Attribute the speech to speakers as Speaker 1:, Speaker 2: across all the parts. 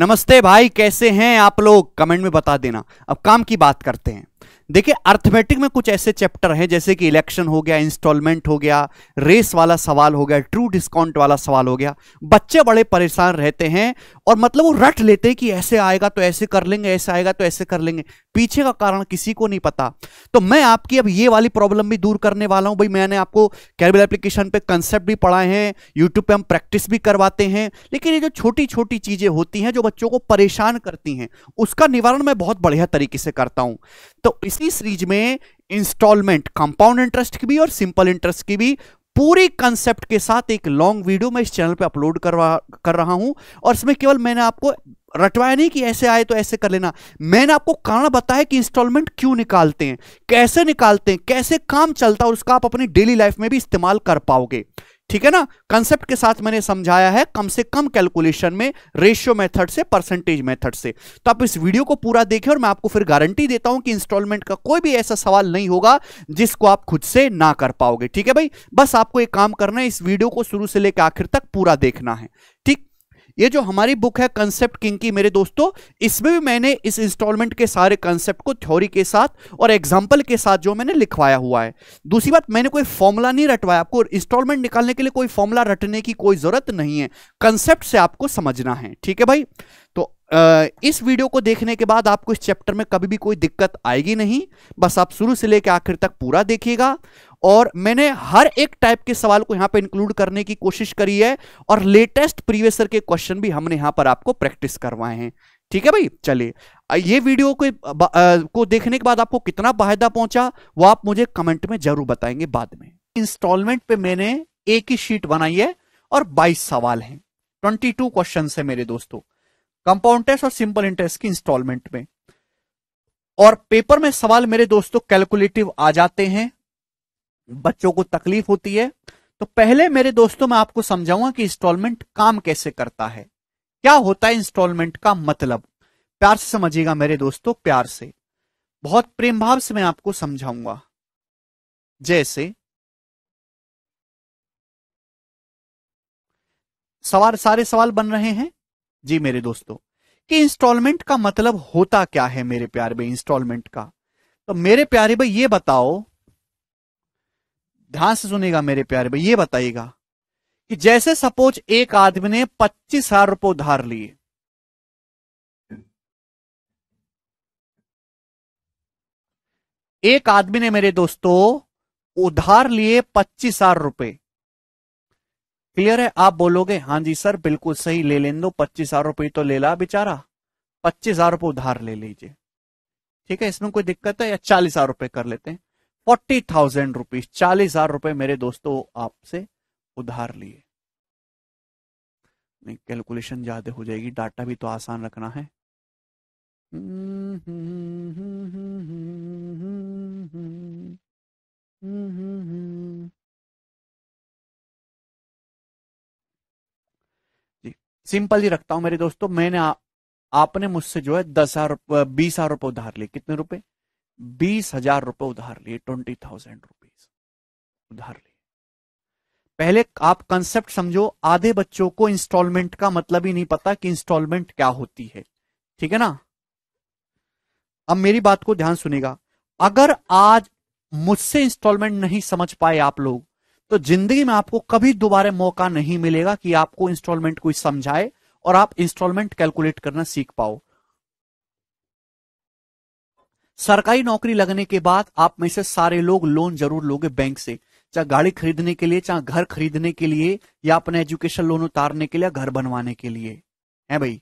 Speaker 1: नमस्ते भाई कैसे हैं आप लोग कमेंट में बता देना अब काम की बात करते हैं देखिए अर्थमेटिक में कुछ ऐसे चैप्टर हैं जैसे कि इलेक्शन हो गया इंस्टॉलमेंट हो गया रेस वाला सवाल हो गया ट्रू डिस्काउंट वाला सवाल हो गया बच्चे बड़े परेशान रहते हैं और मतलब वो रट लेते हैं कि ऐसे आएगा तो ऐसे कर लेंगे ऐसे आएगा तो ऐसे कर लेंगे पीछे का कारण किसी को नहीं पता तो मैं आपकी अब ये वाली प्रॉब्लम भी दूर करने वाला हूं भाई मैंने आपको कैरबल एप्लीकेशन पर कंसेप्ट भी पढ़ाए हैं यूट्यूब पर हम प्रैक्टिस भी करवाते हैं लेकिन ये जो छोटी छोटी चीजें होती हैं जो बच्चों को परेशान करती हैं उसका निवारण मैं बहुत बढ़िया तरीके से करता हूँ तो इसी सीरीज में इंस्टॉलमेंट कंपाउंड इंटरेस्ट की भी और सिंपल इंटरेस्ट की भी पूरी कंसेप्ट के साथ एक लॉन्ग वीडियो मैं इस चैनल पे अपलोड करवा कर रहा हूं और इसमें केवल मैंने आपको रटवाया नहीं कि ऐसे आए तो ऐसे कर लेना मैंने आपको कारण बताया कि इंस्टॉलमेंट क्यों निकालते हैं कैसे निकालते हैं कैसे काम चलता है और उसका आप अपनी डेली लाइफ में भी इस्तेमाल कर पाओगे ठीक है ना कंसेप्ट के साथ मैंने समझाया है कम से कम कैलकुलेशन में रेशियो मेथड से परसेंटेज मेथड से तो आप इस वीडियो को पूरा देखें और मैं आपको फिर गारंटी देता हूं कि इंस्टॉलमेंट का कोई भी ऐसा सवाल नहीं होगा जिसको आप खुद से ना कर पाओगे ठीक है भाई बस आपको एक काम करना है इस वीडियो को शुरू से लेकर आखिर तक पूरा देखना है ठीक ये जो हमारी बुक है कंसेप्ट किंग की मेरे दोस्तों इसमें भी मैंने इस इंस्टॉलमेंट के सारे कंसेप्ट को थ्योरी के साथ और एग्जाम्पल के साथ जो मैंने लिखवाया हुआ है दूसरी बात मैंने कोई फॉर्मूला नहीं रटवाया आपको इंस्टॉलमेंट निकालने के लिए कोई फॉर्मूला रटने की कोई जरूरत नहीं है कंसेप्ट से आपको समझना है ठीक है भाई तो इस वीडियो को देखने के बाद आपको इस चैप्टर में कभी भी कोई दिक्कत आएगी नहीं बस आप शुरू से लेकर आखिर तक पूरा देखिएगा और मैंने हर एक टाइप के सवाल को यहां पे इंक्लूड करने की कोशिश करी है और लेटेस्ट प्रीवियसर के क्वेश्चन भी हमने यहां पर आपको प्रैक्टिस करवाए हैं ठीक है भाई चलिए ये वीडियो को को देखने के बाद आपको कितना फायदा पहुंचा वो आप मुझे कमेंट में जरूर बताएंगे बाद में इंस्टॉलमेंट पे मैंने एक ही शीट बनाई है और 22 सवाल हैं 22 क्वेश्चन है मेरे दोस्तों कंपाउंड टेस्ट और सिंपल इंटरेस्ट की इंस्टॉलमेंट में और पेपर में सवाल मेरे दोस्तों कैलकुलेटिव आ जाते हैं बच्चों को तकलीफ होती है तो पहले मेरे दोस्तों मैं आपको समझाऊंगा कि इंस्टॉलमेंट काम कैसे करता है क्या होता है इंस्टॉलमेंट का मतलब प्यार से समझिएगा मेरे दोस्तों प्यार से बहुत प्रेम भाव से मैं आपको समझाऊंगा जैसे सवाल सारे सवाल बन रहे हैं जी मेरे दोस्तों कि इंस्टॉलमेंट का मतलब होता क्या है मेरे प्यार भाई इंस्टॉलमेंट का तो मेरे प्यारे भाई ये बताओ ध्यान से सुनेगा मेरे प्यारे भाई ये बताइएगा कि जैसे सपोज एक आदमी ने पच्चीस हजार रुपये उधार लिए एक आदमी ने मेरे दोस्तों उधार लिए पच्चीस हजार रुपये क्लियर है आप बोलोगे हाँ जी सर बिल्कुल सही ले लें दो पच्चीस हजार रुपये तो ले ला बेचारा पच्चीस हजार रुपये उधार ले लीजिए ठीक है इसमें कोई दिक्कत है या चालीस हजार रुपये कर लेते हैं फोर्टी थाउजेंड रुपीज चालीस हजार रुपए मेरे दोस्तों आपसे उधार लिए नहीं कैलकुलेशन ज्यादा हो जाएगी डाटा भी तो आसान रखना है जी सिंपल ही रखता हूं मेरे दोस्तों मैंने आ, आपने मुझसे जो है दस हजार बीस हजार रुपये उधार लिए कितने रुपए बीस हजार रुपए उधार लिए ट्वेंटी थाउजेंड रुपीज उधार लिए पहले आप कंसेप्ट समझो आधे बच्चों को इंस्टॉलमेंट का मतलब ही नहीं पता कि इंस्टॉलमेंट क्या होती है ठीक है ना अब मेरी बात को ध्यान सुनेगा अगर आज मुझसे इंस्टॉलमेंट नहीं समझ पाए आप लोग तो जिंदगी में आपको कभी दोबारा मौका नहीं मिलेगा कि आपको इंस्टॉलमेंट कोई समझाए और आप इंस्टॉलमेंट कैलकुलेट करना सीख पाओ सरकारी नौकरी लगने के बाद आप में से सारे लोग लोन जरूर लोगे बैंक से चाहे गाड़ी खरीदने के लिए चाहे घर खरीदने के लिए या अपना एजुकेशन लोन उतारने के लिए घर बनवाने के लिए है भाई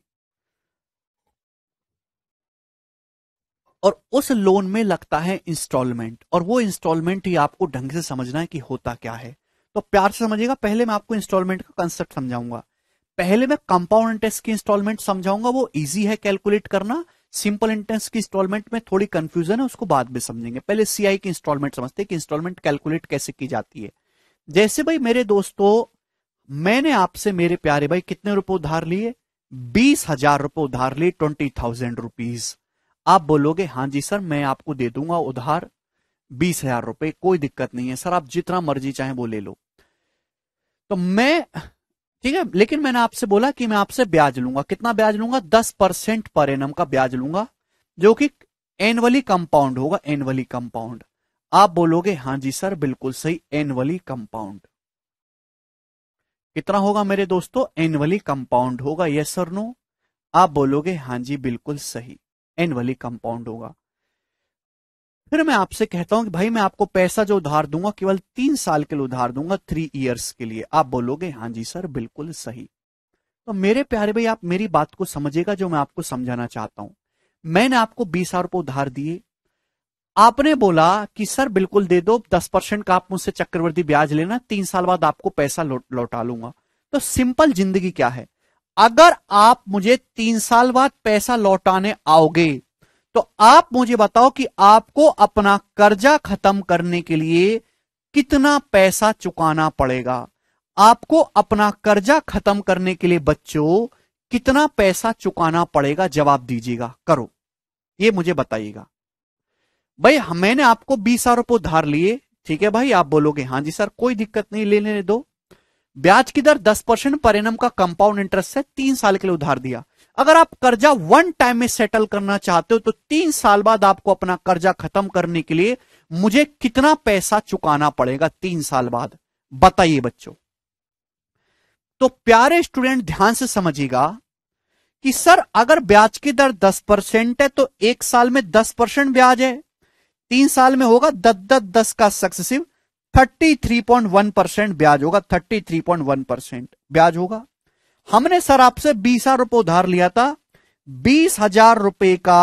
Speaker 1: और उस लोन में लगता है इंस्टॉलमेंट और वो इंस्टॉलमेंट ही आपको ढंग से समझना है कि होता क्या है तो प्यार से समझिएगा पहले मैं आपको इंस्टॉलमेंट का कंसेप्ट समझाऊंगा पहले मैं कंपाउंड इंटरेस्ट की इंस्टॉलमेंट समझाऊंगा वो इजी है कैलकुलेट करना सिंपल इंटेंस की इंस्टॉलमेंट में थोड़ी कंफ्यूजन है उसको बाद में समझेंगे पहले सीआई की इंस्टॉलमेंट समझते हैं कि इंस्टॉलमेंट कैलकुलेट कैसे की जाती है जैसे भाई मेरे दोस्तों मैंने आपसे मेरे प्यारे भाई कितने रुपए उधार लिए बीस हजार रुपए उधार लिए ट्वेंटी थाउजेंड रुपीज आप बोलोगे हाँ जी सर मैं आपको दे दूंगा उधार बीस हजार रुपए कोई दिक्कत नहीं है सर आप जितना मर्जी चाहे वो ले लो तो मैं ठीक है लेकिन मैंने आपसे बोला कि मैं आपसे ब्याज लूंगा कितना ब्याज लूंगा दस परसेंट पर एनम का ब्याज लूंगा जो कि एनवली कंपाउंड होगा एनवली कंपाउंड आप बोलोगे हाँ जी सर बिल्कुल सही एनवली कंपाउंड कितना होगा मेरे दोस्तों एनवली कंपाउंड होगा यस सर नो आप बोलोगे हाँ जी बिल्कुल सही एनवली कंपाउंड होगा फिर मैं आपसे कहता हूं कि भाई मैं आपको पैसा जो उधार दूंगा केवल तीन साल के लिए उधार दूंगा थ्री ईयर्स के लिए आप बोलोगे हाँ जी सर बिल्कुल सही तो मेरे प्यारे भाई आप मेरी बात को समझेगा जो मैं आपको समझाना चाहता हूं मैंने आपको बीस हजार रुपये उधार दिए आपने बोला कि सर बिल्कुल दे दो दस परसेंट का आप मुझसे चक्रवर्ती ब्याज लेना तीन साल बाद आपको पैसा लौटा लूंगा तो सिंपल जिंदगी क्या है अगर आप मुझे तीन साल बाद पैसा लौटाने आओगे तो आप मुझे बताओ कि आपको अपना कर्जा खत्म करने के लिए कितना पैसा चुकाना पड़ेगा आपको अपना कर्जा खत्म करने के लिए बच्चों कितना पैसा चुकाना पड़ेगा जवाब दीजिएगा करो ये मुझे बताइएगा भाई मैंने आपको बीस हजार रुपये उधार लिए ठीक है भाई आप बोलोगे हाँ जी सर कोई दिक्कत नहीं लेने दो ब्याज की दर दस परसेंट परिणाम का कंपाउंड इंटरेस्ट है तीन साल के लिए उधार दिया अगर आप कर्जा वन टाइम में सेटल करना चाहते हो तो तीन साल बाद आपको अपना कर्जा खत्म करने के लिए मुझे कितना पैसा चुकाना पड़ेगा तीन साल बाद बताइए बच्चों तो प्यारे स्टूडेंट ध्यान से समझिएगा कि सर अगर ब्याज की दर दस परसेंट है तो एक साल में दस परसेंट ब्याज है तीन साल में होगा दस दस दस का successive thirty three point one percent ब्याज होगा thirty three point one percent ब्याज होगा हमने सर आपसे बीस हजार रुपये उधार लिया था बीस हजार रुपये का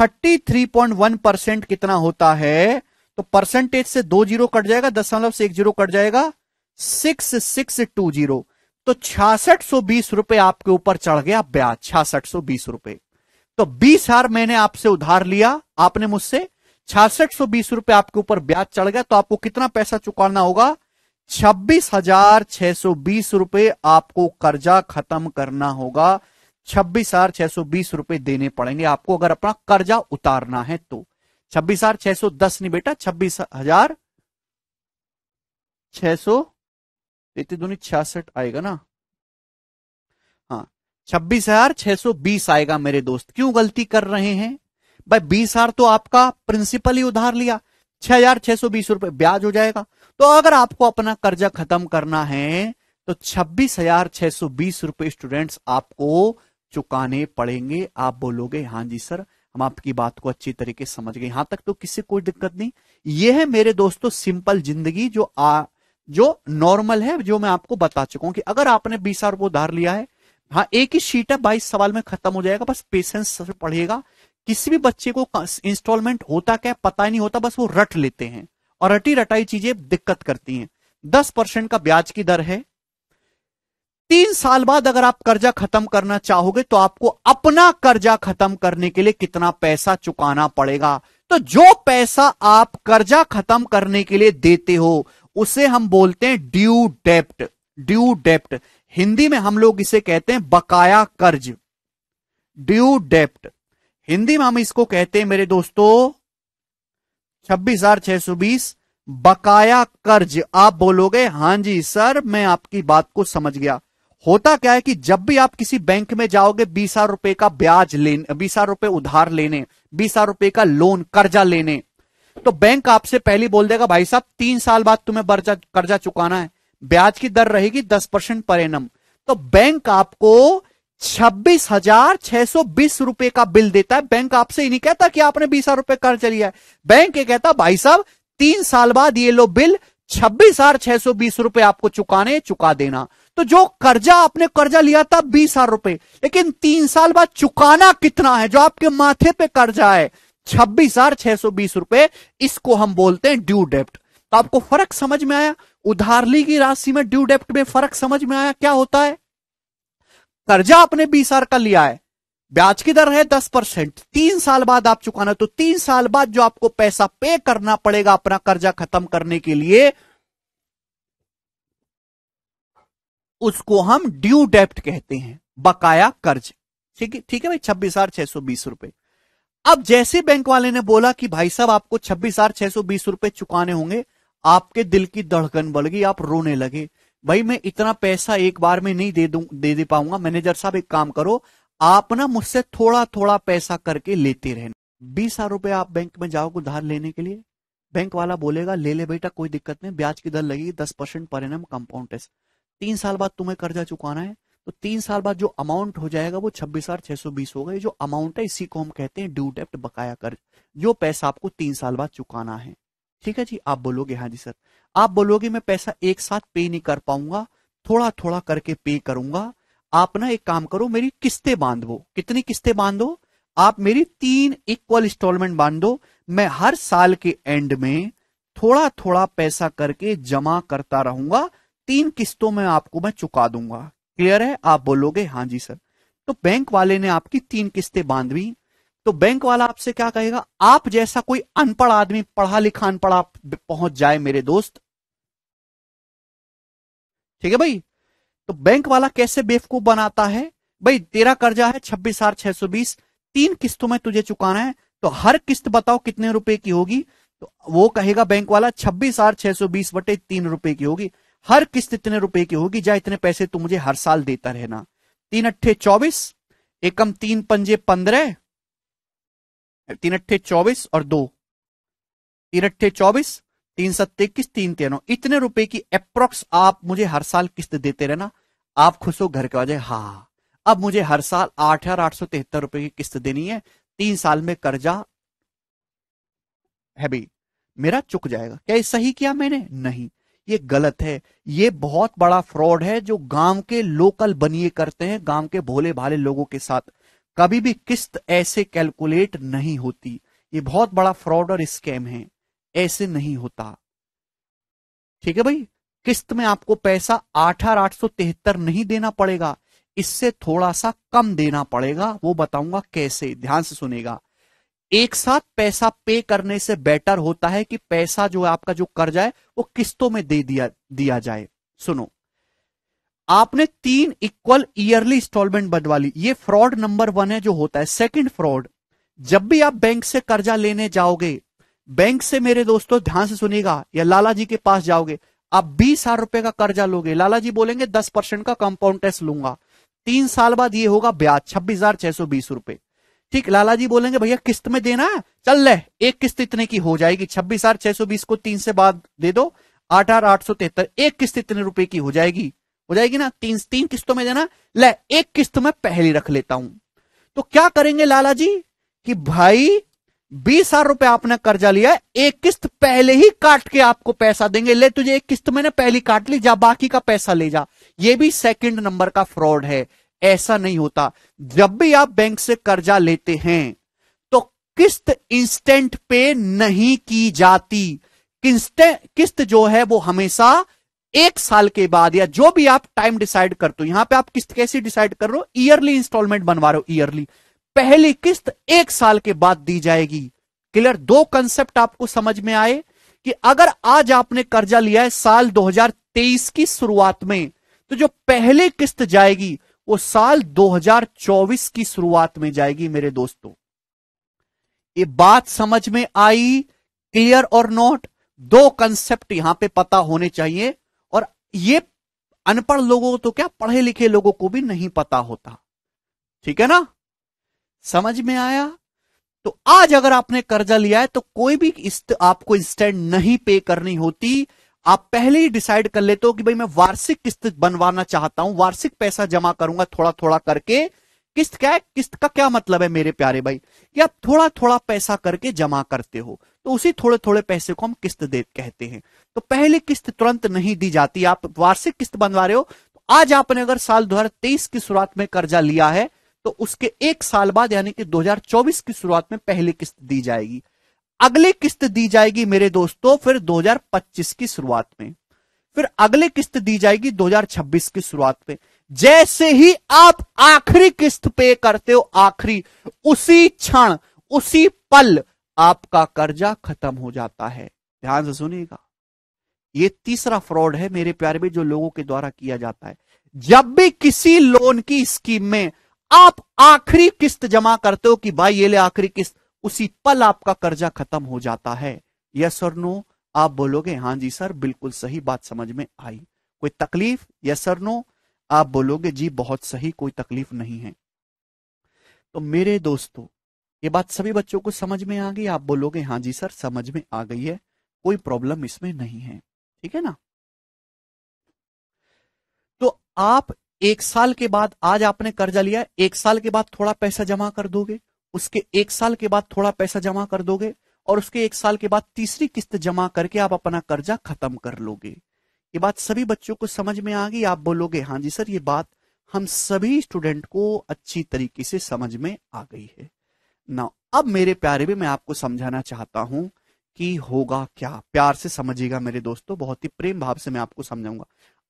Speaker 1: thirty three point one percent कितना होता है तो परसेंटेज से दो जीरो कट जाएगा दशमलव से एक जीरो कट जाएगा सिक्स सिक्स टू जीरो तो छियासठ सौ बीस रुपए आपके ऊपर चढ़ गया ब्याज छियासठ सौ बीस रुपए तो बीस हजार मैंने आपसे उधार लिया आपने मुझसे छियासठ सौ बीस रुपए आपके ऊपर ब्याज चढ़ गया तो आपको कितना पैसा चुकाना होगा छब्बीस हजार छह सौ बीस रुपए आपको कर्जा खत्म करना होगा छब्बीस हजार छह सौ बीस रुपए देने पड़ेंगे आपको अगर अपना कर्जा उतारना है तो छब्बीस हजार छह सौ दस नहीं बेटा छब्बीस हजार छह सौ इतनी दूनी छियासठ आएगा ना हाँ छब्बीस हजार छह सौ बीस आएगा मेरे दोस्त क्यों गलती कर रहे हैं भाई बीस हजार तो आपका प्रिंसिपल ही उधार लिया छह हजार छह सौ बीस रुपए ब्याज हो जाएगा तो अगर आपको अपना कर्जा खत्म करना है तो छब्बीस हजार छह सौ बीस रुपए स्टूडेंट्स आपको चुकाने पड़ेंगे आप बोलोगे हाँ जी सर हम आपकी बात को अच्छी तरीके समझ गए यहां तक तो किसी कोई दिक्कत नहीं ये है मेरे दोस्तों सिंपल जिंदगी जो आ जो नॉर्मल है जो मैं आपको बता चुका हूं कि अगर आपने बीस हजार रुपये उधार लिया है हाँ एक ही शीट है बाईस सवाल में खत्म हो जाएगा बस पेशेंस पढ़िएगा किसी भी बच्चे को इंस्टॉलमेंट होता क्या पता ही नहीं होता बस वो रट लेते हैं और अटी रटाई चीजें दिक्कत करती हैं दस परसेंट का ब्याज की दर है तीन साल बाद अगर आप कर्जा खत्म करना चाहोगे तो आपको अपना कर्जा खत्म करने के लिए कितना पैसा चुकाना पड़ेगा तो जो पैसा आप कर्जा खत्म करने के लिए देते हो उसे हम बोलते हैं ड्यू डेप्ट ड्यू डेप्ट हिंदी में हम लोग इसे कहते हैं बकाया कर्ज ड्यू डेप्ट हिंदी में हम इसको कहते हैं मेरे दोस्तों छब्बीस हजार सौ बीस बकाया कर्ज आप बोलोगे हां जी सर मैं आपकी बात को समझ गया होता क्या है कि जब भी आप किसी बैंक में जाओगे बीस हजार रुपए का ब्याज लेने बीस हजार रुपए उधार लेने बीस हजार रुपए का लोन कर्जा लेने तो बैंक आपसे पहले बोल देगा भाई साहब तीन साल बाद तुम्हें बर्जा कर्जा चुकाना है ब्याज की दर रहेगी दस परसेंट पर एनम तो बैंक आपको छब्बीस हजार छह सौ बीस रुपए का बिल देता है बैंक आपसे ही नहीं कहता कि आपने बीस हजार रुपए कर्ज लिया है बैंक ये कहता भाई साहब तीन साल बाद ये लो बिल छब्बीस हजार छह सौ बीस रुपए आपको चुकाने चुका देना तो जो कर्जा आपने कर्जा लिया था बीस हजार रुपए लेकिन तीन साल बाद चुकाना कितना है जो आपके माथे पे कर्जा है छब्बीस हजार छह सौ बीस रुपए इसको हम बोलते हैं ड्यू डेप्ट तो आपको फर्क समझ में आया उधारली की राशि में ड्यू डेप्ट में फर्क समझ में आया क्या होता है कर्जा आपने बीस हजार का लिया है ब्याज की दर है दस परसेंट तीन साल बाद आप चुकाना तो तीन साल बाद जो आपको पैसा पे करना पड़ेगा अपना कर्जा खत्म करने के लिए उसको हम ड्यू डेप्ट कहते हैं बकाया कर्ज ठीक है ठीक है भाई छब्बीस हजार छह सौ बीस रुपए अब जैसे बैंक वाले ने बोला कि भाई साहब आपको छब्बीस हजार छह सौ बीस रुपए चुकाने होंगे आपके दिल की धड़कन बढ़ गई आप रोने लगे भाई मैं इतना पैसा एक बार में नहीं दे दू दे दे पाऊंगा मैनेजर साहब एक काम करो आप ना मुझसे थोड़ा थोड़ा पैसा करके लेते रहना बीस हजार रुपए आप बैंक में जाओगे उधार लेने के लिए बैंक वाला बोलेगा ले ले बेटा कोई दिक्कत नहीं ब्याज की दर लगेगी दस percent per annum compound test तीन साल बाद तुम्हें कर्जा चुकाना है तो तीन साल बाद जो अमाउंट हो जाएगा वो छब्बीस हजार छह सौ बीस होगा जो अमाउंट है इसी को हम कहते हैं ड्यू डेप्ट बकाया कर्ज जो पैसा आपको तीन साल बाद चुकाना है ठीक है जी आप बोलोगे हाँ जी सर आप बोलोगे मैं पैसा एक साथ पे नहीं कर पाऊंगा थोड़ा थोड़ा करके पे करूंगा आप ना एक काम करो मेरी किस्तें बांध दो कितनी किस्तें बांध दो आप मेरी तीन इक्वल इंस्टॉलमेंट बांध दो मैं हर साल के एंड में थोड़ा थोड़ा पैसा करके जमा करता रहूंगा तीन किस्तों में आपको मैं चुका दूंगा क्लियर है आप बोलोगे हाँ जी सर तो बैंक वाले ने आपकी तीन किस्तें बांधवी तो बैंक वाला आपसे क्या कहेगा आप जैसा कोई अनपढ़ आदमी पढ़ा लिखा अनपढ़ पहुंच जाए मेरे दोस्त ठीक है भाई तो बैंक वाला कैसे बेवकूफ बनाता है भाई तेरा कर्जा है छब्बीस हजार छह सौ बीस तीन किस्तों में तुझे चुकाना है तो हर किस्त बताओ कितने रुपए की होगी तो वो कहेगा बैंक वाला छब्बीस हजार छह सौ बीस बटे तीन रुपए की होगी हर किस्त इतने रुपए की होगी जहां इतने पैसे तू मुझे हर साल देता रहना तीन अट्ठे चौबीस एकम तीन पंजे पंद्रह तीन अट्ठे चौबीस और दो तीन अट्ठे चौबीस तीन सत्ते इक्कीस तीन तेनो इतने रुपए की अप्रोक्स आप मुझे हर साल किस्त देते रहना आप खुश हो घर के वजह हाँ अब मुझे हर साल आठ हजार आठ सौ तिहत्तर रुपए की किस्त देनी है तीन साल में कर्जा है भाई मेरा चुक जाएगा क्या ये सही किया मैंने नहीं ये गलत है ये बहुत बड़ा फ्रॉड है जो गांव के लोकल बनिए करते हैं गांव के भोले भाले लोगों के साथ कभी भी किस्त ऐसे कैलकुलेट नहीं होती ये बहुत बड़ा फ्रॉड और स्कैम है ऐसे नहीं होता ठीक है भाई किस्त में आपको पैसा आठ हजार आठ सौ तिहत्तर नहीं देना पड़ेगा इससे थोड़ा सा कम देना पड़ेगा वो बताऊंगा कैसे ध्यान से सुनेगा एक साथ पैसा पे करने से बेटर होता है कि पैसा जो आपका जो कर्जा है वो किस्तों में दे दिया दिया जाए सुनो आपने तीन इक्वल ईयरली इंस्टॉलमेंट बनवा ली ये फ्रॉड नंबर वन है जो होता है सेकंड फ्रॉड जब भी आप बैंक से कर्जा लेने जाओगे बैंक से मेरे दोस्तों ध्यान से सुनेगा या लाला जी के पास जाओगे आप बीस हजार रुपए का कर्जा लोगे लाला जी बोलेंगे दस परसेंट का कंपाउंड टैक्स लूंगा तीन साल बाद ये होगा ब्याज छब्बीस हजार छह सौ बीस रुपए ठीक लाला जी बोलेंगे भैया किस्त में देना है चल ले एक किस्त इतने की हो जाएगी छब्बीस हजार छह सौ बीस को तीन से बाद दे दो आठ हजार आठ सौ एक किस्त इतने रुपए की हो जाएगी हो जाएगी ना तीन तीन किस्तों में देना ले एक किस्त में पहली रख लेता हूं तो क्या करेंगे लाला जी कि भाई बीस हजार रुपए आपने कर्जा लिया एक किस्त पहले ही काट के आपको पैसा देंगे ले तुझे एक किस्त मैंने पहली काट ली जा बाकी का पैसा ले जा ये भी सेकंड नंबर का फ्रॉड है ऐसा नहीं होता जब भी आप बैंक से कर्जा लेते हैं तो किस्त इंस्टेंट पे नहीं की जाती किस्त किस्त जो है वो हमेशा एक साल के बाद या जो भी आप टाइम डिसाइड करते हो यहां पे आप किस्त कैसी डिसाइड कर रहे हो ईयरली इंस्टॉलमेंट बनवा रहे हो ईयरली पहली किस्त एक साल के बाद दी जाएगी क्लियर दो कंसेप्ट आपको समझ में आए कि अगर आज आपने कर्जा लिया है साल 2023 की शुरुआत में तो जो पहली किस्त जाएगी वो साल 2024 की शुरुआत में जाएगी मेरे दोस्तों ये बात समझ में आई क्लियर और नॉट दो कंसेप्ट यहां पे पता होने चाहिए ये अनपढ़ लोगों तो क्या पढ़े लिखे लोगों को भी नहीं पता होता ठीक है ना समझ में आया तो आज अगर आपने कर्जा लिया है तो कोई भी इस्त, आपको इंस्टेंट नहीं पे करनी होती आप पहले ही डिसाइड कर लेते हो कि भाई मैं वार्षिक किस्त बनवाना चाहता हूं वार्षिक पैसा जमा करूंगा थोड़ा थोड़ा करके किस्त क्या है किस्त का क्या मतलब है मेरे प्यारे भाई कि आप थोड़ा थोड़ा पैसा करके जमा करते हो तो उसी थोड़े थोड़े पैसे को हम किस्त दे कहते हैं तो पहले किस्त तुरंत नहीं दी जाती आप वार्षिक किस्त बनवा रहे हो तो आज आपने अगर साल दो की शुरुआत में कर्जा लिया है तो उसके एक साल बाद यानी कि 2024 की शुरुआत में पहली किस्त दी जाएगी अगली किस्त दी जाएगी मेरे दोस्तों फिर 2025 की शुरुआत में फिर अगली किस्त दी जाएगी 2026 की शुरुआत में जैसे ही आप आखिरी किस्त पे करते हो आखिरी उसी क्षण उसी पल आपका कर्जा खत्म हो जाता है ध्यान से सुनिएगा ये तीसरा फ्रॉड है मेरे प्यारे में जो लोगों के द्वारा किया जाता है जब भी किसी लोन की स्कीम में आप आखिरी किस्त जमा करते हो कि भाई ये ले आखिरी किस्त उसी पल आपका कर्जा खत्म हो जाता है यस और नो आप बोलोगे हाँ जी सर बिल्कुल सही बात समझ में आई कोई तकलीफ यस सर नो आप बोलोगे जी बहुत सही कोई तकलीफ नहीं है तो मेरे दोस्तों ये बात सभी बच्चों को समझ में आ गई आप बोलोगे हाँ जी सर समझ में आ गई है कोई प्रॉब्लम इसमें नहीं है ठीक है ना तो आप एक साल के बाद आज आपने कर्जा लिया एक साल के बाद थोड़ा पैसा जमा कर दोगे उसके एक साल के बाद थोड़ा पैसा जमा कर दोगे और उसके एक साल के बाद तीसरी किस्त जमा करके आप अपना कर्जा खत्म कर लोगे ये बात सभी बच्चों को समझ में आ गई आप बोलोगे हाँ जी सर ये बात हम सभी स्टूडेंट को अच्छी तरीके से समझ में आ गई है ना अब मेरे प्यारे भी मैं आपको समझाना चाहता हूं कि होगा क्या प्यार से समझिएगा मेरे दोस्तों बहुत ही प्रेम भाव से मैं आपको समझाऊंगा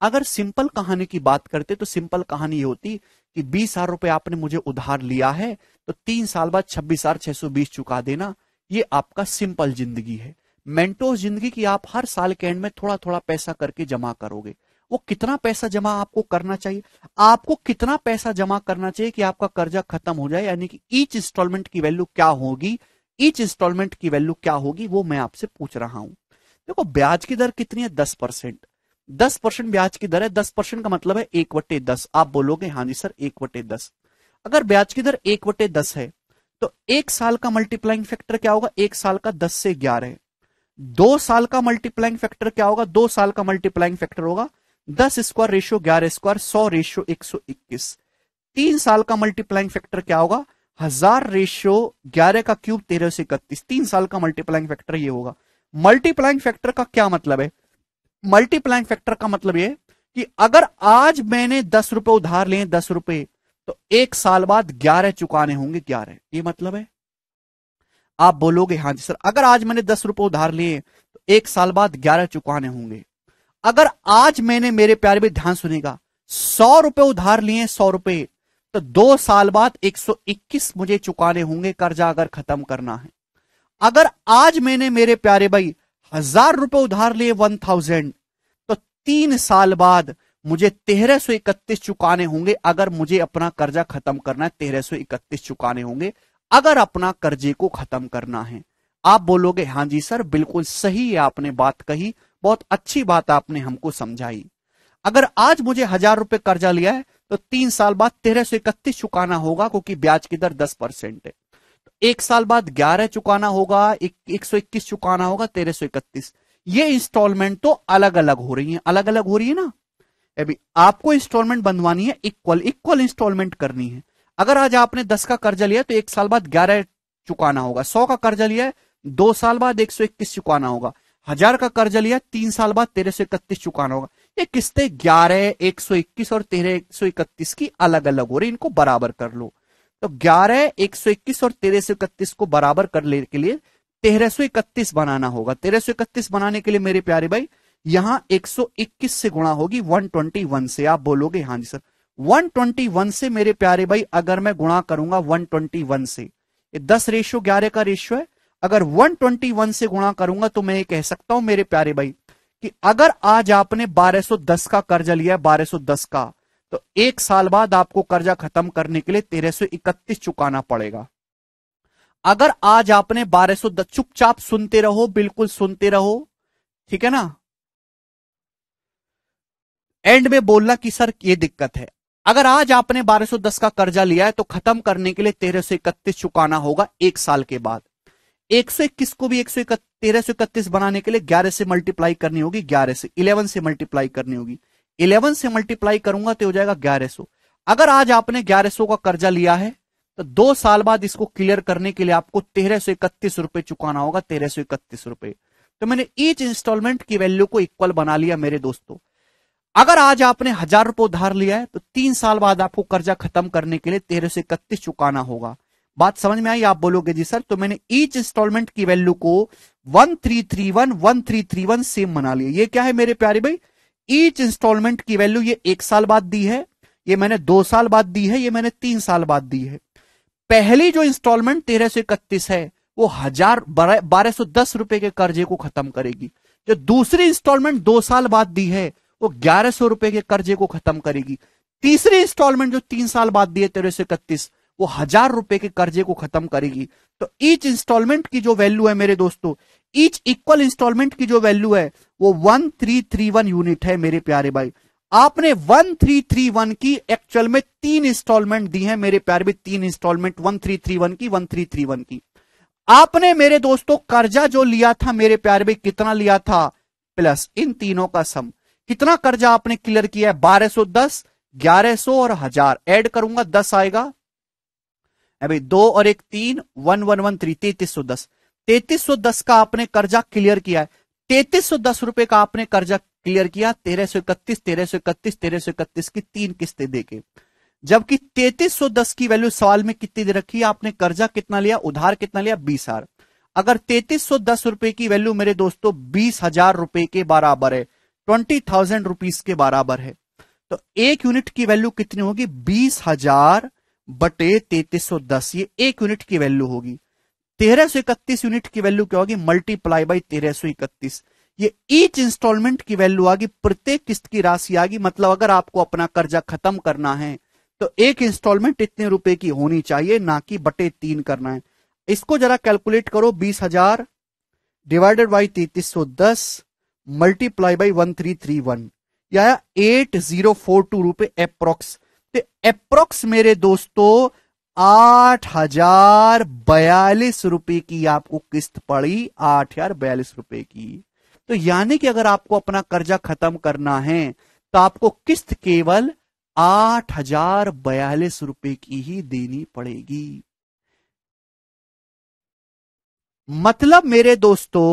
Speaker 1: अगर सिंपल कहानी की बात करते तो सिंपल कहानी ये होती कि बीस हजार रुपए आपने मुझे उधार लिया है तो तीन साल बाद छब्बीस हजार छह सौ बीस चुका देना ये आपका सिंपल जिंदगी है मेंटोस जिंदगी की आप हर साल के एंड में थोड़ा थोड़ा पैसा करके जमा करोगे वो कितना पैसा जमा आपको करना चाहिए आपको कितना पैसा जमा करना चाहिए कि आपका कर्जा खत्म हो जाए यानी कि ईच इंस्टॉलमेंट की वैल्यू क्या होगी ईच इंस्टॉलमेंट की वैल्यू क्या होगी वो मैं आपसे पूछ रहा हूं देखो ब्याज की दर कितनी है दस परसेंट दस परसेंट ब्याज की दर है दस परसेंट का मतलब है एक वटे दस आप बोलोगे हाँ जी सर एक वटे दस अगर ब्याज की दर एक वटे दस है तो एक साल का मल्टीप्लाइंग फैक्टर क्या होगा एक साल का दस से ग्यारह दो साल का मल्टीप्लाइंग फैक्टर क्या होगा दो साल का मल्टीप्लाइंग फैक्टर होगा दस स्क्वायर रेशियो ग्यारह स्क्वायर सौ रेशियो एक सौ इक्कीस तीन साल का मल्टीप्लाइंग फैक्टर क्या होगा हजार रेशियो ग्यारह का क्यूब तेरह सौ इकतीस तीन साल का मल्टीप्लाइंग फैक्टर ये होगा मल्टीप्लाइंग फैक्टर का क्या मतलब है मल्टीप्लाइंग फैक्टर का मतलब ये कि अगर आज मैंने दस रुपए उधार लिए दस रुपए तो एक साल बाद ग्यारह चुकाने होंगे ग्यारह ये मतलब है आप बोलोगे हाँ जी सर अगर आज मैंने दस रुपए उधार लिए तो एक साल बाद ग्यारह चुकाने होंगे अगर आज मैंने मेरे प्यारे भी ध्यान सुनेगा सौ रुपए उधार लिए सौ रुपए तो दो साल बाद 121 मुझे चुकाने होंगे कर्जा अगर खत्म करना है अगर आज मैंने मेरे प्यारे भाई हजार रुपए उधार लिए वन थाउजेंड तो तीन साल बाद मुझे तेरह सो इकतीस चुकाने होंगे अगर मुझे अपना कर्जा खत्म करना है तेरह सो इकतीस चुकाने होंगे अगर अपना कर्जे को खत्म करना है आप बोलोगे हाँ जी सर बिल्कुल सही है आपने बात कही बहुत अच्छी बात आपने हमको समझाई अगर आज मुझे हजार रुपए कर्जा लिया है तो तीन साल बाद तेरह सौ इकतीस चुकाना होगा क्योंकि ब्याज की दर दस परसेंट है तो एक साल बाद ग्यारह चुकाना होगा एक सौ इक्कीस चुकाना होगा तेरह सौ इकतीस ये इंस्टॉलमेंट तो अलग अलग हो रही है अलग अलग हो रही है ना अभी आपको इंस्टॉलमेंट बनवानी है इक्वल इक्वल इंस्टॉलमेंट करनी है अगर आज आपने दस का कर्जा लिया तो एक साल बाद ग्यारह चुकाना होगा सौ का कर्जा लिया है दो साल बाद एक सौ इक्कीस चुकाना होगा हजार का कर्ज लिया तीन साल बाद तेरह सौ इकतीस चुकाना होगा ये किस्तें ग्यारह एक सौ इक्कीस और तेरह एक सौ इकतीस की अलग अलग हो रही इनको बराबर कर लो तो ग्यारह एक सौ इक्कीस और तेरह सौ इकतीस को बराबर कर ले के लिए तेरह सौ इकतीस बनाना होगा तेरह सौ इकतीस बनाने के लिए मेरे प्यारे भाई यहाँ एक सौ इक्कीस से गुणा होगी वन ट्वेंटी वन से आप बोलोगे हाँ जी सर वन ट्वेंटी वन से मेरे प्यारे भाई अगर मैं गुणा करूंगा वन ट्वेंटी वन से दस रेशियो ग्यारह का रेशियो है अगर 121 से गुणा करूंगा तो मैं ये कह सकता हूं मेरे प्यारे भाई कि अगर आज आपने 1210 का कर्जा लिया है 1210 का तो एक साल बाद आपको कर्जा खत्म करने के लिए तेरह चुकाना पड़ेगा अगर आज आपने 1210 चुपचाप सुनते रहो बिल्कुल सुनते रहो ठीक है ना एंड में बोलना कि सर ये दिक्कत है अगर आज आपने 1210 का कर्जा लिया है तो खत्म करने के लिए तेरह चुकाना होगा एक साल के बाद एक सौ इक्कीस को भी एक सौ तेरह सौ इकतीस बनाने के लिए ग्यारह से मल्टीप्लाई करनी होगी ग्यारह से इलेवन से मल्टीप्लाई करनी होगी इलेवन से मल्टीप्लाई करूंगा तो हो जाएगा ग्यारह सौ अगर आज आपने ग्यारह सौ का कर्जा लिया है तो दो साल बाद इसको क्लियर करने के लिए आपको तेरह सौ इकतीस रुपए चुकाना होगा तेरह सौ इकतीस रुपए तो मैंने ईच इंस्टॉलमेंट की वैल्यू को इक्वल बना लिया मेरे दोस्तों अगर आज आपने हजार रुपए उधार लिया है तो तीन साल बाद आपको कर्जा खत्म करने के लिए तेरह सौ इकतीस चुकाना होगा बात समझ में आई आप बोलोगे जी सर तो मैंने ईच इंस्टॉलमेंट की वैल्यू को one three three one one three three one same बना लिया ये क्या है मेरे प्यारे भाई ईच इंस्टॉलमेंट की वैल्यू ये एक साल बाद दी है ये मैंने दो साल बाद दी है ये मैंने तीन साल बाद दी है पहली जो इंस्टॉलमेंट तेरह सौ इकतीस है वो हजार बारह सौ दस रुपए के कर्जे को खत्म करेगी जो दूसरी इंस्टॉलमेंट दो साल बाद दी है वो ग्यारह सौ रुपए के कर्जे को खत्म करेगी तीसरी इंस्टॉलमेंट जो तीन साल बाद दी है तेरह सौ इकतीस वो हजार रुपए के कर्जे को खत्म करेगी तो ईच इंस्टॉलमेंट की जो वैल्यू है मेरे दोस्तों ईच इक्वल इंस्टॉलमेंट की जो वैल्यू है वो one three three one unit है मेरे प्यारे भाई आपने वन थ्री थ्री वन की एक्चुअल में तीन इंस्टॉलमेंट दी है मेरे प्यारे भाई तीन instalment one three three one की वन थ्री थ्री वन की आपने मेरे दोस्तों कर्जा जो लिया था मेरे प्यारे भाई कितना लिया था प्लस इन तीनों का सम कितना कर्जा आपने क्लियर किया है बारह सो दस ग्यारह सो और हजार ऐड करूंगा दस आएगा भाई दो और एक तीन वन वन वन थ्री तैतीस सौ दस तैतीस सौ दस का आपने कर्जा क्लियर किया है तैतीस सौ दस रुपए का आपने कर्जा क्लियर किया तेरह सौ इकतीस तेरह सौ इकतीस तेरह सौ इकतीस की तीन किस्तें देके जबकि तैतीस सौ दस की वैल्यू सवाल में कितनी दे रखी है आपने कर्जा कितना लिया उधार कितना लिया बीस हजार अगर तैतीस सौ दस रुपए की वैल्यू मेरे दोस्तों बीस हजार रुपए के बराबर है ट्वेंटी थाउजेंड रुपीज के बराबर है तो एक यूनिट की वैल्यू कितनी होगी बीस हजार बटे तैतीस सौ दस ये एक यूनिट की वैल्यू होगी तेरह सौ इकतीस यूनिट की वैल्यू क्या होगी मल्टीप्लाई बाई तेरह सौ इकतीस ये ईच इंस्टॉलमेंट की वैल्यू आगी प्रत्येक किस्त की राशि आगी मतलब अगर आपको अपना कर्जा खत्म करना है तो एक इंस्टॉलमेंट इतने रुपए की होनी चाहिए ना कि बटे तीन करना है इसको जरा कैलकुलेट करो बीस हजार डिवाइडेड बाई तैतीस सौ दस multiply by one three three one या एट जीरो फोर टू रुपए अप्रोक्स अप्रोक्स तो मेरे दोस्तों आठ हजार बयालीस रुपए की आपको किस्त पड़ी आठ हजार बयालीस रुपए की तो यानी कि अगर आपको अपना कर्जा खत्म करना है तो आपको किस्त केवल आठ हजार बयालीस रुपए की ही देनी पड़ेगी मतलब मेरे दोस्तों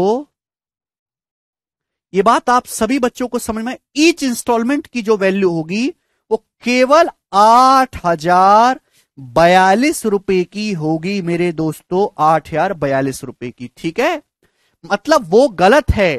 Speaker 1: ये बात आप सभी बच्चों को समझ में ईच इंस्टॉलमेंट की जो वैल्यू होगी वो केवल आठ हजार बयालीस रुपए की होगी मेरे दोस्तों आठ हजार बयालीस रुपए की ठीक है मतलब वो गलत है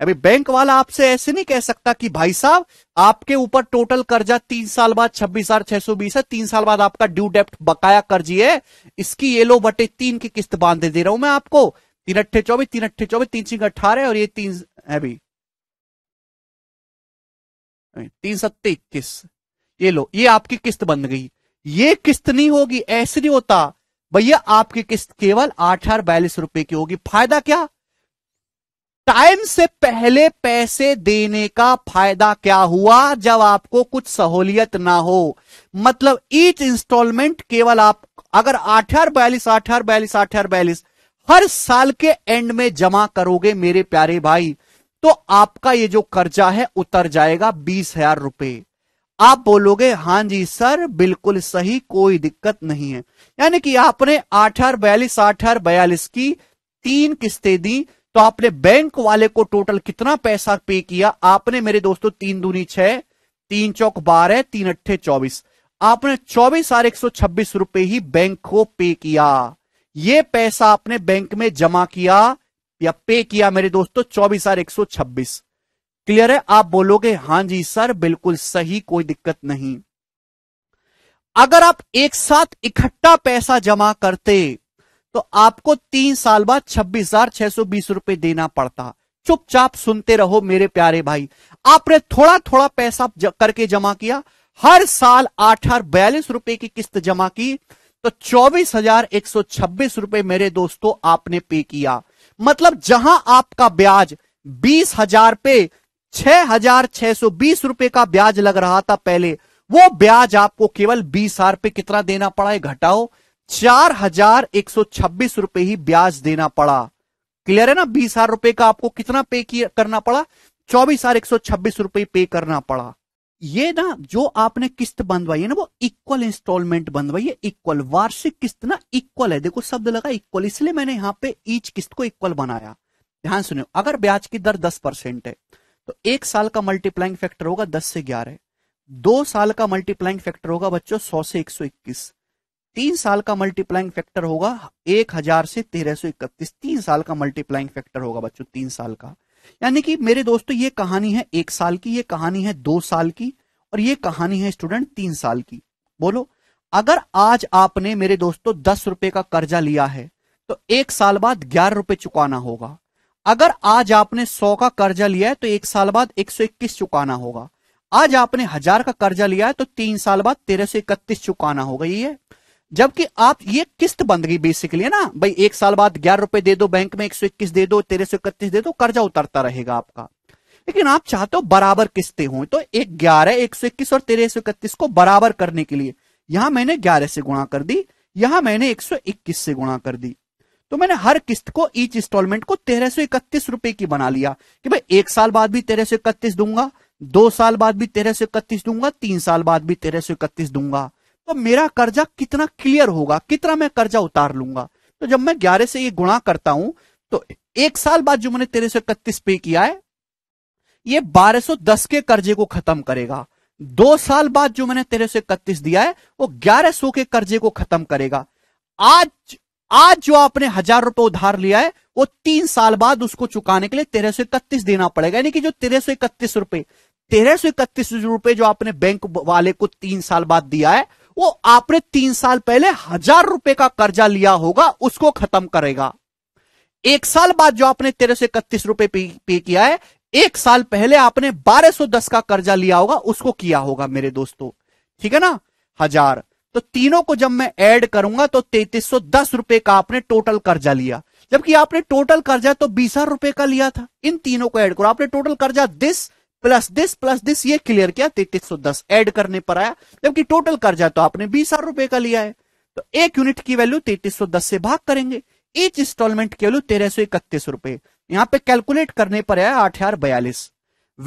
Speaker 1: अभी बैंक वाला आपसे ऐसे नहीं कह सकता कि भाई साहब आपके ऊपर टोटल कर्जा तीन साल बाद छब्बीस हजार छह सौ बीस है तीन साल बाद आपका ड्यू डेप्ट बकाया कर्जी है इसकी ये लो बटे तीन की किस्त बांध दे, दे रहा हूं मैं आपको तीन अट्ठे चौबीस तीन अट्ठे चौबीस तीन सिंह अट्ठारह और ये तीन अभी तीन सत्ते इक्कीस ये लो ये आपकी किस्त बन गई ये किस्त नहीं होगी ऐसे नहीं होता भैया आपकी किस्त केवल आठ हजार बयालीस रुपए की होगी फायदा क्या टाइम से पहले पैसे देने का फायदा क्या हुआ जब आपको कुछ सहूलियत ना हो मतलब ईच इंस्टॉलमेंट केवल आप अगर आठ हजार बयालीस आठ हजार बयालीस आठ हजार बयालीस हर साल के एंड में जमा करोगे मेरे प्यारे भाई तो आपका ये जो कर्जा है उतर जाएगा बीस हजार रुपए आप बोलोगे हाँ जी सर बिल्कुल सही कोई दिक्कत नहीं है यानी कि आपने आठार बयालीस आठार बयालीस की तीन किस्तें दी तो आपने बैंक वाले को टोटल कितना पैसा पे किया आपने मेरे दोस्तों तीन दूनी छह तीन चौक बारह तीन अट्ठे चौबीस आपने चौबीस हजार एक सौ छब्बीस रुपए ही बैंक को पे किया ये पैसा आपने बैंक में जमा किया या पे किया मेरे दोस्तों चौबीस हजार एक सौ छब्बीस क्लियर है आप बोलोगे हां जी सर बिल्कुल सही कोई दिक्कत नहीं अगर आप एक साथ इकट्ठा पैसा जमा करते तो आपको तीन साल बाद छब्बीस हजार छह सौ बीस रुपए देना पड़ता चुपचाप सुनते रहो मेरे प्यारे भाई आपने थोड़ा थोड़ा पैसा करके जमा किया हर साल आठ हजार बयालीस रुपए की किस्त जमा की तो चौबीस हजार एक सौ छब्बीस रुपए मेरे दोस्तों आपने पे किया मतलब जहां आपका ब्याज बीस हजार पे छह हजार छह सौ बीस रुपए का ब्याज लग रहा था पहले वो ब्याज आपको केवल बीस हजार पे कितना देना पड़ा है घटाओ चार हजार एक सौ छब्बीस रुपए ही ब्याज देना पड़ा क्लियर है ना बीस हजार रुपए का आपको कितना पे करना पड़ा चौबीस हजार एक सौ छब्बीस रुपए पे करना पड़ा ये ना जो आपने किस्त बंधवाई है ना वो इक्वल इंस्टॉलमेंट बंधवाई है इक्वल वार्षिक किस्त ना इक्वल है देखो शब्द लगा इक्वल इसलिए मैंने यहां पे ईच किस्त को इक्वल बनाया ध्यान सुनो अगर ब्याज की दर दस परसेंट है तो एक साल का मल्टीप्लाइंग फैक्टर होगा दस से ग्यारह दो साल का मल्टीप्लाइंग फैक्टर होगा बच्चों सौ से एक सौ इक्कीस तीन साल का मल्टीप्लाइंग फैक्टर होगा एक हजार से तेरह सौ इकतीस तीन साल का मल्टीप्लाइंग फैक्टर होगा बच्चों तीन साल का यानी कि मेरे दोस्तों ये कहानी है एक साल की ये कहानी है दो साल की और ये कहानी है स्टूडेंट तीन साल की बोलो अगर आज आपने मेरे दोस्तों दस रुपए का कर्जा लिया है तो एक साल बाद ग्यारह रुपए चुकाना होगा अगर आज आपने सौ का कर्जा लिया है तो एक साल बाद एक सौ इक्कीस चुकाना होगा आज आपने हजार का कर्जा लिया है तो तीन साल बाद तेरह सौ इकतीस चुकाना होगा ये जबकि आप ये किस्त बंदगी बेसिकली है ना भाई एक साल बाद ग्यारह रुपए दे दो बैंक में एक सौ इक्कीस दे दो तेरह सौ इकतीस दे दो कर्जा उतरता रहेगा आपका लेकिन आप चाहते हो बराबर किस्तें हो तो एक ग्यारह एक सौ इक्कीस और तेरह सौ इकतीस को बराबर करने के लिए यहां मैंने ग्यारह से गुणा कर दी यहां मैंने एक सौ इक्कीस से गुणा कर दी तो मैंने हर किस्त को ईच इंस्टॉलमेंट को तेरह सौ इकतीस रुपए की बना लिया कि भाई एक साल बाद भी तेरह सौ इकतीस दूंगा दो साल बाद भी तेरह सौ इकतीस दूंगा तीन साल बाद भी तेरह सौ इकतीस दूंगा तो मेरा कर्जा कितना क्लियर होगा कितना मैं कर्जा उतार लूंगा तो जब मैं ग्यारह से ये गुणा करता हूं तो एक साल बाद जो मैंने तेरह सौ इकतीस पे किया है ये बारह दस के कर्जे को खत्म करेगा दो साल बाद जो मैंने तेरह सौ इकतीस दिया है वो सौ के कर्जे को खत्म करेगा आज आज जो आपने हजार रुपए उधार लिया है वो तीन साल बाद उसको चुकाने के लिए तेरह सौ इकतीस देना पड़ेगा यानी कि जो तेरह सौ इकतीस रुपए तेरह सौ इकतीस रुपए जो आपने बैंक वाले को तीन साल बाद दिया है वो आपने तीन साल पहले हजार रुपए का कर्जा लिया होगा उसको खत्म करेगा एक साल बाद जो आपने तेरह सौ इकतीस रुपए पे किया है एक साल पहले आपने बारह सौ दस का कर्जा लिया होगा उसको किया होगा मेरे दोस्तों ठीक है ना हजार तो तीनों को जब मैं ऐड करूंगा तो तैतीस रुपए का आपने टोटल कर्जा लिया जबकि आपने टोटल कर्जा तो बीस हजार रुपए का लिया था इन तीनों को ऐड करो आपने टोटल कर्जा this plus this plus this ये क्लियर किया तैतीस सौ दस एड करने पर आया जबकि टोटल कर्जा तो आपने बीस हजार रुपए का लिया है तो एक यूनिट की वैल्यू तैतीस सौ दस से भाग करेंगे ईच इंस्टॉलमेंट की वैल्यू तेरह सौ इकतीस रुपए यहां पे कैलकुलेट करने पर आया आठ हजार बयालीस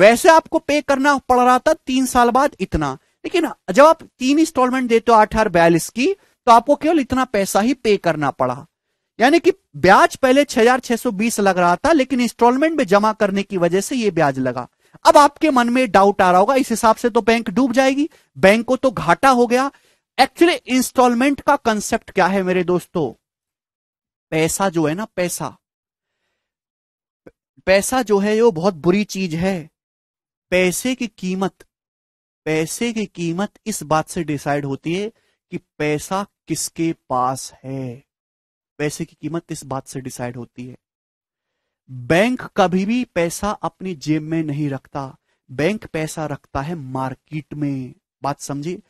Speaker 1: वैसे आपको पे करना पड़ रहा था तीन साल बाद इतना लेकिन जब आप तीन इंस्टॉलमेंट देते हो आठ हजार बयालीस की तो आपको केवल इतना पैसा ही पे करना पड़ा यानी कि ब्याज पहले छह हजार छह सौ बीस लग रहा था लेकिन इंस्टॉलमेंट में जमा करने की वजह से यह ब्याज लगा अब आपके मन में डाउट आ रहा होगा इस हिसाब से तो बैंक डूब जाएगी बैंक को तो घाटा हो गया एक्चुअली इंस्टॉलमेंट का कंसेप्ट क्या है मेरे दोस्तों पैसा जो है ना पैसा पैसा जो है वो बहुत बुरी चीज है पैसे की कीमत पैसे की कीमत इस बात से डिसाइड होती है कि पैसा किसके पास है पैसे की कीमत इस बात से डिसाइड होती है बैंक कभी भी पैसा अपनी जेब में नहीं रखता बैंक पैसा रखता है मार्केट में बात समझिए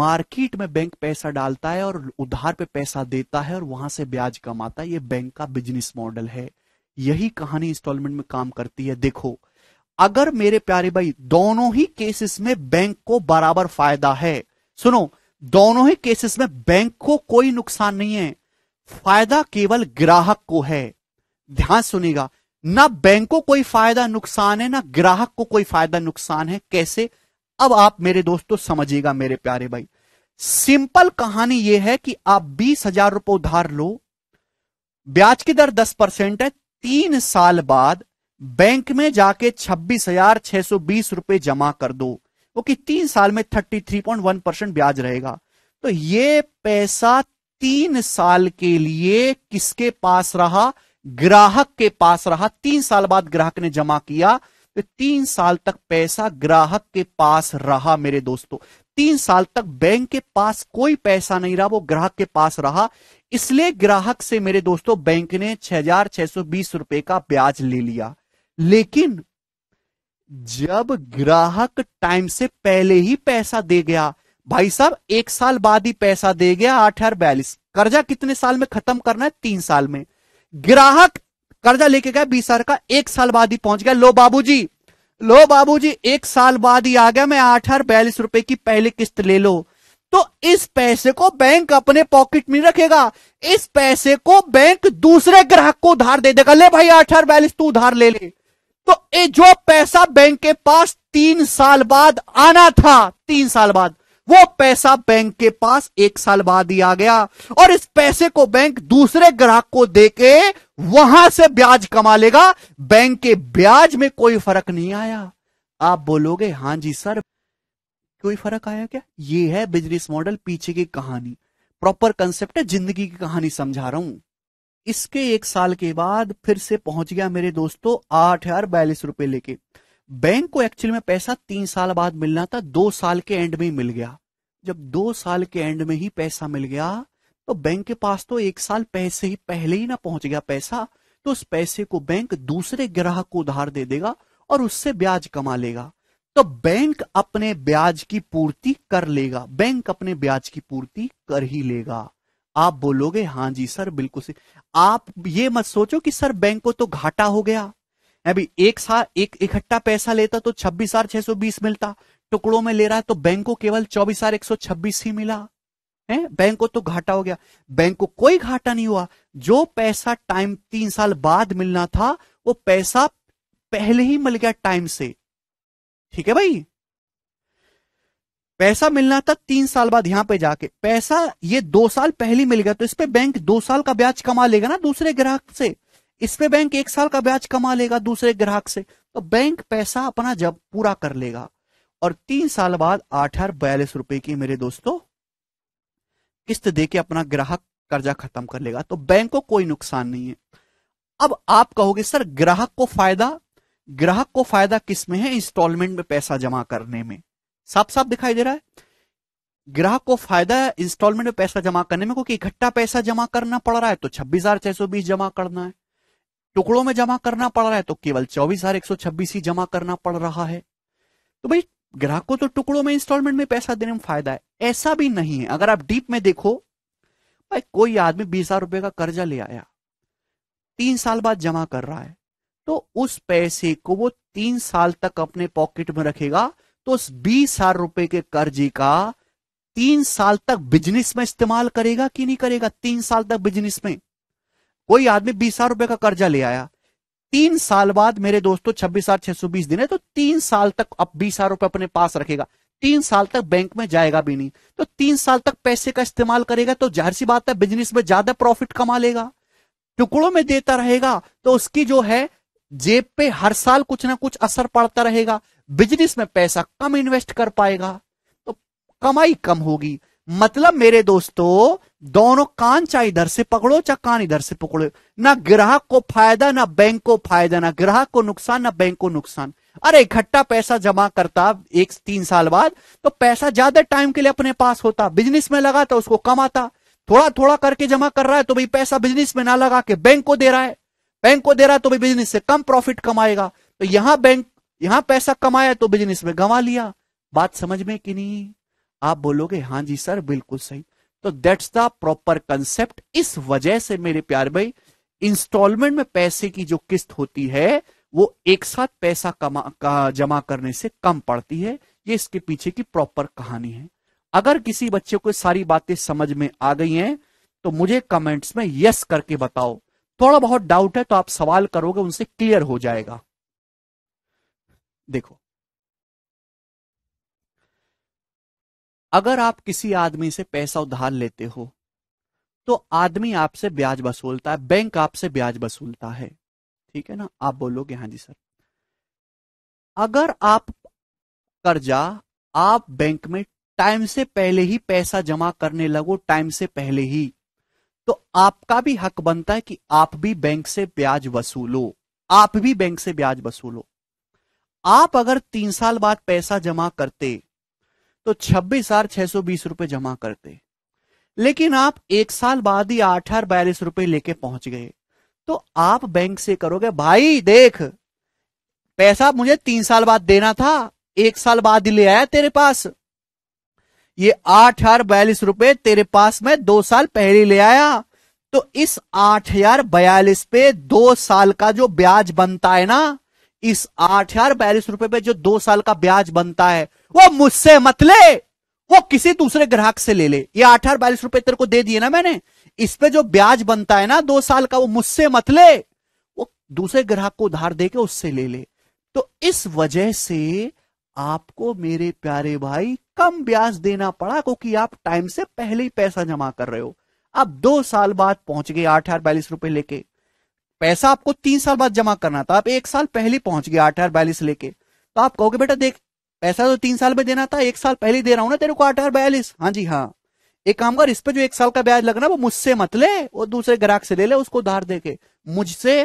Speaker 1: मार्केट में बैंक पैसा डालता है और उधार पे पैसा देता है और वहां से ब्याज कमाता है ये बैंक का बिजनेस मॉडल है यही कहानी इंस्टॉलमेंट में काम करती है देखो अगर मेरे प्यारे भाई दोनों ही केसेस में बैंक को बराबर फायदा है सुनो दोनों ही केसेस में बैंक को कोई नुकसान नहीं है फायदा केवल ग्राहक को है ध्यान सुनेगा ना बैंक को कोई फायदा नुकसान है ना ग्राहक को कोई फायदा नुकसान है कैसे अब आप मेरे दोस्तों समझिएगा मेरे प्यारे भाई सिंपल कहानी यह है कि आप बीस हजार रुपये उधार लो ब्याज की दर दस परसेंट है तीन साल बाद बैंक में जाके छब्बीस हजार छह सौ बीस रुपए जमा कर दो वो कि तीन साल में thirty three point one percent ब्याज रहेगा तो ये पैसा तीन साल के लिए किसके पास रहा ग्राहक के पास रहा तीन साल बाद ग्राहक ने जमा किया तो तीन साल तक पैसा ग्राहक के पास रहा मेरे दोस्तों तीन साल तक बैंक के पास कोई पैसा नहीं रहा वो ग्राहक के पास रहा इसलिए ग्राहक से मेरे दोस्तों बैंक ने छह हजार छह सौ बीस रुपए का ब्याज ले लिया लेकिन जब ग्राहक टाइम से पहले ही पैसा दे गया भाई साहब एक साल बाद ही पैसा दे गया आठ हजार बयालीस कर्जा कितने साल में खत्म करना है तीन साल में ग्राहक कर्जा लेके गया बीस हजार का एक साल बाद ही पहुंच गया लो बाबूजी लो बाबूजी एक साल बाद ही आ गया मैं आठ हजार बयालीस रुपए की पहली किस्त ले लो तो इस पैसे को बैंक अपने पॉकेट में रखेगा इस पैसे को बैंक दूसरे ग्राहक को उधार दे देगा ले भाई आठ हजार बयालीस तू उधार ले ले तो ये जो पैसा बैंक के पास तीन साल बाद आना था तीन साल बाद वो पैसा बैंक के पास एक साल बाद ही आ गया और इस पैसे को बैंक दूसरे ग्राहक को देके वहां से ब्याज कमा लेगा बैंक के ब्याज में कोई फर्क नहीं आया आप बोलोगे हां जी सर कोई फर्क आया क्या ये है बिजनेस मॉडल पीछे की कहानी प्रॉपर कंसेप्ट है जिंदगी की कहानी समझा रहा हूं इसके एक साल के बाद फिर से पहुंच गया मेरे दोस्तों आठ हजार बयालीस रुपए लेके बैंक को एक्चुअल में पैसा तीन साल बाद मिलना था दो साल के एंड में ही मिल गया जब दो साल के एंड में ही पैसा मिल गया तो बैंक के पास तो एक साल पैसे ही पहले ही ना पहुंच गया पैसा तो उस पैसे को बैंक दूसरे ग्राहक को उधार दे देगा और उससे ब्याज कमा लेगा तो बैंक अपने ब्याज की पूर्ति कर लेगा बैंक अपने ब्याज की पूर्ति कर ही लेगा आप बोलोगे हाँ जी सर बिल्कुल सही आप ये मत सोचो कि सर बैंक को तो घाटा हो गया अभी एक साल एक इकट्ठा पैसा लेता तो छब्बीस हजार छह सौ बीस मिलता टुकड़ों में ले रहा है तो बैंक को केवल चौबीस हजार एक सौ छब्बीस ही मिला है बैंक को तो घाटा हो गया बैंक को कोई घाटा नहीं हुआ जो पैसा टाइम तीन साल बाद मिलना था वो पैसा पहले ही मिल गया टाइम से ठीक है भाई पैसा मिलना था तीन साल बाद यहां पे जाके पैसा ये दो साल पहले मिल गया तो इस पे बैंक दो साल का ब्याज कमा लेगा ना दूसरे ग्राहक से इस पे बैंक एक साल का ब्याज कमा लेगा दूसरे ग्राहक से तो बैंक पैसा अपना जब पूरा कर लेगा और तीन साल बाद आठ हजार बयालीस रुपए की मेरे दोस्तों किस्त दे के अपना ग्राहक कर्जा खत्म कर लेगा तो बैंक को कोई नुकसान नहीं है अब आप कहोगे सर ग्राहक को फायदा ग्राहक को फायदा किसमें है इंस्टॉलमेंट में पैसा जमा करने में साफ साफ दिखाई दे रहा है ग्राहक को फायदा है इंस्टॉलमेंट में पैसा जमा करने में क्योंकि इकट्ठा पैसा जमा करना पड़ रहा है तो छब्बीस हजार छह सौ बीस जमा करना है टुकड़ों में जमा करना पड़ रहा है तो केवल चौबीस हजार एक सौ छब्बीस ही जमा करना पड़ रहा है तो भाई ग्राहक को तो टुकड़ों में इंस्टॉलमेंट में पैसा देने में फायदा है ऐसा भी नहीं है अगर आप डीप में देखो भाई कोई आदमी बीस हजार रुपए का कर्जा ले आया तीन साल बाद जमा कर रहा है तो उस पैसे को वो तीन साल तक अपने पॉकेट में रखेगा तो उस बीस हजार रुपए के कर्जे का तीन साल तक बिजनेस में इस्तेमाल करेगा कि नहीं करेगा तीन साल तक बिजनेस में कोई आदमी बीस हजार रुपए का कर्जा ले आया तीन साल बाद मेरे दोस्तों छब्बीस हजार छह सौ बीस दिन है तो तीन साल तक अब बीस हजार रुपए अपने पास रखेगा तीन साल तक बैंक में जाएगा भी नहीं तो तीन साल तक पैसे का इस्तेमाल करेगा तो जाहिर सी बात है बिजनेस में ज्यादा प्रॉफिट कमा लेगा टुकड़ों में देता रहेगा तो उसकी जो है जेब पे हर साल कुछ ना कुछ असर पड़ता रहेगा बिजनेस में पैसा कम इन्वेस्ट कर पाएगा तो कमाई कम होगी मतलब मेरे दोस्तों दोनों कान चाहे इधर से पकड़ो चाहे कान इधर से पकड़ो ना ग्राहक को फायदा ना बैंक को फायदा ना ग्राहक को नुकसान ना बैंक को नुकसान अरे इकट्ठा पैसा जमा करता एक तीन साल बाद तो पैसा ज्यादा टाइम के लिए अपने पास होता बिजनेस में लगा तो उसको कमाता थोड़ा थोड़ा करके जमा कर रहा है तो भाई पैसा बिजनेस में ना लगा के बैंक को दे रहा है बैंक को दे रहा है तो भाई बिजनेस से कम प्रॉफिट कमाएगा तो यहां बैंक यहां पैसा कमाया तो बिजनेस में गंवा लिया बात समझ में कि नहीं आप बोलोगे हाँ जी सर बिल्कुल सही तो दैट्स द प्रॉपर कंसेप्ट इस वजह से मेरे प्यार भाई इंस्टॉलमेंट में पैसे की जो किस्त होती है वो एक साथ पैसा कमा का, जमा करने से कम पड़ती है ये इसके पीछे की प्रॉपर कहानी है अगर किसी बच्चे को सारी बातें समझ में आ गई हैं तो मुझे कमेंट्स में यस करके बताओ थोड़ा बहुत डाउट है तो आप सवाल करोगे उनसे क्लियर हो जाएगा देखो अगर आप किसी आदमी से पैसा उधार लेते हो तो आदमी आपसे ब्याज वसूलता है बैंक आपसे ब्याज वसूलता है ठीक है ना आप बोलोगे हाँ जी सर अगर आप कर्जा आप बैंक में टाइम से पहले ही पैसा जमा करने लगो टाइम से पहले ही तो आपका भी हक बनता है कि आप भी बैंक से ब्याज वसूलो आप भी बैंक से ब्याज वसूलो आप अगर तीन साल बाद पैसा जमा करते तो छब्बीस हजार छह सौ बीस रुपए जमा करते लेकिन आप एक साल बाद ही आठ हजार बयालीस रुपए लेके पहुंच गए तो आप बैंक से करोगे भाई देख पैसा मुझे तीन साल बाद देना था एक साल बाद ही ले आया तेरे पास ये आठ हजार बयालीस रुपए तेरे पास में दो साल पहले ले आया तो इस आठ हजार बयालीस पे दो साल का जो ब्याज बनता है ना इस आठ हजार बयालीस रुपए पे जो दो साल का ब्याज बनता है वो मुझसे मत ले वो किसी दूसरे ग्राहक से ले ले ये आठ हजार बयालीस रुपए तेरे को दे दिए ना मैंने इस पे जो ब्याज बनता है ना दो साल का वो मुझसे मत ले वो दूसरे ग्राहक को उधार दे के उससे ले ले तो इस वजह से आपको मेरे प्यारे भाई कम ब्याज देना पड़ा क्योंकि आप टाइम से पहले ही पैसा जमा कर रहे हो आप दो साल बाद पहुंच गए आठ हजार बयालीस रुपए लेके पैसा आपको तीन साल बाद जमा करना था आप एक साल पहले पहुंच गया आठ लेके तो आप कहोगे बेटा देख पैसा तो तीन साल में देना था एक साल पहले दे रहा हूं ना तेरे को आठ हजार बयालीस हाँ जी हाँ एक काम कर इस पे जो एक साल का ब्याज लगना वो मुझसे मत ले और दूसरे ग्राहक से ले ले उसको उधार दे के मुझसे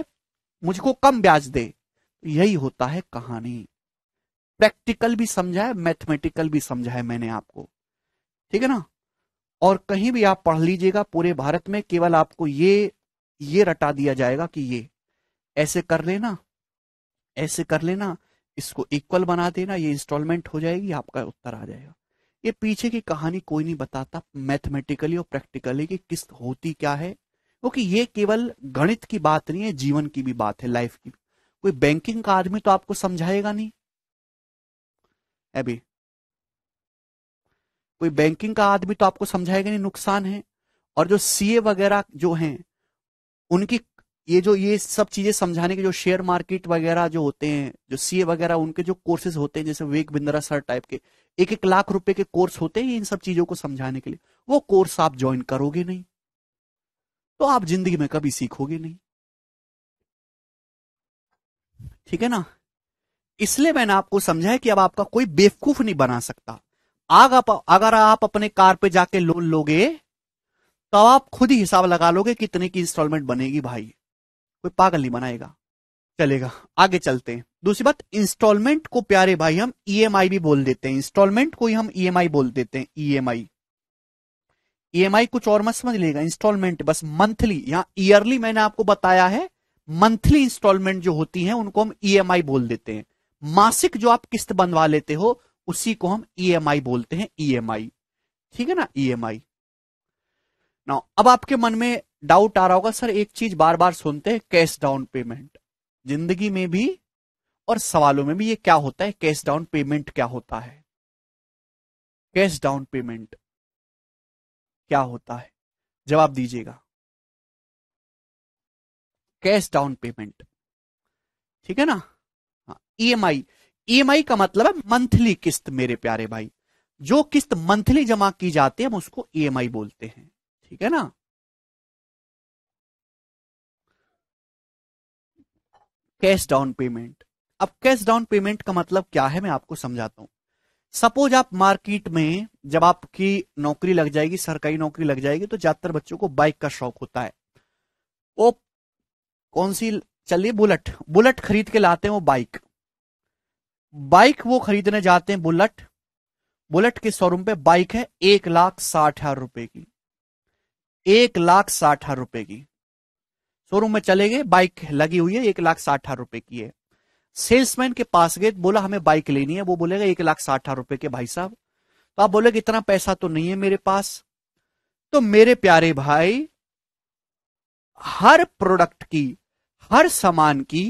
Speaker 1: मुझको कम ब्याज दे यही होता है कहानी प्रैक्टिकल भी समझा है मैथमेटिकल भी समझा है मैंने आपको ठीक है ना और कहीं भी आप पढ़ लीजिएगा पूरे भारत में केवल आपको ये ये रटा दिया जाएगा कि ये ऐसे कर लेना ऐसे कर लेना इसको इक्वल बना देना ये इंस्टॉलमेंट हो जाएगी आपका उत्तर आ जाएगा ये पीछे की कहानी कोई नहीं बताता मैथमेटिकली और प्रैक्टिकली कि किस्त होती क्या है क्योंकि ये केवल गणित की बात नहीं है जीवन की भी बात है लाइफ की कोई बैंकिंग का आदमी तो आपको समझाएगा नहीं अभी कोई बैंकिंग का आदमी तो आपको समझाएगा नहीं नुकसान है और जो सीए वगैरह जो हैं उनकी ये जो ये सब चीजें समझाने के जो शेयर मार्केट वगैरह जो होते हैं जो सीए वगैरह उनके जो कोर्सेज होते हैं जैसे वेग बिंद्रा सर टाइप के एक एक लाख रुपए के कोर्स होते हैं इन सब चीजों को समझाने के लिए वो कोर्स आप ज्वाइन करोगे नहीं तो आप जिंदगी में कभी सीखोगे नहीं ठीक है ना इसलिए मैंने आपको समझा है कि अब आपका कोई बेवकूफ नहीं बना सकता आग आप अगर आप अपने कार पे जाके लोन लोगे तो आप खुद ही हिसाब लगा लोगे कितने की इंस्टॉलमेंट बनेगी भाई कोई पागल नहीं बनाएगा चलेगा आगे चलते हैं दूसरी बात इंस्टॉलमेंट को प्यारे भाई हम ईएमआई e भी बोल देते हैं इंस्टॉलमेंट को ही हम ईएमआई e बोल देते हैं ईएमआई e ईएमआई कुछ और मत समझ लेगा इंस्टॉलमेंट बस मंथली यहाँ ईयरली मैंने आपको बताया है मंथली इंस्टॉलमेंट जो होती है उनको हम ईएमआई बोल देते हैं मासिक जो आप किस्त बनवा लेते हो उसी को हम ईएमआई बोलते हैं ईएमआई ठीक है ना ईएमआई ना अब आपके मन में डाउट आ रहा होगा सर एक चीज बार बार सुनते हैं कैश डाउन पेमेंट जिंदगी में भी और सवालों में भी ये क्या होता है कैश डाउन पेमेंट क्या होता है कैश डाउन पेमेंट क्या होता है जवाब दीजिएगा कैश डाउन पेमेंट ठीक है ना ईएमआई हाँ, ईएमआई e e का मतलब है मंथली किस्त मेरे प्यारे भाई जो किस्त मंथली जमा की जाती है हम उसको ईएमआई e बोलते हैं ठीक है ना कैश डाउन पेमेंट अब कैश डाउन पेमेंट का मतलब क्या है मैं आपको समझाता हूं सपोज आप मार्केट में जब आपकी नौकरी लग जाएगी सरकारी नौकरी लग जाएगी तो ज्यादातर बच्चों को बाइक का शौक होता है वो कौन सी चलिए बुलेट बुलेट खरीद के लाते हैं वो बाइक बाइक वो खरीदने जाते हैं बुलेट बुलेट के शोरूम पे बाइक है एक लाख साठ हजार रुपए की एक लाख साठ हजार रुपए की शोरूम में चले गए बाइक लगी हुई है एक लाख साठ हजार रुपए की है सेल्समैन के पास गए बोला हमें बाइक लेनी है वो बोलेगा एक लाख साठ हजार रुपए के भाई साहब तो आप बोलेगे इतना पैसा तो नहीं है मेरे पास तो मेरे प्यारे भाई हर प्रोडक्ट की हर सामान की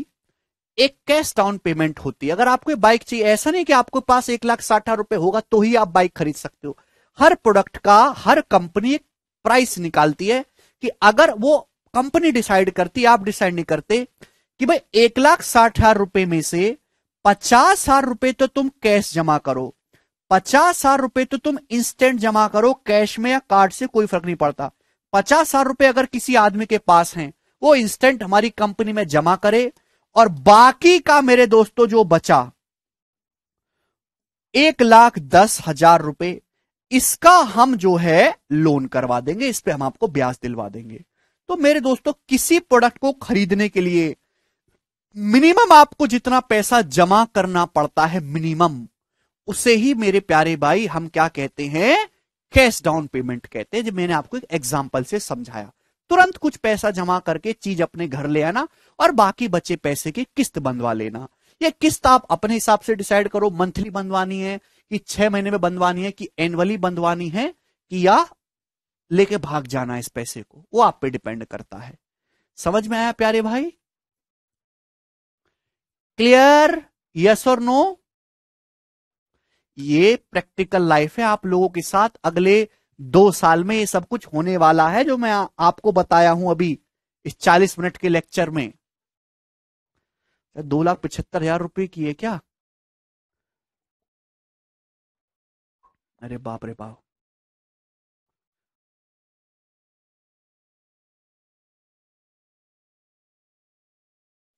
Speaker 1: एक कैश डाउन पेमेंट होती है अगर आपको बाइक चाहिए ऐसा नहीं कि आपके पास एक लाख साठ हजार रुपए होगा तो ही आप बाइक खरीद सकते हो हर प्रोडक्ट का हर कंपनी एक प्राइस निकालती है कि अगर वो कंपनी डिसाइड करती आप डिसाइड नहीं करते कि भाई एक लाख साठ हजार रुपए में से पचास हजार रुपए तो तुम कैश जमा करो पचास हजार रुपए तो तुम इंस्टेंट जमा करो कैश में या कार्ड से कोई फर्क नहीं पड़ता पचास हजार रुपए अगर किसी आदमी के पास हैं वो इंस्टेंट हमारी कंपनी में जमा करे और बाकी का मेरे दोस्तों जो बचा एक लाख दस हजार रुपए इसका हम जो है लोन करवा देंगे इस पर हम आपको ब्याज दिलवा देंगे तो मेरे दोस्तों किसी प्रोडक्ट को खरीदने के लिए मिनिमम आपको जितना पैसा जमा करना पड़ता है मिनिमम उसे ही मेरे प्यारे भाई हम क्या कहते हैं कैश डाउन पेमेंट कहते हैं जो मैंने आपको एक एग्जाम्पल से समझाया तुरंत कुछ पैसा जमा करके चीज अपने घर ले आना और बाकी बचे पैसे की किस्त बंधवा लेना या किस्त आप अपने हिसाब से डिसाइड करो मंथली बंधवानी है कि छह महीने में बंधवानी है कि एनुअली बंधवानी है कि या लेके भाग जाना है इस पैसे को वो आप पे डिपेंड करता है समझ में आया प्यारे भाई क्लियर यस और नो ये प्रैक्टिकल लाइफ है आप लोगों के साथ अगले दो साल में ये सब कुछ होने वाला है जो मैं आपको बताया हूं अभी इस चालीस मिनट के लेक्चर में दो लाख पिछहत्तर हजार रुपए की है क्या अरे बाप रे बाप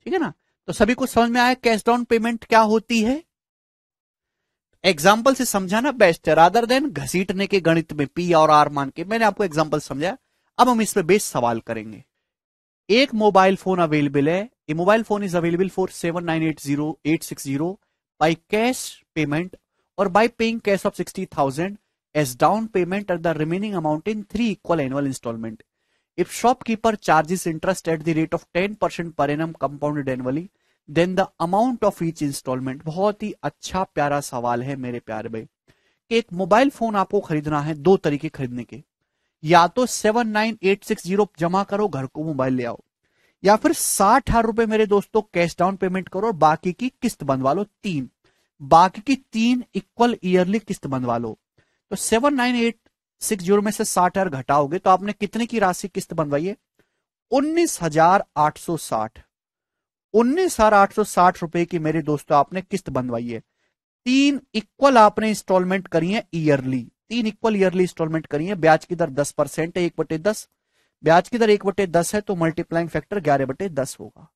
Speaker 1: ठीक है ना तो सभी को समझ में आया कैश डाउन पेमेंट क्या होती है एग्जाम्पल से समझाना बेस्ट है रादर देन घसीटने के गणित में पी और आर मान के मैंने आपको एग्जाम्पल समझाया अब हम इस पे बेस सवाल करेंगे एक मोबाइल फोन अवेलेबल है ये mobile phone is available for seven nine eight zero eight six zero by cash payment और by paying cash of sixty thousand as down payment at the remaining amount in three equal annual instalment if shopkeeper charges interest at the rate of ten percent per annum compound annually then the amount of each instalment बहुत ही अच्छा प्यारा सवाल है मेरे प्यारे भाई कि एक मोबाइल फोन आपको खरीदना है दो तरीके खरीदने के या तो seven nine eight six zero जमा करो घर को मोबाइल ले आओ या फिर साठ हजार रुपए मेरे दोस्तों कैश डाउन पेमेंट करो और बाकी की किस्त बनवा लो तीन बाकी की तीन इक्वल ईयरली किस्त बनवा लो तो seven nine eight six zero में से साठ हजार घटाओगे तो आपने कितने की राशि किस्त बनवाई है उन्नीस हजार आठ सौ साठ उन्नीस हजार आठ सौ साठ रुपए की मेरे दोस्तों आपने किस्त बनवाई है तीन इक्वल आपने इंस्टॉलमेंट करी है ईयरली तीन इक्वल ईयरली इंस्टॉलमेंट करी है ब्याज की दर दस परसेंट है एक बटे दस ब्याज की दर एक बटे दस है तो मल्टीप्लाइंग फैक्टर ग्यारह बटे दस होगा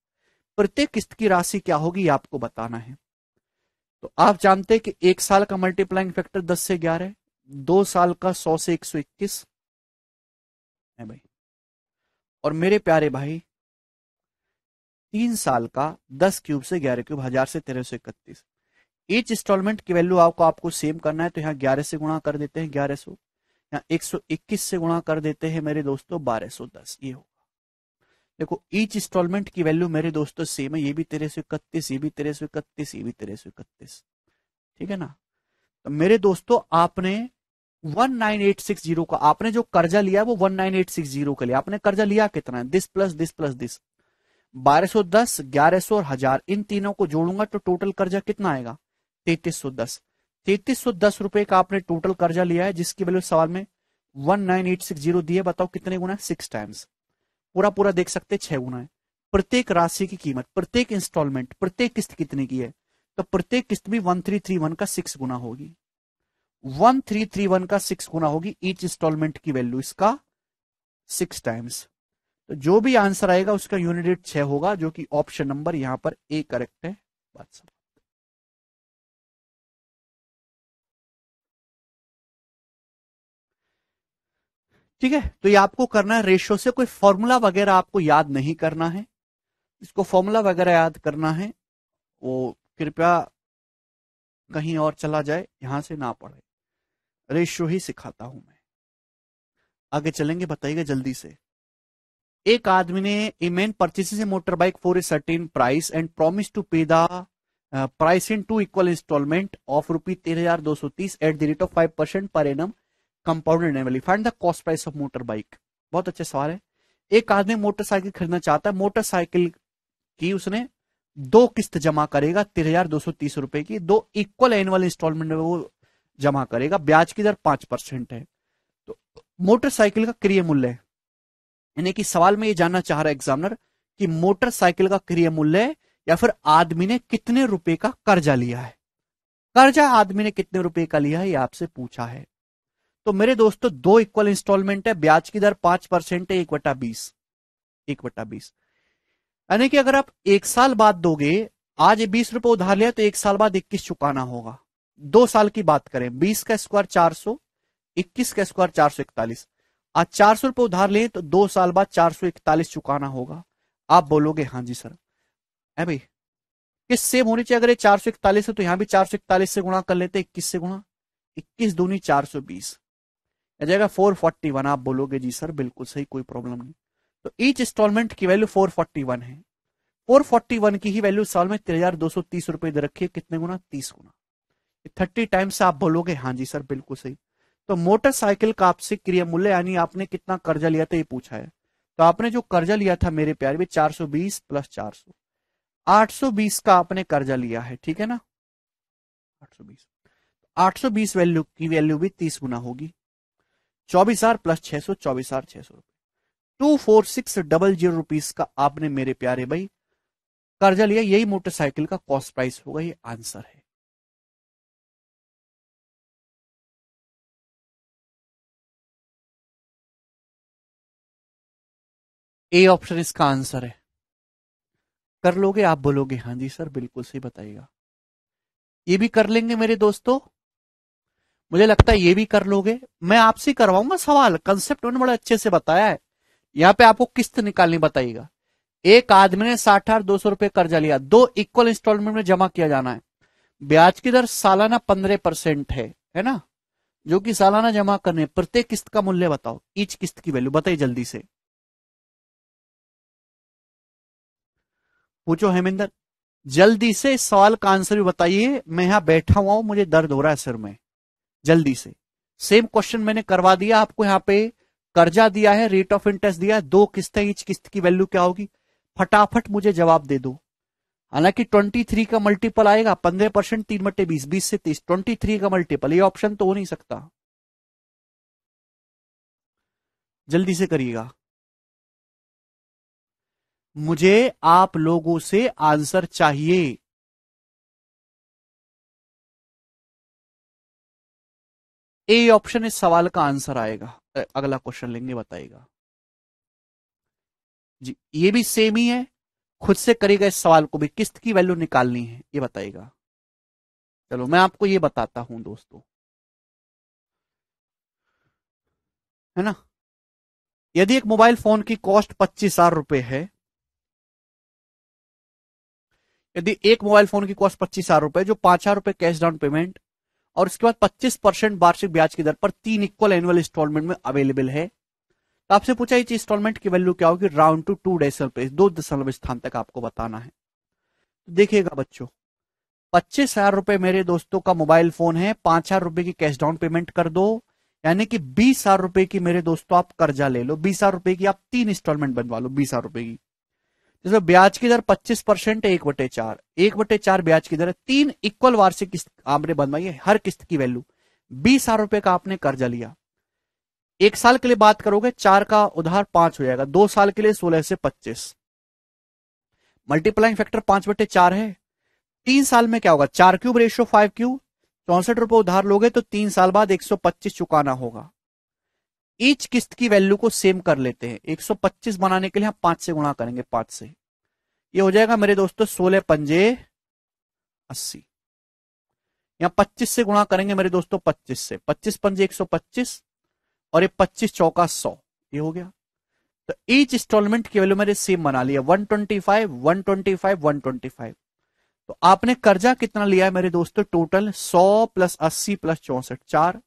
Speaker 1: प्रत्येक किस्त की राशि क्या होगी आपको बताना है तो आप जानते हैं कि एक साल का मल्टीप्लाइंग फैक्टर दस से ग्यारह दो साल का सौ से एक सौ इक्कीस है भाई और मेरे प्यारे भाई तीन साल का दस क्यूब से ग्यारह क्यूब हजार से तेरह सौ इकतीस ईच इंस्टॉलमेंट की वैल्यू आपको आपको सेम करना है तो यहाँ ग्यारह से गुणा कर देते हैं ग्यारह सौ यहाँ एक सौ इक्कीस से गुणा कर देते हैं मेरे दोस्तों बारह सौ दस ये होगा देखो ईच इंस्टॉलमेंट की वैल्यू मेरे दोस्तों सेम है ये भी तेरे सौ इकतीस ये भी तेरे सौ इकतीस ये भी तेरे सौ इकतीस ठीक है ना तो मेरे दोस्तों आपने 19860 का आपने जो कर्जा लिया वो 19860 के लिए आपने कर्जा लिया कितना है this plus this plus this बारह सौ दस ग्यारह सौ और हजार इन तीनों को जोड़ूंगा तो टोटल कर्जा कितना आएगा तैतीस सौ दस तैतीस सौ दस रुपए का आपने टोटल कर्जा लिया है जिसकी वैल्यू सवाल में one nine eight six zero दिए बताओ कितने गुना है सिक्स टाइम्स पूरा पूरा देख सकते छह गुना है प्रत्येक राशि की कीमत प्रत्येक इंस्टॉलमेंट प्रत्येक किस्त कितने की है तो प्रत्येक किस्त भी वन थ्री थ्री वन का सिक्स गुना होगी वन थ्री थ्री वन का सिक्स गुना होगी ईच इंस्टॉलमेंट की वैल्यू इसका सिक्स टाइम्स तो जो भी आंसर आएगा उसका यूनिट छह होगा जो कि ऑप्शन नंबर यहां पर ए करेक्ट है बात समझ ठीक है तो ये आपको करना है रेशियो से कोई फॉर्मूला वगैरह आपको याद नहीं करना है इसको फॉर्मूला वगैरह याद करना है वो कृपया कहीं और चला जाए यहां से ना पढ़े रेशियो ही सिखाता हूं मैं आगे चलेंगे बताइएगा जल्दी से एक आदमी ने a man purchases a motorbike for a certain price and promise to pay the price in two equal instalment of rupee तेरह हजार दो सौ तीस at the rate of five percent per annum compounded annually find the cost price of motorbike बहुत अच्छे सवाल है एक आदमी मोटरसाइकिल खरीदना चाहता है मोटरसाइकिल की उसने दो किस्त जमा करेगा तेरह हजार दो सौ तीस रुपए की दो इक्वल एनुअल इंस्टॉलमेंट में वो जमा करेगा ब्याज की दर पांच परसेंट है तो मोटरसाइकिल का क्रिय मूल्य यानी कि सवाल में ये जानना चाह रहा है एग्जामिनर कि मोटरसाइकिल का क्रिय मूल्य या फिर आदमी ने कितने रुपए का कर्जा लिया है कर्जा आदमी ने कितने रुपए का लिया है ये आपसे पूछा है तो मेरे दोस्तों दो इक्वल इंस्टॉलमेंट है ब्याज की दर पांच परसेंट है एक बटा बीस एक बटा बीस यानी कि अगर आप एक साल बाद दोगे आज बीस रुपए उधार लिया तो एक साल बाद इक्कीस चुकाना होगा दो साल की बात करें बीस का स्क्वायर चार सौ इक्कीस का स्क्वायर चार सौ इकतालीस आज चार सौ रुपए उधार लें तो दो साल बाद चार सौ इकतालीस चुकाना होगा आप बोलोगे हाँ जी सर है भाई किस सेम होनी चाहिए अगर ये चार सौ इकतालीस है तो यहां भी चार सौ इकतालीस से गुणा कर लेते इक्कीस से गुणा इक्कीस दूनी चार सौ बीस आ जाएगा फोर फोर्टी वन आप बोलोगे जी सर बिल्कुल सही कोई प्रॉब्लम नहीं तो ईच इंस्टॉलमेंट की वैल्यू फोर फोर्टी वन है फोर फोर्टी वन की ही वैल्यू साल में तीन हजार दो सौ तीस रुपए दे रखी है कितने गुना तीस गुना थर्टी टाइम्स आप बोलोगे हाँ जी सर बिल्कुल सही तो मोटरसाइकिल का आपसे क्रिय मूल्य यानी आपने कितना कर्जा लिया था ये पूछा है तो आपने जो कर्जा लिया था मेरे प्यार में बीस प्लस 400 820 का आपने कर्जा लिया है ठीक है ना 820 820 वैल्यू की वैल्यू भी 30 गुना होगी चौबीस प्लस छह सौ चौबीस हजार छह सौ रुपए two four six double zero rupees का आपने मेरे प्यारे भाई कर्जा लिया यही मोटरसाइकिल का कॉस्ट प्राइस
Speaker 2: होगा ये आंसर है ए
Speaker 1: ऑप्शन इसका आंसर है कर लोगे आप बोलोगे हाँ जी सर बिल्कुल सही बताइएगा ये भी कर लेंगे मेरे दोस्तों मुझे लगता है ये भी कर लोगे मैं आपसे करवाऊंगा सवाल कंसेप्ट उन्होंने बड़े अच्छे से बताया है यहाँ पे आपको किस्त निकालनी बताइएगा एक आदमी ने साठ हजार दो सौ रुपए कर्जा लिया दो इक्वल इंस्टॉलमेंट में जमा किया जाना है ब्याज की दर सालाना पंद्रह परसेंट है है ना जो कि सालाना जमा करने प्रत्येक किस्त का मूल्य बताओ ईच किस्त की वैल्यू बताइए जल्दी से पूछो हेमिंदर जल्दी से इस सवाल का आंसर भी बताइए मैं यहां बैठा हुआ हूं मुझे दर्द हो रहा है सिर में जल्दी से सेम क्वेश्चन मैंने करवा दिया आपको यहाँ पे कर्जा दिया है रेट ऑफ इंटरेस्ट दिया है दो किस्तें ईच किस्त की वैल्यू क्या होगी फटाफट मुझे जवाब दे दो हालांकि 23 का मल्टीपल आएगा 15 परसेंट तीन बटे बीस बीस से तीस 23 का मल्टीपल ये ऑप्शन तो हो नहीं सकता जल्दी से करिएगा
Speaker 2: मुझे आप लोगों से आंसर चाहिए ए ऑप्शन
Speaker 1: इस सवाल का आंसर आएगा अगला क्वेश्चन लेंगे बताएगा जी ये भी सेम ही है खुद से करेगा इस सवाल को भी किस्त की वैल्यू निकालनी है ये बताएगा चलो मैं आपको ये बताता हूं दोस्तों
Speaker 2: है ना यदि एक मोबाइल फोन की कॉस्ट पच्चीस हजार
Speaker 1: रुपए है यदि एक मोबाइल फोन की कॉस्ट पच्चीस हजार रुपए जो पांच हजार रुपए कैश डाउन पेमेंट और उसके बाद 25 परसेंट वार्षिक ब्याज की दर पर तीन इक्वल एनुअल इंस्टॉलमेंट में अवेलेबल है तो आपसे पूछा इस इंस्टॉलमेंट की वैल्यू क्या होगी राउंड टू टू डेसिमल दो दशमलव स्थान तक आपको बताना है तो देखिएगा बच्चों पच्चीस हजार रुपए मेरे दोस्तों का मोबाइल फोन है पांच हजार रुपए की कैश डाउन पेमेंट कर दो यानी कि बीस हजार रुपए की मेरे दोस्तों आप कर्जा ले लो बीस हजार रुपए की आप तीन इंस्टॉलमेंट बनवा लो बीस हजार रुपए की जिसमें ब्याज की दर 25 परसेंट एक बटे चार एक बटे चार ब्याज की दर है तीन इक्वल वार्षिक किस्त आपने बनवाई है हर किस्त की वैल्यू बीस हजार रुपए का आपने कर्जा लिया एक साल के लिए बात करोगे चार का उधार पांच हो जाएगा दो साल के लिए सोलह से पच्चीस मल्टीप्लाइंग फैक्टर पांच बटे चार है तीन साल में क्या होगा चार क्यूब रेशियो फाइव क्यूब चौसठ रुपए उधार लोगे तो तीन साल बाद एक सौ पच्चीस चुकाना होगा ईच किस्त की वैल्यू को सेम कर लेते हैं 125 बनाने के लिए हम पांच से गुणा करेंगे पांच से ये हो जाएगा मेरे दोस्तों सोलह पंजे अस्सी यहां पच्चीस से गुणा करेंगे मेरे दोस्तों पच्चीस से पच्चीस पंजे एक सौ पच्चीस और ये पच्चीस चौका सौ ये हो गया तो ईच इंस्टॉलमेंट की वैल्यू मैंने सेम बना लिया one twenty five one twenty five one twenty five तो आपने कर्जा कितना लिया है मेरे दोस्तों टोटल सौ प्लस अस्सी प्लस चौसठ चार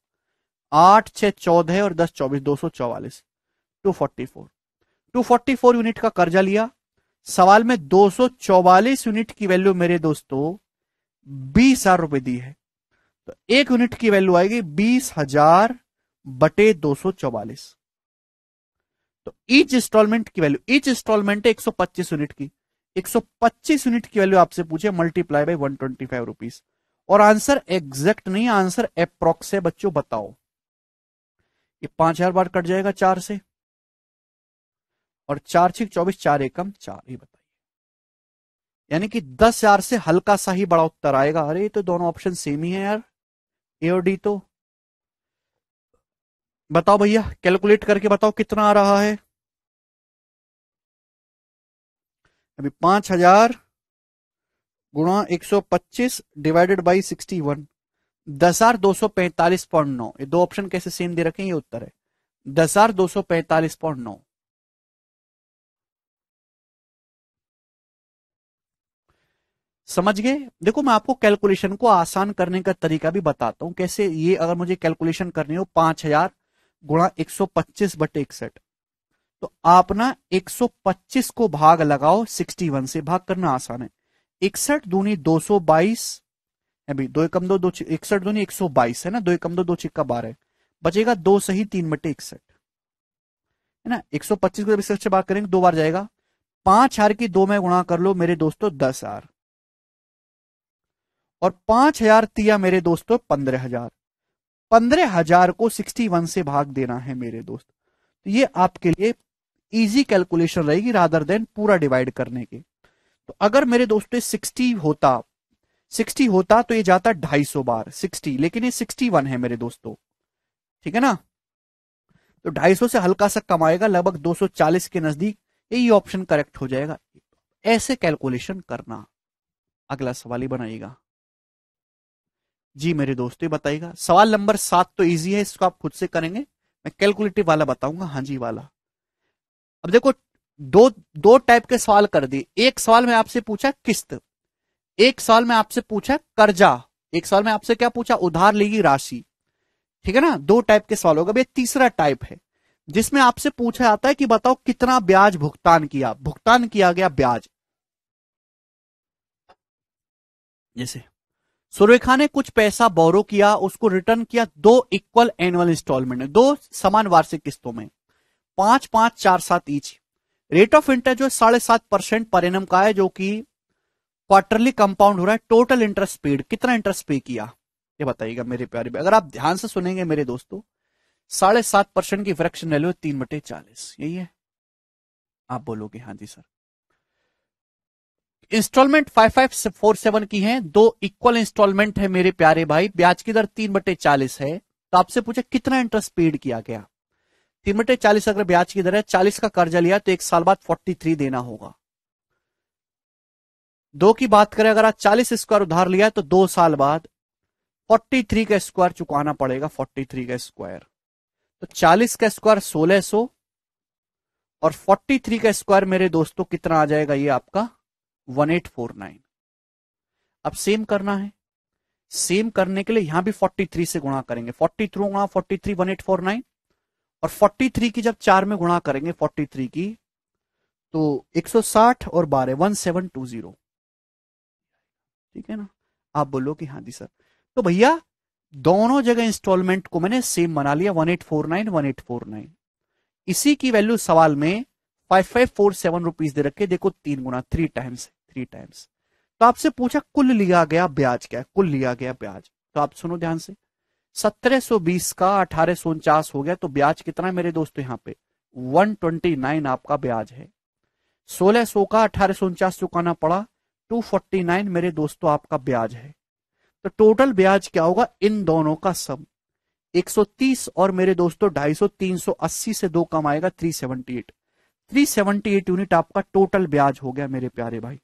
Speaker 1: आठ छह चौदह और दस चौबीस दो सौ चौवालीस two forty four two forty four unit का कर्जा लिया सवाल में दो सौ चौवालीस यूनिट की वैल्यू मेरे दोस्तों बीस हजार रुपए दी है तो एक यूनिट की वैल्यू आएगी बीस हजार बटे दो सौ चौवालीस तो ईच इंस्टॉलमेंट की वैल्यू ईच इंस्टॉलमेंट है पच्चीस यूनिट की एक सौ पच्चीस यूनिट की वैल्यू आपसे पूछे मल्टीप्लाई बाई वन ट्वेंटी और आंसर एग्जैक्ट नहीं आंसर अप्रोक्स है बच्चों बताओ ये पांच हजार बार कट जाएगा चार से और चार छिक चौबीस चार एकम चार ये बताइए यानी कि दस हजार से हल्का सा ही बड़ा उत्तर आएगा अरे ये तो दोनों ऑप्शन सेम ही है यार ए और डी तो बताओ भैया कैलकुलेट करके बताओ कितना आ रहा है अभी पांच हजार गुणा एक सौ पच्चीस डिवाइडेड बाई सिक्सटी वन दस हजार दो सौ पैंतालीस पॉइंट नौ ये दो ऑप्शन कैसे सेम दे रखे हैं ये उत्तर है दस हजार दो सौ पैंतालीस पॉइंट नौ समझ गए देखो मैं आपको कैलकुलेशन को आसान करने का तरीका भी बताता हूं कैसे ये अगर मुझे कैलकुलेशन करनी हो पांच हजार गुणा एक सौ पच्चीस बटे इकसठ तो आप ना पच्चीस को भाग लगाओ सिक्सटी वन से भाग करना आसान है इकसठ दूनी दो सौ बाईस अभी दो एकम दो दो इकसठ तो एक सौ बाईस है ना दो एकम दो दो छिक्का बारह बचेगा दो सही तीन बटे इकसठ है ना एक सौ पच्चीस को जब इकसठ से बात करेंगे दो बार जाएगा पांच हार की दो में गुणा कर लो मेरे दोस्तों दस हार और पांच हजार तिया मेरे दोस्तों पंद्रह हजार पंद्रह हजार को सिक्सटी वन से भाग देना है मेरे दोस्त तो ये आपके लिए इजी कैलकुलेशन रहेगी रादर देन पूरा डिवाइड करने के तो अगर मेरे दोस्तों सिक्सटी होता सिक्सटी होता तो ये जाता ढाई सौ बार सिक्सटी लेकिन ये सिक्सटी वन है मेरे दोस्तों ठीक है ना तो ढाई सौ से हल्का सा कम आएगा लगभग दो सौ चालीस के नजदीक यही ऑप्शन करेक्ट हो जाएगा ऐसे कैलकुलेशन करना अगला सवाल ही बनाइएगा जी मेरे दोस्तों ये बताइएगा सवाल नंबर सात तो इजी है इसको आप खुद से करेंगे मैं कैलकुलेटिव वाला बताऊंगा हाँ जी वाला अब देखो दो दो टाइप के सवाल कर दिए एक सवाल मैं आपसे पूछा किस्त एक साल में आपसे पूछा कर्जा एक साल में आपसे क्या पूछा उधार लेगी राशि ठीक है ना दो टाइप के सवाल होगा भैया तीसरा टाइप है जिसमें आपसे पूछा जाता है कि बताओ कितना ब्याज भुगतान किया भुगतान किया गया ब्याज जैसे सुरेखा ने कुछ पैसा बोरो किया उसको रिटर्न किया दो इक्वल एनुअल इंस्टॉलमेंट दो समान वार्षिक किस्तों में पांच पांच चार सात ईच रेट ऑफ इंटरेस्ट जो साढ़े सात परसेंट परिणाम का है जो कि क्वार्टरली कंपाउंड हो रहा है टोटल इंटरेस्ट पेड कितना इंटरेस्ट पे किया ये बताइएगा मेरे प्यारे अगर आप ध्यान से सुनेंगे मेरे दोस्तों साढ़े सात परसेंट की फ्रैक्शन वैल्यू तीन बटे चालीस यही है आप बोलोगे हाँ जी sir installment five five four seven की है दो इक्वल इंस्टॉलमेंट है मेरे प्यारे भाई ब्याज की दर तीन बटे चालीस है तो आपसे पूछा कितना इंटरेस्ट पेड किया गया तीन बटे चालीस अगर ब्याज की दर है चालीस का कर्जा लिया तो एक साल बाद फोर्टी थ्री देना होगा दो की बात करें अगर आप चालीस स्क्वायर उधार लिया है तो दो साल बाद फोर्टी थ्री का स्क्वायर चुकाना पड़ेगा फोर्टी थ्री का स्क्वायर तो चालीस का स्क्वायर सोलह सो और फोर्टी थ्री का स्क्वायर मेरे दोस्तों कितना आ जाएगा ये आपका वन एट फोर नाइन अब सेम करना है सेम करने के लिए यहां भी 43 से गुणा करेंगे 43 गुणा 43 और 43 की जब चार में गुणा करेंगे 43 की तो 160 और टू जीरो ठीक है ना आप बोलो कि हाँ जी सर तो भैया दोनों जगह इंस्टॉलमेंट को मैंने सेम बना लिया one eight four nine one eight four nine इसी की वैल्यू सवाल में five five four seven rupees दे रखे देखो तीन गुना थ्री टाइम्स थ्री टाइम्स तो आपसे पूछा कुल लिया गया ब्याज क्या है कुल लिया गया ब्याज तो आप सुनो ध्यान से सत्रह सो बीस का अठारह सो उनचास हो गया तो ब्याज कितना है मेरे दोस्तों यहाँ पे वन ट्वेंटी नाइन आपका ब्याज है सोलह सो का अठारह सो उनचास चुकाना पड़ा 249 मेरे दोस्तों आपका ब्याज है तो टोटल ब्याज क्या होगा इन दोनों का सम 130 और मेरे दोस्तों 250 380 से दो कम आएगा 378 378 यूनिट आपका टोटल ब्याज हो गया मेरे प्यारे भाई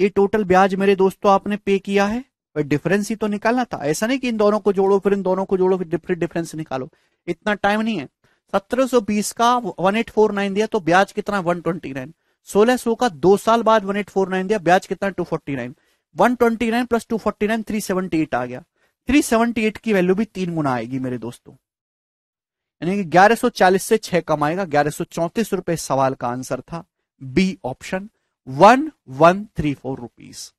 Speaker 1: ये टोटल ब्याज मेरे दोस्तों आपने पे किया है पर डिफरेंस ही तो निकालना था ऐसा नहीं कि इन दोनों को जोड़ो फिर इन दोनों को जोड़ो फिर डिफरेंस निकालो इतना टाइम नहीं है 1720 का 1849 दिया तो ब्याज कितना 129 सोलह सो का दो साल बाद वन एट फोर नाइन दिया ब्याज कितना two forty nine one twenty nine plus two forty nine three seventy eight आ गया थ्री सेवनटी एट की वैल्यू भी तीन गुना आएगी मेरे दोस्तों यानी कि ग्यारह सो चालीस से छह कम आएगा ग्यारह सो चौतीस रुपए सवाल का आंसर था B option one one three four rupees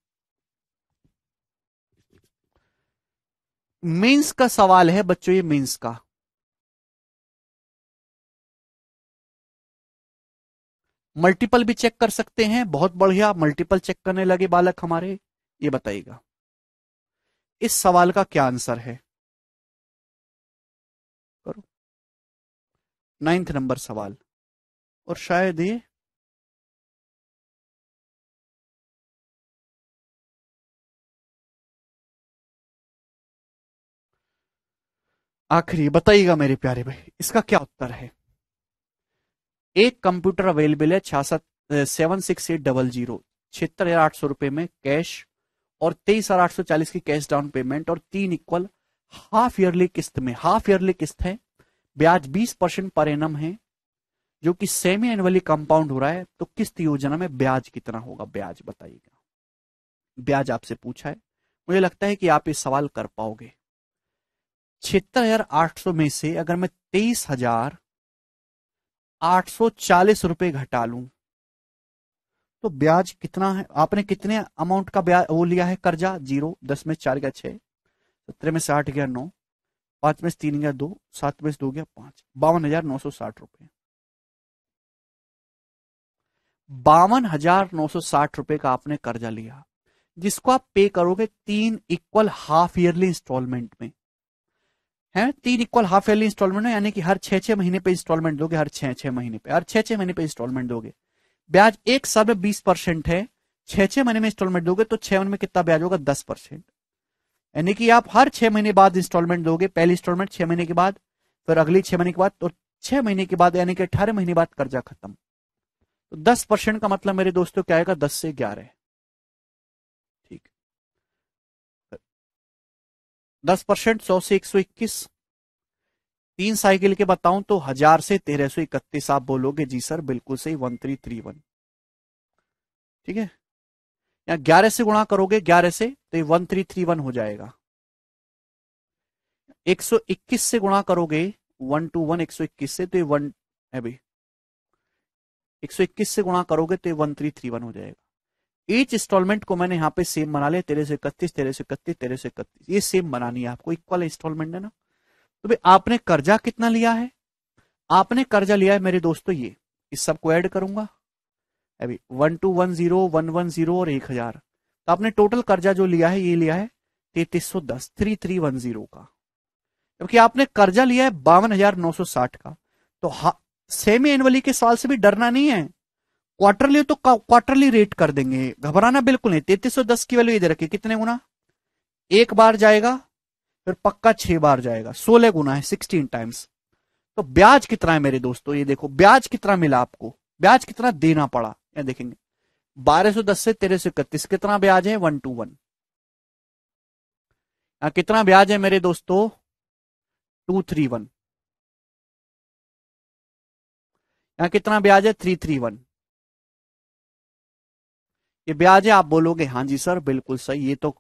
Speaker 1: means का सवाल है बच्चों ये मेंस का मल्टीपल भी चेक कर सकते हैं बहुत बढ़िया मल्टीपल चेक करने लगे बालक हमारे ये बताइएगा इस सवाल का क्या आंसर है
Speaker 2: करो नाइन्थ नंबर सवाल और शायद ये आखिरी
Speaker 1: बताइएगा मेरे प्यारे भाई इसका क्या उत्तर है एक कंप्यूटर अवेलेबल है छियासठ seven six eight double zero छिहत्तर हजार आठ सौ रुपए में कैश और तेईस हजार आठ सौ चालीस की कैश डाउन पेमेंट और तीन इक्वल हाफ ईयरली किस्त में हाफ ईयरली किस्त है ब्याज बीस परसेंट पर एनम है जो कि सेमी एनुअली कंपाउंड हो रहा है तो किस्त योजना में ब्याज कितना होगा ब्याज बताइएगा ब्याज आपसे पूछा है मुझे लगता है कि आप ये सवाल कर पाओगे छिहत्तर हजार आठ सौ में से अगर मैं तेईस हजार 840 रुपए घटा लूं तो ब्याज कितना है आपने कितने अमाउंट का ब्याज वो लिया है कर्जा जीरो दस में चार गया छह सत्रह में साठ गया नौ पांच में तीन गया दो सात में दो गया पांच बावन हजार नौ सौ साठ रुपये बावन हजार नौ सौ साठ रुपए का आपने कर्जा लिया जिसको आप पे करोगे तीन इक्वल हाफ ईयरली इंस्टॉलमेंट में है तीन इक्वल हाफ एयरली इंस्टॉलमेंट है यानी कि हर छह छह महीने पे इंस्टॉलमेंट दोगे हर छह छह महीने पे हर छह छह महीने पे इंस्टॉलमेंट दोगे ब्याज एक साल में बीस परसेंट है छह छह महीने में इंस्टॉलमेंट दोगे तो छह महीने में कितना ब्याज होगा दस परसेंट यानी कि आप हर छह महीने बाद इंस्टॉलमेंट दोगे पहली इंस्टॉलमेंट छह महीने के बाद फिर अगली छह महीने के बाद और तो छह महीने के बाद यानी कि अठारह महीने बाद कर्जा खत्म तो दस परसेंट का मतलब मेरे दोस्तों क्या आएगा दस से ग्यारह दस परसेंट सौ से एक सौ इक्कीस तीन साइकिल के बताऊं तो हजार से तेरह सौ इकतीस आप बोलोगे जी सर बिल्कुल सही वन थ्री थ्री वन ठीक है या ग्यारह से गुणा करोगे ग्यारह से तो ये वन थ्री थ्री वन हो जाएगा एक सौ इक्कीस से गुणा करोगे वन टू वन एक सौ इक्कीस से तो ये वन है भाई एक सौ इक्कीस से गुणा करोगे तो ये वन थ्री थ्री वन हो जाएगा ईच इंस्टॉलमेंट को मैंने यहाँ पे सेम बना लिया तेरह से इकतीस तेरह से इकतीस तेरह से इकतीस ये सेम बनानी है आपको इक्वल इंस्टॉलमेंट है ना तो भाई आपने कर्जा कितना लिया है आपने कर्जा लिया है मेरे दोस्तों ये इस सबको ऐड करूंगा अभी one two one zero one one zero और एक हजार तो आपने टोटल कर्जा जो लिया है ये लिया है तैतीस सौ दस थ्री थ्री वन जीरो का क्योंकि आपने कर्जा लिया है बावन हजार नौ सौ साठ का तो सेमी एनुअली के साल से भी डरना नहीं है क्वार्टरली तो क्वार्टरली रेट कर देंगे घबराना बिल्कुल नहीं तैतीस सौ दस की वैल्यू ये दे कितने गुना एक बार जाएगा फिर पक्का छह बार जाएगा सोलह गुना है सिक्सटीन टाइम्स तो ब्याज कितना है मेरे दोस्तों ये देखो ब्याज कितना मिला आपको ब्याज कितना देना पड़ा यह देखेंगे बारह सौ दस से तेरह सौ इकतीस कितना ब्याज है वन टू वन हाँ, कितना ब्याज है मेरे दोस्तों टू थ्री
Speaker 2: वन यहां कितना ब्याज है थ्री थ्री वन
Speaker 1: ये ब्याज है आप बोलोगे हाँ जी सर बिल्कुल सही ये तो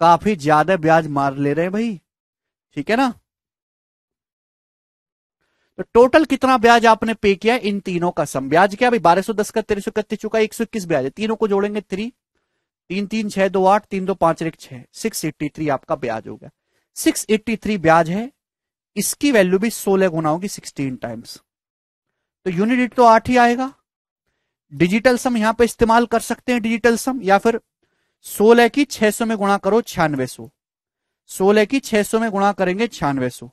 Speaker 1: काफी ज्यादा ब्याज मार ले रहे हैं भाई ठीक है ना तो टोटल कितना ब्याज आपने पे किया इन तीनों का सम ब्याज क्या भाई बारह सौ दस का तेरह सौ इकतीस चुका एक सौ इक्कीस ब्याज है तीनों को जोड़ेंगे थ्री तीन तीन छह दो आठ तीन दो पांच एक छह सिक्स एट्टी थ्री आपका ब्याज हो गया सिक्स एट्टी थ्री ब्याज है इसकी वैल्यू भी सोलह गुना होगी सिक्सटीन टाइम्स तो यूनिट तो आठ ही आएगा डिजिटल सम यहां पे इस्तेमाल कर सकते हैं डिजिटल सम या फिर सोलह की छह सौ में गुणा करो छियानवे सो सोलह की छह सौ में गुणा करेंगे छियानवे सो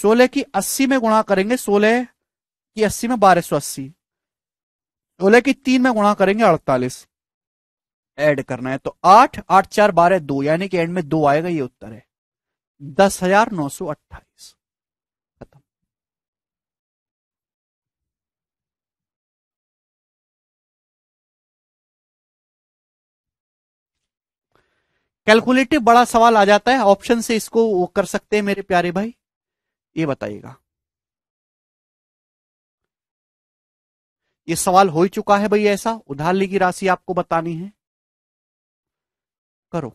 Speaker 1: सोलह की अस्सी में गुणा करेंगे सोलह की अस्सी में बारह सो अस्सी सोलह की तीन में गुणा करेंगे अड़तालीस ऐड करना है तो आठ आठ चार बारह दो यानी कि एंड में दो आएगा ये उत्तर है दस हजार नौ सौ अट्ठाईस कैलकुलेटिव बड़ा सवाल आ जाता है ऑप्शन से इसको वो कर सकते हैं मेरे प्यारे भाई ये बताइएगा ये सवाल
Speaker 2: हो ही चुका है भाई ऐसा उधार ली की राशि आपको बतानी है करो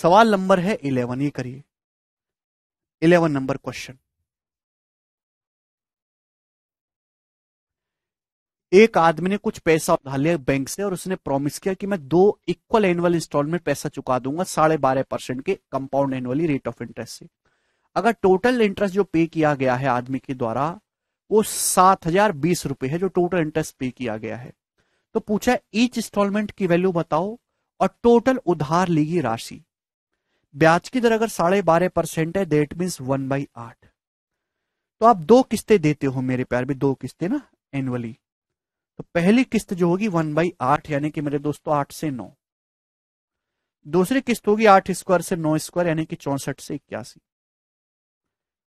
Speaker 2: सवाल नंबर है इलेवन ये करिए
Speaker 1: इलेवन नंबर क्वेश्चन एक आदमी ने कुछ पैसा उधार लिया बैंक से और उसने प्रॉमिस किया कि मैं दो इक्वल एनुअल इंस्टॉलमेंट पैसा चुका दूंगा साढ़े बारह परसेंट के compound annually rate of interest से अगर टोटल इंटरेस्ट जो पे किया गया है आदमी के द्वारा वो सात हजार बीस रुपए है जो टोटल इंटरेस्ट पे किया गया है तो पूछा ईच इंस्टॉलमेंट की वैल्यू बताओ और टोटल उधार ली गई राशि ब्याज की दर अगर साढ़े बारह परसेंट है देट मीन्स वन बाई आठ तो आप दो किस्तें देते हो मेरे प्यार भी दो किस्तें ना एनुअली तो पहली किस्त जो होगी वन बाई आठ यानी कि मेरे दोस्तों आठ से नौ दूसरी किस्त होगी आठ स्क्वायर से नौ स्क्वायर यानी कि चौसठ से इक्यासी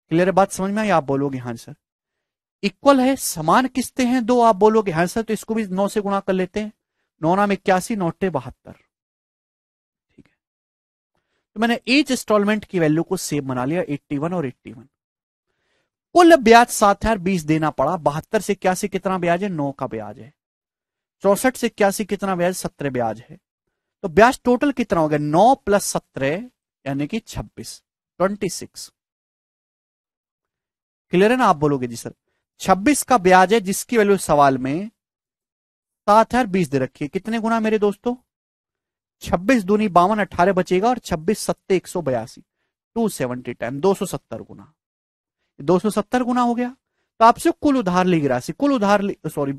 Speaker 1: क्लियर बात समझ में आई आप बोलोगे हाँ सर इक्वल है समान किस्तें हैं दो आप बोलोगे हाँ सर तो इसको भी नौ से गुणा कर लेते हैं नौ नाम इक्यासी नौटे बहत्तर ठीक है तो मैंने एच इंस्टॉलमेंट की वैल्यू को सेम बना लिया एट्टी और एट्टी वन कुल ब्याज सात हजार बीस देना पड़ा बहत्तर से इक्यासी कितना ब्याज है नौ का ब्याज है चौसठ से इक्यासी कितना ब्याज सत्रह ब्याज है तो ब्याज टोटल कितना हो गया नौ प्लस सत्रह यानी कि छब्बीस ट्वेंटी सिक्स क्लियर है ना आप बोलोगे जी सर छब्बीस का ब्याज है जिसकी वैल्यू सवाल में सात हजार बीस दे रखी है कितने गुना मेरे दोस्तों छब्बीस दूनी बावन अठारह बचेगा और छब्बीस सत्ते एक सौ बयासी टू सेवनटी टाइम दो सौ सत्तर गुना सत्तर गुना हो गया तो आपसे कुल उधार लेगी राशि कुल उधार सॉरी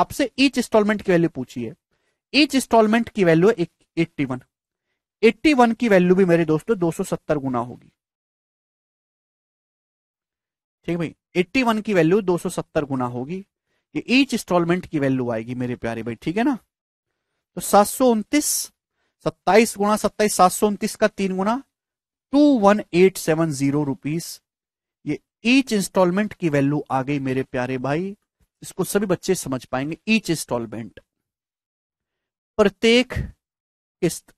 Speaker 1: आपसे ईच इंस्टॉलमेंट की वैल्यू पूछी है ईच इंस्टॉलमेंट की वैल्यू है एट्टी वन एट्टी वन की वैल्यू भी मेरे दोस्तों दो सौ सत्तर गुना होगी ठीक है भाई एट्टी वन की वैल्यू दो सौ सत्तर गुना होगी ये ईच इंस्टॉलमेंट की वैल्यू आएगी मेरे प्यारे भाई ठीक है ना तो सात सौ उनतीस सत्ताईस गुना सत्ताईस सात सौ उनतीस का तीन गुना two one eight seven zero rupees each instalment की वैल्यू आ गई मेरे प्यारे भाई इसको सभी बच्चे समझ पाएंगे ईच इंस्टॉलमेंट प्रत्येक किस्त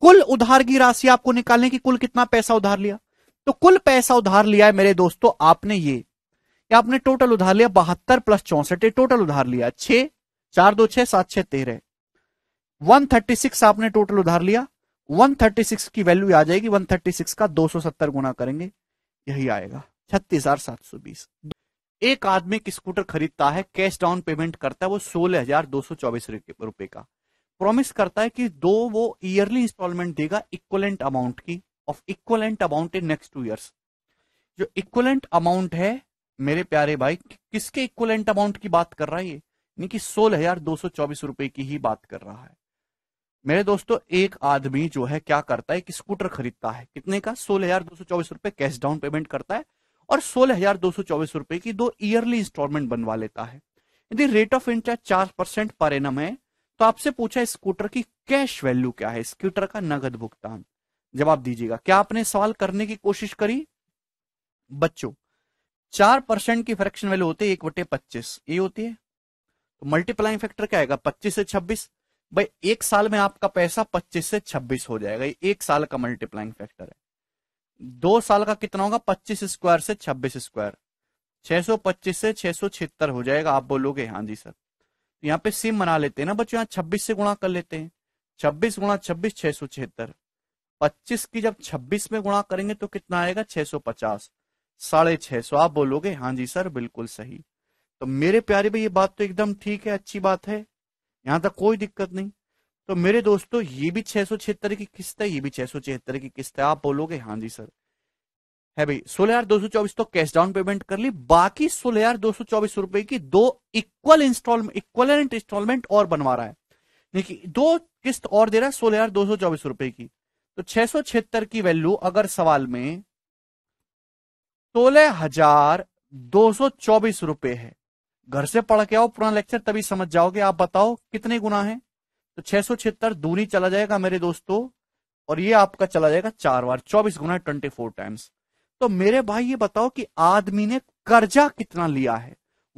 Speaker 1: कुल उधार की राशि आपको निकालने की कुल कितना पैसा उधार लिया तो कुल पैसा उधार लिया है मेरे दोस्तों आपने ये आपने टोटल उधार लिया बहत्तर प्लस चौसठ टोटल उधार लिया छह चार दो छह सात छह तेरह वन थर्टी सिक्स आपने टोटल उधार लिया 136 की वैल्यू आ जाएगी 136 का 270 गुना करेंगे यही आएगा छत्तीस हजार सात सौ बीस एक आदमी की स्कूटर खरीदता है कैश डाउन पेमेंट करता है वो सोलह हजार दो चौबीस रुपए का प्रॉमिस करता है कि दो वो ईयरली इंस्टॉलमेंट देगा इक्वलेंट अमाउंट की of equivalent amount in next two years जो इक्वलेंट अमाउंट है मेरे प्यारे भाई कि किसके इक्वलेंट अमाउंट की बात कर रहा है ये यानी कि सोलह हजार दो सौ चौबीस रुपए की ही बात कर रहा है मेरे दोस्तों एक आदमी जो है क्या करता है कि स्कूटर खरीदता है कितने का सोलह हजार दो सौ चौबीस रुपए कैश डाउन पेमेंट करता है और सोलह हजार दो सौ चौबीस रुपए की दो ईयरली इंस्टॉलमेंट बनवा लेता है यदि रेट ऑफ इंटरेस्ट चार परसेंट पर एनम है तो आपसे पूछा स्कूटर की कैश वैल्यू क्या है स्कूटर का नगद भुगतान जवाब दीजिएगा क्या आपने सवाल करने की कोशिश करी बच्चों चार परसेंट की फ्रैक्शन वैल्यू होती है एक बटे पच्चीस ये होती है तो मल्टीप्लाइंग फैक्टर क्या आएगा पच्चीस से छब्बीस भाई एक साल में आपका पैसा पच्चीस से छब्बीस हो जाएगा एक साल का मल्टीप्लाइंग फैक्टर है दो साल का कितना होगा पच्चीस स्क्वायर से छब्बीस स्क्वायर 625 से छह हो जाएगा आप बोलोगे हाँ जी सर तो यहाँ पे सिम बना लेते हैं ना बच्चों यहाँ छब्बीस से गुणा कर लेते हैं छब्बीस गुणा छब्बीस छह सौ छिहत्तर पच्चीस की जब छब्बीस में गुणा करेंगे तो कितना आएगा छह सौ पचास साढ़े छह सौ आप बोलोगे हाँ जी सर बिल्कुल सही तो मेरे प्यारे भाई ये बात तो एकदम ठीक है अच्छी बात है यहां तक कोई दिक्कत नहीं तो मेरे दोस्तों ये भी छह सौ छिहत्तर की किस्त है ये भी छह सौ छिहत्तर की किस्त है आप बोलोगे हाँ जी सर है भाई सोलह हजार दो सौ चौबीस तो कैश डाउन पेमेंट कर ली बाकी सोलह हजार दो सौ चौबीस रुपए की दो इक्वल इंस्टॉलमेंट इक्वलेंट इंस्टॉलमेंट और बनवा रहा है देखिए दो किस्त और दे रहा है सोलह हजार दो सौ चौबीस रुपए की तो छह सौ छिहत्तर की वैल्यू अगर सवाल में सोलह हजार दो सौ चौबीस रुपए है घर से पढ़ के आओ पुराना लेक्चर तभी समझ जाओगे आप बताओ कितने गुना है तो छह सौ छिहत्तर दूनी चला जाएगा मेरे दोस्तों और ये आपका चला जाएगा चार बार चौबीस गुना ट्वेंटी फोर टाइम्स तो मेरे भाई ये बताओ कि आदमी ने कर्जा कितना लिया है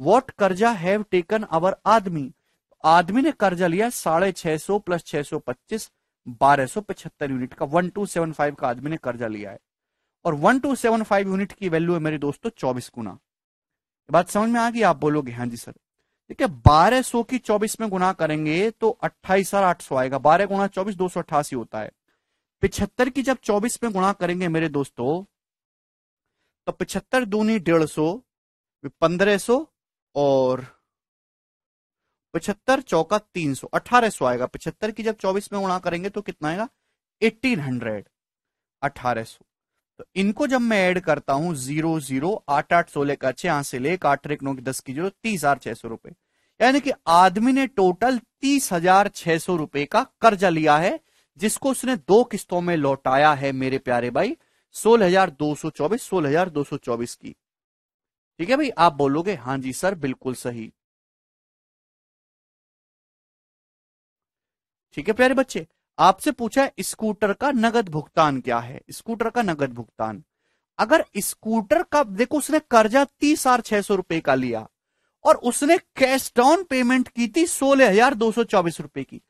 Speaker 1: वॉट कर्जा हैव टेकन अवर आदमी आदमी ने कर्जा लिया साढ़े छह सौ प्लस छह सौ पच्चीस बारह सौ पचहत्तर यूनिट का वन टू सेवन फाइव का आदमी ने कर्जा लिया है और one two seven five unit की वैल्यू है मेरे दोस्तों चौबीस गुना बात समझ में आ गई आप बोलोगे हाँ जी सर ठीक है बारह सौ की चौबीस में गुना करेंगे तो अट्ठाईस हजार आठ सौ आएगा बारह गुना चौबीस दो सौ अट्ठासी होता है पिछहत्तर की जब चौबीस में गुणा करेंगे मेरे दोस्तों तो पिछहत्तर दूनी डेढ़ सौ पंद्रह सौ और पचहत्तर चौका तीन सौ अठारह सौ आएगा पिछहत्तर की जब चौबीस में गुणा करेंगे तो कितना आएगा एटीन हंड्रेड अठारह सौ तो इनको जब मैं ऐड करता हूं जीरो जीरो आठ आठ सोलह का छियासी एक आठ एक नौ की दस की जीरो तीस हजार छह सौ रुपए यानी कि आदमी ने टोटल तीस हजार छह सौ रुपए का कर्जा लिया है जिसको उसने दो किस्तों में लौटाया है मेरे प्यारे भाई सोलह हजार दो सौ चौबीस सोलह हजार दो सौ चौबीस की ठीक है भाई आप बोलोगे हाँ जी सर बिल्कुल सही ठीक है प्यारे बच्चे आपसे पूछा है स्कूटर का नगद भुगतान क्या है स्कूटर का नगद भुगतान अगर स्कूटर का देखो उसने कर्जा तीस हजार छह सौ रुपए का लिया और उसने कैश डाउन पेमेंट की थी सोलह हजार दो सौ चौबीस रुपए की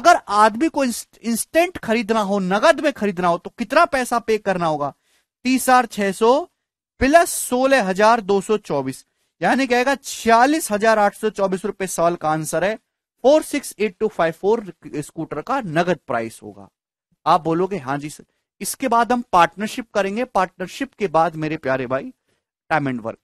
Speaker 1: अगर आदमी को इंस्टेंट खरीदना हो नगद में खरीदना हो तो कितना पैसा पे करना होगा तीस हजार छह सौ प्लस सोलह हजार दो सौ चौबीस यानी कहेगा छियालीस हजार आठ सौ चौबीस रुपए सवाल का आंसर है four six eight two five four scooter का नगद प्राइस होगा आप बोलोगे हाँ जी सर इसके बाद हम पार्टनरशिप करेंगे पार्टनरशिप के बाद मेरे प्यारे भाई टाइम एंड वर्क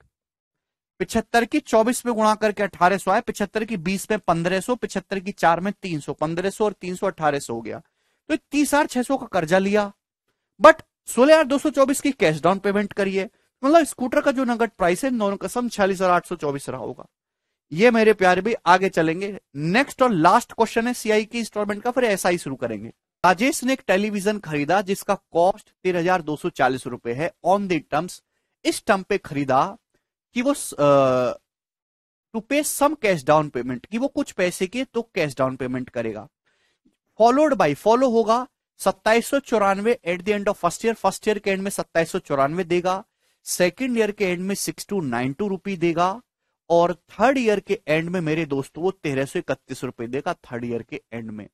Speaker 1: पिछहत्तर की चौबीस में गुणा करके अठारह सौ आए पिछहत्तर की बीस में पंद्रह सौ पिछहत्तर की चार में तीन सौ पंद्रह सौ और तीन सौ अठारह सौ हो गया तो तीस हजार छह सौ का कर्जा लिया बट सोलह हजार दो सौ चौबीस की कैश डाउन पेमेंट करिए मतलब स्कूटर का जो नगद प्राइस है नौ कसम छियालीस हजार आठ सौ चौबीस रहा होगा ये मेरे प्यारे भी आगे चलेंगे नेक्स्ट और लास्ट क्वेश्चन है सीआई की इंस्टॉलमेंट का फिर ऐसा ही शुरू करेंगे राजेश ने एक टेलीविजन खरीदा जिसका कॉस्ट तेरह हजार दो सौ चालीस रुपए है ऑन दी टर्म्स इस टर्म पे खरीदा कि वो टू पे सम कैश डाउन पेमेंट कि वो कुछ पैसे के तो कैश डाउन पेमेंट करेगा फॉलोड बाई फॉलो होगा सत्ताईस at the end of first year first year के एंड में सत्ताईस सौ चौरानवे देगा सेकेंड ईयर के एंड में six two nine two rupee देगा और थर्ड ईयर के एंड में मेरे दोस्तों वो तेरह सौ इकतीस रुपए देगा थर्ड ईयर के एंड में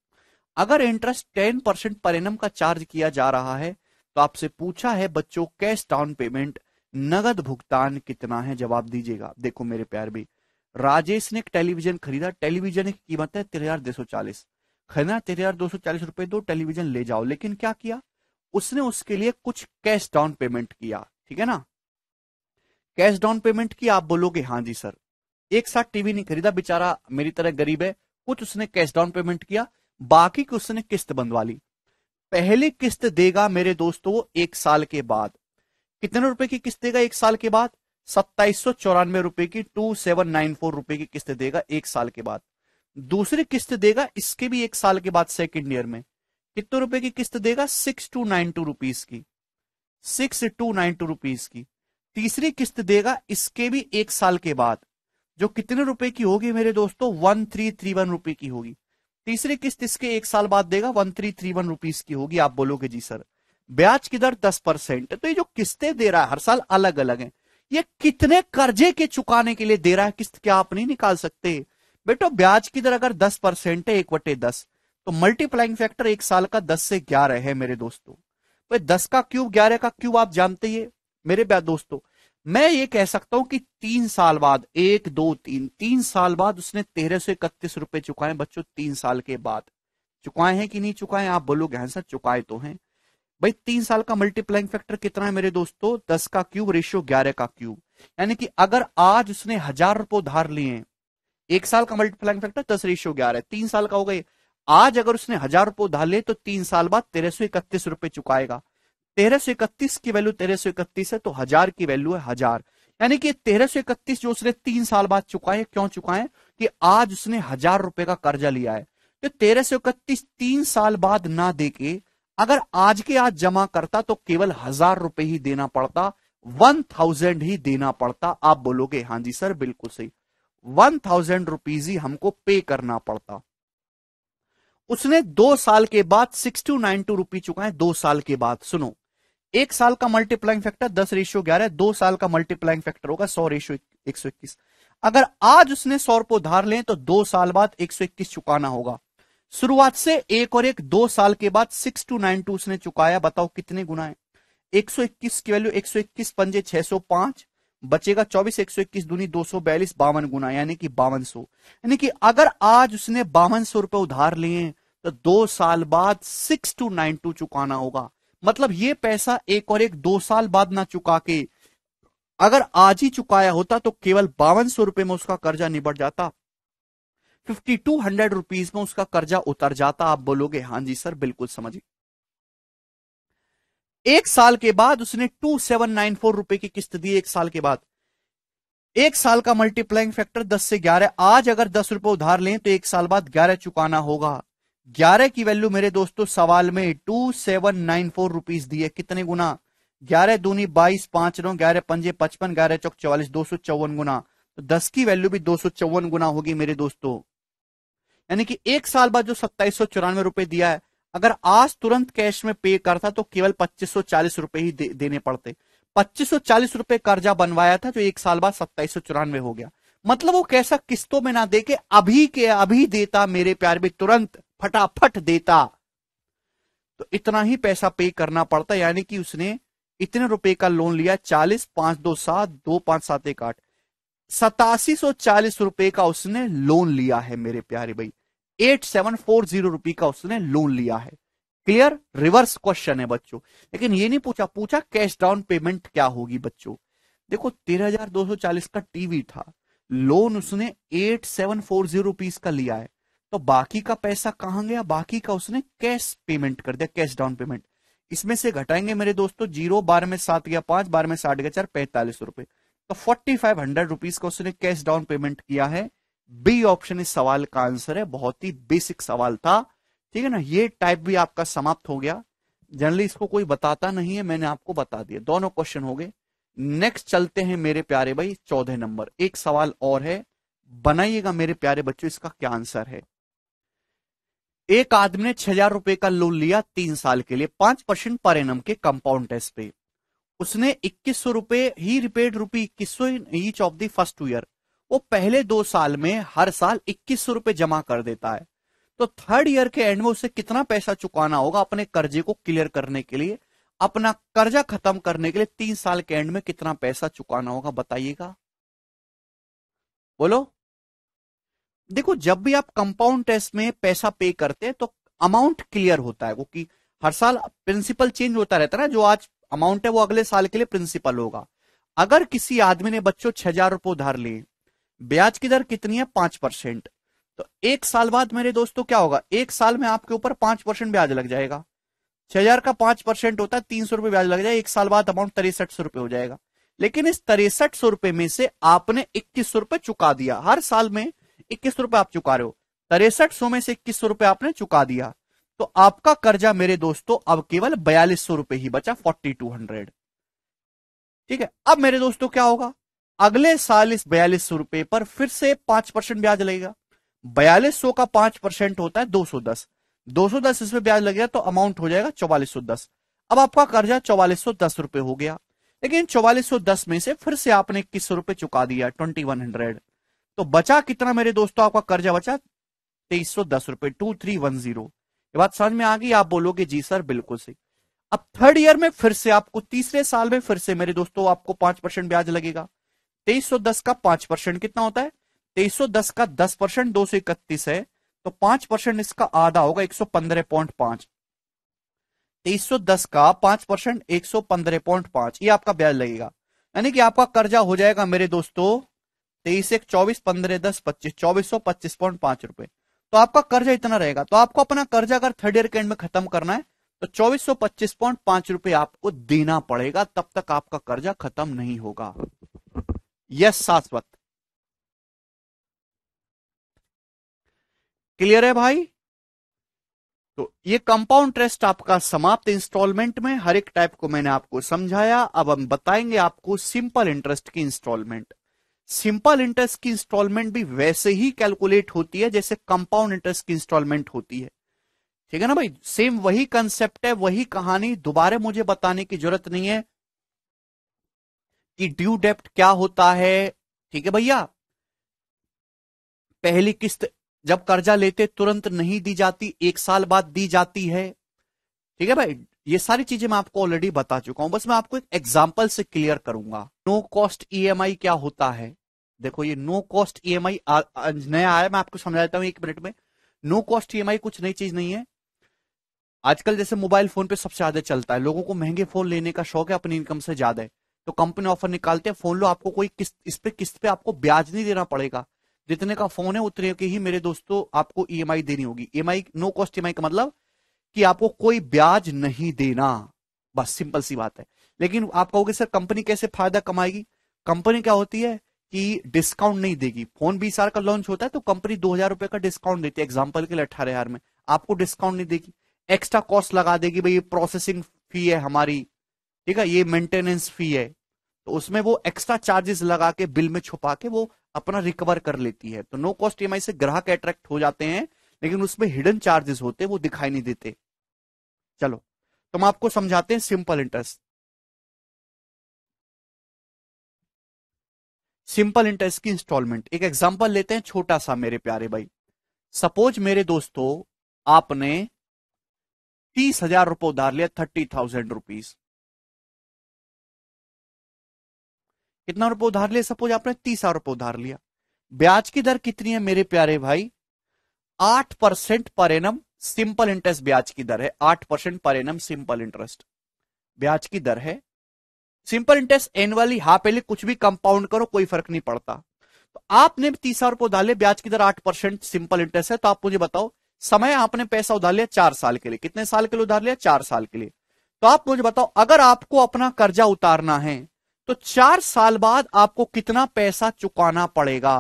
Speaker 1: अगर interest ten percent per annum का चार्ज किया जा रहा है तो आपसे पूछा है बच्चों कैश डाउन पेमेंट नगद भुगतान कितना है जवाब दीजिएगा देखो मेरे प्यार भी राजेश ने एक टेलीविजन खरीदा टेलीविजन की कीमत है तेरह हजार दो सौ चालीस खरीदा तेरह हजार दो सौ चालीस रुपए दो टेलीविजन ले जाओ लेकिन क्या किया उसने उसके लिए कुछ कैश डाउन पेमेंट किया ठीक है ना कैश डाउन पेमेंट की आप बोलोगे हाँ जी सर एक साथ टीवी नहीं खरीदा बेचारा मेरी तरह गरीब है कुछ उसने कैश डाउन पेमेंट किया बाकी की उसने किस्त बंधवा ली पहली किस्त देगा मेरे दोस्तों वो एक साल के बाद कितने रुपए की किस्त देगा एक साल के बाद सत्ताईस सौ चौरानवे रुपए की टू सेवन नाइन फोर रुपए की किस्त देगा एक साल के बाद दूसरी किस्त देगा इसके भी एक साल के बाद सेकेंड ईयर में कितने रुपए की किस्त देगा six two nine two rupees की six two nine two rupees की तीसरी किस्त देगा इसके भी एक साल के बाद जो कितने रुपए की होगी मेरे दोस्तों वन थ्री थ्री वन रुपए की होगी तीसरी किस्त इसके एक साल बाद देगा one three three one rupees की होगी आप बोलोगे जी सर ब्याज की दर दस परसेंट तो ये जो किस्तें दे रहा है हर साल अलग अलग है ये कितने कर्जे के चुकाने के लिए दे रहा है किस्त क्या आप नहीं निकाल सकते बेटो ब्याज की दर अगर दस परसेंट है एक वटे दस तो मल्टीप्लाइंग फैक्टर एक साल का दस से ग्यारह है मेरे दोस्तों दस का क्यूब ग्यारह का क्यूब आप जानते ही मेरे दोस्तों मैं ये कह सकता हूं कि तीन साल बाद एक दो तीन तीन साल बाद उसने तेरह सौ इकतीस रुपए चुकाए बच्चों तीन साल के बाद चुकाए हैं कि नहीं चुकाए आप बोलो गहन हाँ सर चुकाए तो हैं भाई तीन साल का मल्टीप्लाइंग फैक्टर कितना है मेरे दोस्तों दस का क्यूब रेशियो ग्यारह का क्यूब यानी कि अगर आज उसने हजार रुपये उधार लिए एक साल का मल्टीप्लाइंग फैक्टर दस रेशियो ग्यारह तीन साल का हो गए आज अगर उसने हजार रुपये उधार लिए तो तीन साल बाद तेरह सौ इकतीस रुपए चुकाएगा तेरह सौ इकतीस की वैल्यू तेरह सौ इकतीस है तो हजार की वैल्यू है हजार यानी कि तेरह सौ इकतीस जो उसने तीन साल बाद चुकाए क्यों चुकाए कि आज उसने हजार रुपए का कर्जा लिया है तो तेरह सौ इकतीस तीन साल बाद ना दे के अगर आज के आज जमा करता तो केवल हजार रुपए ही देना पड़ता वन थाउजेंड ही देना पड़ता आप बोलोगे हाँ जी सर बिल्कुल सही वन थाउजेंड रुपीज ही हमको पे करना पड़ता उसने दो साल के बाद six two nine two rupee चुकाए दो साल के बाद सुनो एक साल का मल्टीप्लाइंग फैक्टर दस रेशियो ग्यारह दो साल का मल्टीप्लाइंग फैक्टर होगा सौ रेशियो एक सौ इक्कीस अगर आज उसने सौ रुपये उधार लें तो दो साल बाद एक सौ इक्कीस चुकाना होगा शुरुआत से एक और एक दो साल के बाद सिक्स टू नाइन टू उसने चुकाया बताओ कितने गुना है एक सौ इक्कीस की वैल्यू एक सौ इक्कीस पंजे छह सौ पांच बचेगा चौबीस एक सौ इक्कीस दूनी दो सौ बयालीस बावन गुना यानी कि बावन सौ यानी कि अगर आज उसने बावन सौ रुपए उधार लिए तो दो साल बाद सिक्स टू नाइन टू चुकाना होगा मतलब ये पैसा एक और एक दो साल बाद ना चुका के अगर आज ही चुकाया होता तो केवल बावन सौ रुपए में उसका कर्जा निबट जाता फिफ्टी टू हंड्रेड रुपीज में उसका कर्जा उतर जाता आप बोलोगे हाँ जी सर बिल्कुल समझिए एक साल के बाद उसने टू सेवन नाइन फोर रुपए की किस्त दी एक साल के बाद एक साल का मल्टीप्लाइंग फैक्टर दस से ग्यारह आज अगर दस रुपए उधार लें तो एक साल बाद ग्यारह चुकाना होगा ग्यारह की वैल्यू मेरे दोस्तों सवाल में two seven nine four rupees दी है कितने गुना ग्यारह दूनी बाईस पांच नौ ग्यारह पंजे पचपन ग्यारह चौक चौवालीस दो सौ चौवन गुना तो दस की वैल्यू भी दो सौ चौवन गुना होगी मेरे दोस्तों यानी कि एक साल बाद जो सत्ताईस सौ चौरानवे रुपए दिया है अगर आज तुरंत कैश में पे करता तो केवल पच्चीस सौ चालीस रुपए ही दे, देने पड़ते पच्चीस सौ चालीस रुपए कर्जा बनवाया था जो एक साल बाद सत्ताईस सौ चौरानवे हो गया मतलब वो कैसा किस्तों में ना देके अभी के अभी देता मेरे प्यार में तुरंत फटाफट देता तो इतना ही पैसा पे करना पड़ता यानी कि उसने इतने रुपए का लोन लिया चालीस पांच दो सात दो पांच सात एक आठ सतासी सौ चालीस रुपए का उसने लोन लिया है मेरे प्यारे भाई एट सेवन फोर जीरो रुपए का उसने लोन लिया है क्लियर रिवर्स क्वेश्चन है बच्चों लेकिन ये नहीं पूछा पूछा कैश डाउन पेमेंट क्या होगी बच्चों देखो तेरह हजार दो सौ चालीस का टीवी था लोन उसने eight seven four zero rupees का लिया है तो बाकी का पैसा कहाँ गया बाकी का उसने कैश पेमेंट कर दिया कैश डाउन पेमेंट इसमें से घटाएंगे मेरे दोस्तों जीरो बारह में सात गया पांच बारह में साठ गया चार पैंतालीस रुपए तो फोर्टी फाइव हंड्रेड रुपीज का उसने कैश डाउन पेमेंट किया है बी ऑप्शन इस सवाल का आंसर है बहुत ही बेसिक सवाल था ठीक है ना ये टाइप भी आपका समाप्त हो गया जनरली इसको कोई बताता नहीं है मैंने आपको बता दिया दोनों क्वेश्चन हो गए नेक्स्ट चलते हैं मेरे प्यारे भाई चौदह नंबर एक सवाल और है बनाइएगा मेरे प्यारे बच्चों इसका क्या आंसर है एक आदमी ने छह हजार रुपए का लोन लिया तीन साल के लिए पांच परसेंट पर एनम के कंपाउंड टेस्ट पे उसने इक्कीस सौ रुपए ही रिपेड रूपी इक्कीस सौ each of the first year वो पहले दो साल में हर साल इक्कीस सौ रुपए जमा कर देता है तो थर्ड ईयर के एंड में उसे कितना पैसा चुकाना होगा अपने कर्जे को क्लियर करने के लिए अपना कर्जा खत्म करने के लिए तीन साल के एंड में कितना पैसा चुकाना होगा बताइएगा बोलो देखो जब भी आप कंपाउंड टेस्ट में पैसा पे करते हैं तो अमाउंट क्लियर होता है वो कि हर साल प्रिंसिपल चेंज होता रहता है ना जो आज अमाउंट है वो अगले साल के लिए प्रिंसिपल होगा अगर किसी आदमी ने बच्चों छह हजार रुपये उधार लिए ब्याज की दर कितनी है पांच परसेंट तो एक साल बाद मेरे दोस्तों क्या होगा एक साल में आपके ऊपर पांच परसेंट ब्याज लग जाएगा छह हजार का पांच परसेंट होता है तीन सौ रुपये ब्याज लग जाएगा एक साल बाद अमाउंट तिरसठ सौ रुपये हो जाएगा लेकिन इस तिरसठ सौ रुपये में से आपने इक्कीस सौ रुपये चुका दिया हर साल में इक्कीस रुपए आप चुका रहे हो तिरसठ सौ में से इक्कीस सौ रुपए आपने चुका दिया तो आपका कर्जा मेरे दोस्तों अब केवल बयालीस सौ रुपए ही बचा फोर्टी टू हंड्रेड ठीक है अब मेरे दोस्तों क्या होगा अगले साल इस बयालीस सौ रुपए पर फिर से पांच परसेंट ब्याज लगेगा बयालीस सौ का पांच परसेंट होता है दो सौ दस दो सौ दस इसमें ब्याज लगेगा तो अमाउंट हो जाएगा चौवालीस सौ दस अब आपका कर्जा चौवालीस सौ दस रुपए हो गया लेकिन चौवालीस सौ दस में से फिर से आपने इक्कीस सौ रुपए चुका दिया ट्वेंटी वन हंड्रेड तो बचा कितना मेरे दोस्तों आपका कर्जा बचा तेईस सौ दस रुपए टू थ्री वन जीरो बात समझ में आ गई आप बोलोगे जी सर बिल्कुल सही अब थर्ड ईयर में फिर से आपको तीसरे साल में फिर से मेरे दोस्तों आपको पांच परसेंट ब्याज लगेगा तेईस सौ दस का पांच परसेंट कितना होता है तेईस सौ दस का दस परसेंट दो सौ इकतीस है तो पांच परसेंट इसका आधा होगा एक सौ पंद्रह पॉइंट पांच तेईस सौ दस का पांच परसेंट एक सौ पंद्रह पॉइंट पांच ये आपका ब्याज लगेगा यानी कि आपका कर्जा हो जाएगा मेरे दोस्तों तेईस एक चौबीस पंद्रह दस पच्चीस चौबीस सौ पच्चीस पॉइंट पांच रुपए तो आपका कर्जा इतना रहेगा तो आपको अपना कर्जा अगर थर्ड ईयर के एंड में खत्म करना है तो चौबीस सौ पच्चीस पॉइंट पांच रुपए आपको देना पड़ेगा तब तक आपका कर्जा खत्म नहीं होगा यस शाश्वत क्लियर है भाई तो ये कंपाउंड इंटरेस्ट आपका समाप्त इंस्टॉलमेंट में हर एक टाइप को मैंने आपको समझाया अब हम बताएंगे आपको सिंपल इंटरेस्ट की इंस्टॉलमेंट सिंपल इंटरेस्ट की इंस्टॉलमेंट भी वैसे ही कैलकुलेट होती है जैसे कंपाउंड इंटरेस्ट की इंस्टॉलमेंट होती है ठीक है ना भाई सेम वही कंसेप्ट है वही कहानी दोबारा मुझे बताने की जरूरत नहीं है कि ड्यू डेप्ट क्या होता है ठीक है भैया पहली किस्त जब कर्जा लेते तुरंत नहीं दी जाती एक साल बाद दी जाती है ठीक है भाई ये सारी चीजें मैं आपको ऑलरेडी बता चुका हूं बस मैं आपको एक एग्जाम्पल से क्लियर करूंगा नो कॉस्ट ईएमआई क्या होता है देखो ये नो कॉस्ट ईएमआई नया आया मैं आपको समझा देता हूं एक मिनट में नो कॉस्ट ईएमआई कुछ नई चीज नहीं है आजकल जैसे मोबाइल फोन पे सबसे ज्यादा चलता है लोगों को महंगे फोन लेने का शौक है अपनी इनकम से ज्यादा है तो कंपनी ऑफर निकालते हैं फोन लो आपको कोई किस्त इस पे किस्त पे आपको ब्याज नहीं देना पड़ेगा जितने का फोन है उतने के ही मेरे दोस्तों आपको ईएमआई e देनी होगी ईएमआई नो कॉस्ट ईएमआई का मतलब कि आपको कोई ब्याज नहीं देना बस सिंपल सी बात है लेकिन आप कहोगे सर कंपनी कैसे फायदा कमाएगी कंपनी क्या होती है कि डिस्काउंट नहीं देगी फोन बीस हजार का लॉन्च होता है तो कंपनी दो हजार रुपए का डिस्काउंट देती है एग्जाम्पल के लिए अठारह हजार में आपको डिस्काउंट नहीं देगी एक्स्ट्रा कॉस्ट लगा देगी भाई ये प्रोसेसिंग फी है हमारी ठीक है ये मेंटेनेंस फी है तो उसमें वो एक्स्ट्रा चार्जेस लगा के बिल में छुपा के वो अपना रिकवर कर लेती है तो नो कॉस्ट ई से ग्राहक अट्रैक्ट हो जाते हैं लेकिन उसमें हिडन चार्जेस होते हैं वो दिखाई नहीं देते चलो तो हम आपको समझाते हैं सिंपल इंटरेस्ट सिंपल इंटरेस्ट की इंस्टॉलमेंट एक एग्जांपल लेते हैं छोटा सा मेरे प्यारे भाई सपोज मेरे दोस्तों आपने तीस हजार रुपये उधार लिया थर्टी थाउजेंड रुपीज कितना रुपये उधार लिया सपोज आपने तीस हजार रुपये उधार लिया ब्याज की दर कितनी है मेरे प्यारे भाई आठ percent per annum simple interest ब्याज की दर है आठ percent per annum simple interest ब्याज की दर है simple interest annually half annually कुछ भी कंपाउंड करो कोई फर्क नहीं पड़ता तो आपने तीस हजार रुपये उधार ब्याज की दर आठ परसेंट सिंपल इंटरेस्ट है तो आप मुझे बताओ समय आपने पैसा उधार लिया चार साल के लिए कितने साल के लिए उधार लिया चार साल के लिए तो आप मुझे बताओ अगर आपको अपना कर्जा उतारना है तो चार साल बाद आपको कितना पैसा चुकाना पड़ेगा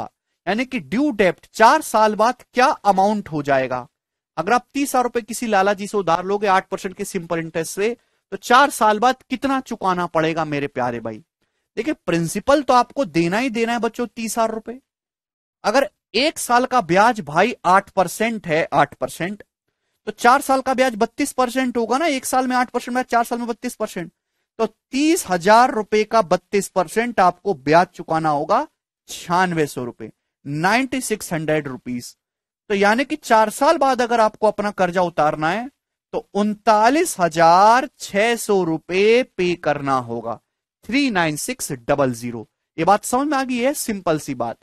Speaker 1: यानी कि ड्यू डेप्ट चार साल बाद क्या अमाउंट हो जाएगा अगर आप तीस हजार रुपए किसी लाला जी से उधार लोगे आठ परसेंट के सिंपल इंटरेस्ट से तो चार साल बाद कितना चुकाना पड़ेगा मेरे प्यारे भाई देखिए प्रिंसिपल तो आपको देना ही देना है बच्चों तीस हजार रुपए अगर एक साल का ब्याज भाई आठ परसेंट है आठ परसेंट तो चार साल का ब्याज बत्तीस परसेंट होगा ना एक साल में आठ परसेंट चार साल में बत्तीस परसेंट तो तीस हजार रुपए का बत्तीस परसेंट आपको ब्याज चुकाना होगा छियानवे सौ रुपए नाइनटी सिक्स हंड्रेड रुपीज तो यानी कि चार साल बाद अगर आपको अपना कर्जा उतारना है तो उनतालीस हजार छह सौ रुपए पे करना होगा three nine six double zero ये बात समझ में आ गई है सिंपल सी बात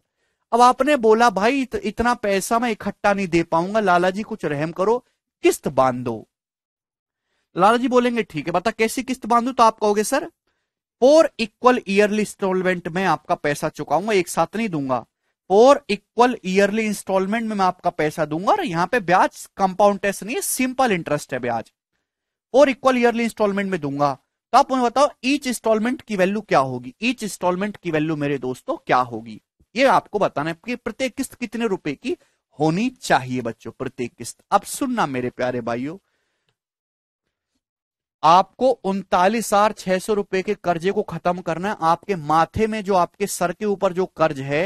Speaker 1: अब आपने बोला भाई इत, इतना पैसा मैं इकट्ठा नहीं दे पाऊंगा लाला जी कुछ रहम करो किस्त बांध दो लाला जी बोलेंगे ठीक है बता कैसी किस्त बांधो तो आप कहोगे sir four equal yearly installment में आपका पैसा चुकाऊंगा एक साथ नहीं दूंगा फोर इक्वल ईयरली इंस्टॉलमेंट में मैं आपका पैसा दूंगा और यहाँ पे ब्याज कंपाउंड टेस्ट नहीं है सिंपल इंटरेस्ट है ब्याज फोर इक्वल ईयरली इंस्टॉलमेंट में दूंगा तो आप मुझे बताओ ईच इंस्टॉलमेंट की वैल्यू क्या होगी ईच इंस्टॉलमेंट की वैल्यू मेरे दोस्तों क्या होगी ये आपको बताना है कि प्रत्येक किस्त कितने रुपए की होनी चाहिए बच्चों प्रत्येक किस्त अब सुनना मेरे प्यारे भाइयों आपको उनतालीस हजार छह सौ रुपए के कर्जे को खत्म करना है आपके माथे में जो आपके सर के ऊपर जो कर्ज है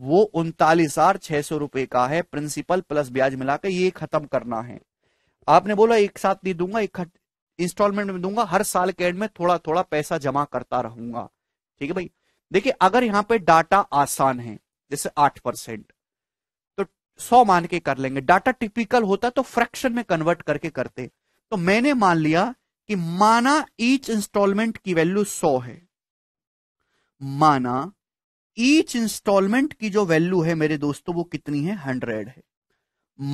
Speaker 1: वो उनतालीस हजार छह सौ रुपए का है प्रिंसिपल प्लस ब्याज मिलाकर ये खत्म करना है आपने बोला एक साथ नहीं दूंगा एक इंस्टॉलमेंट में दूंगा हर साल के एंड में थोड़ा थोड़ा पैसा जमा करता रहूंगा ठीक है भाई देखिए अगर यहाँ पे डाटा आसान है जैसे आठ परसेंट तो सौ मान के कर लेंगे डाटा टिपिकल होता तो फ्रैक्शन में कन्वर्ट करके करते तो मैंने मान लिया कि माना ईच इंस्टॉलमेंट की वैल्यू सौ है माना ईच इंस्टॉलमेंट की जो वैल्यू है मेरे दोस्तों वो कितनी है हंड्रेड है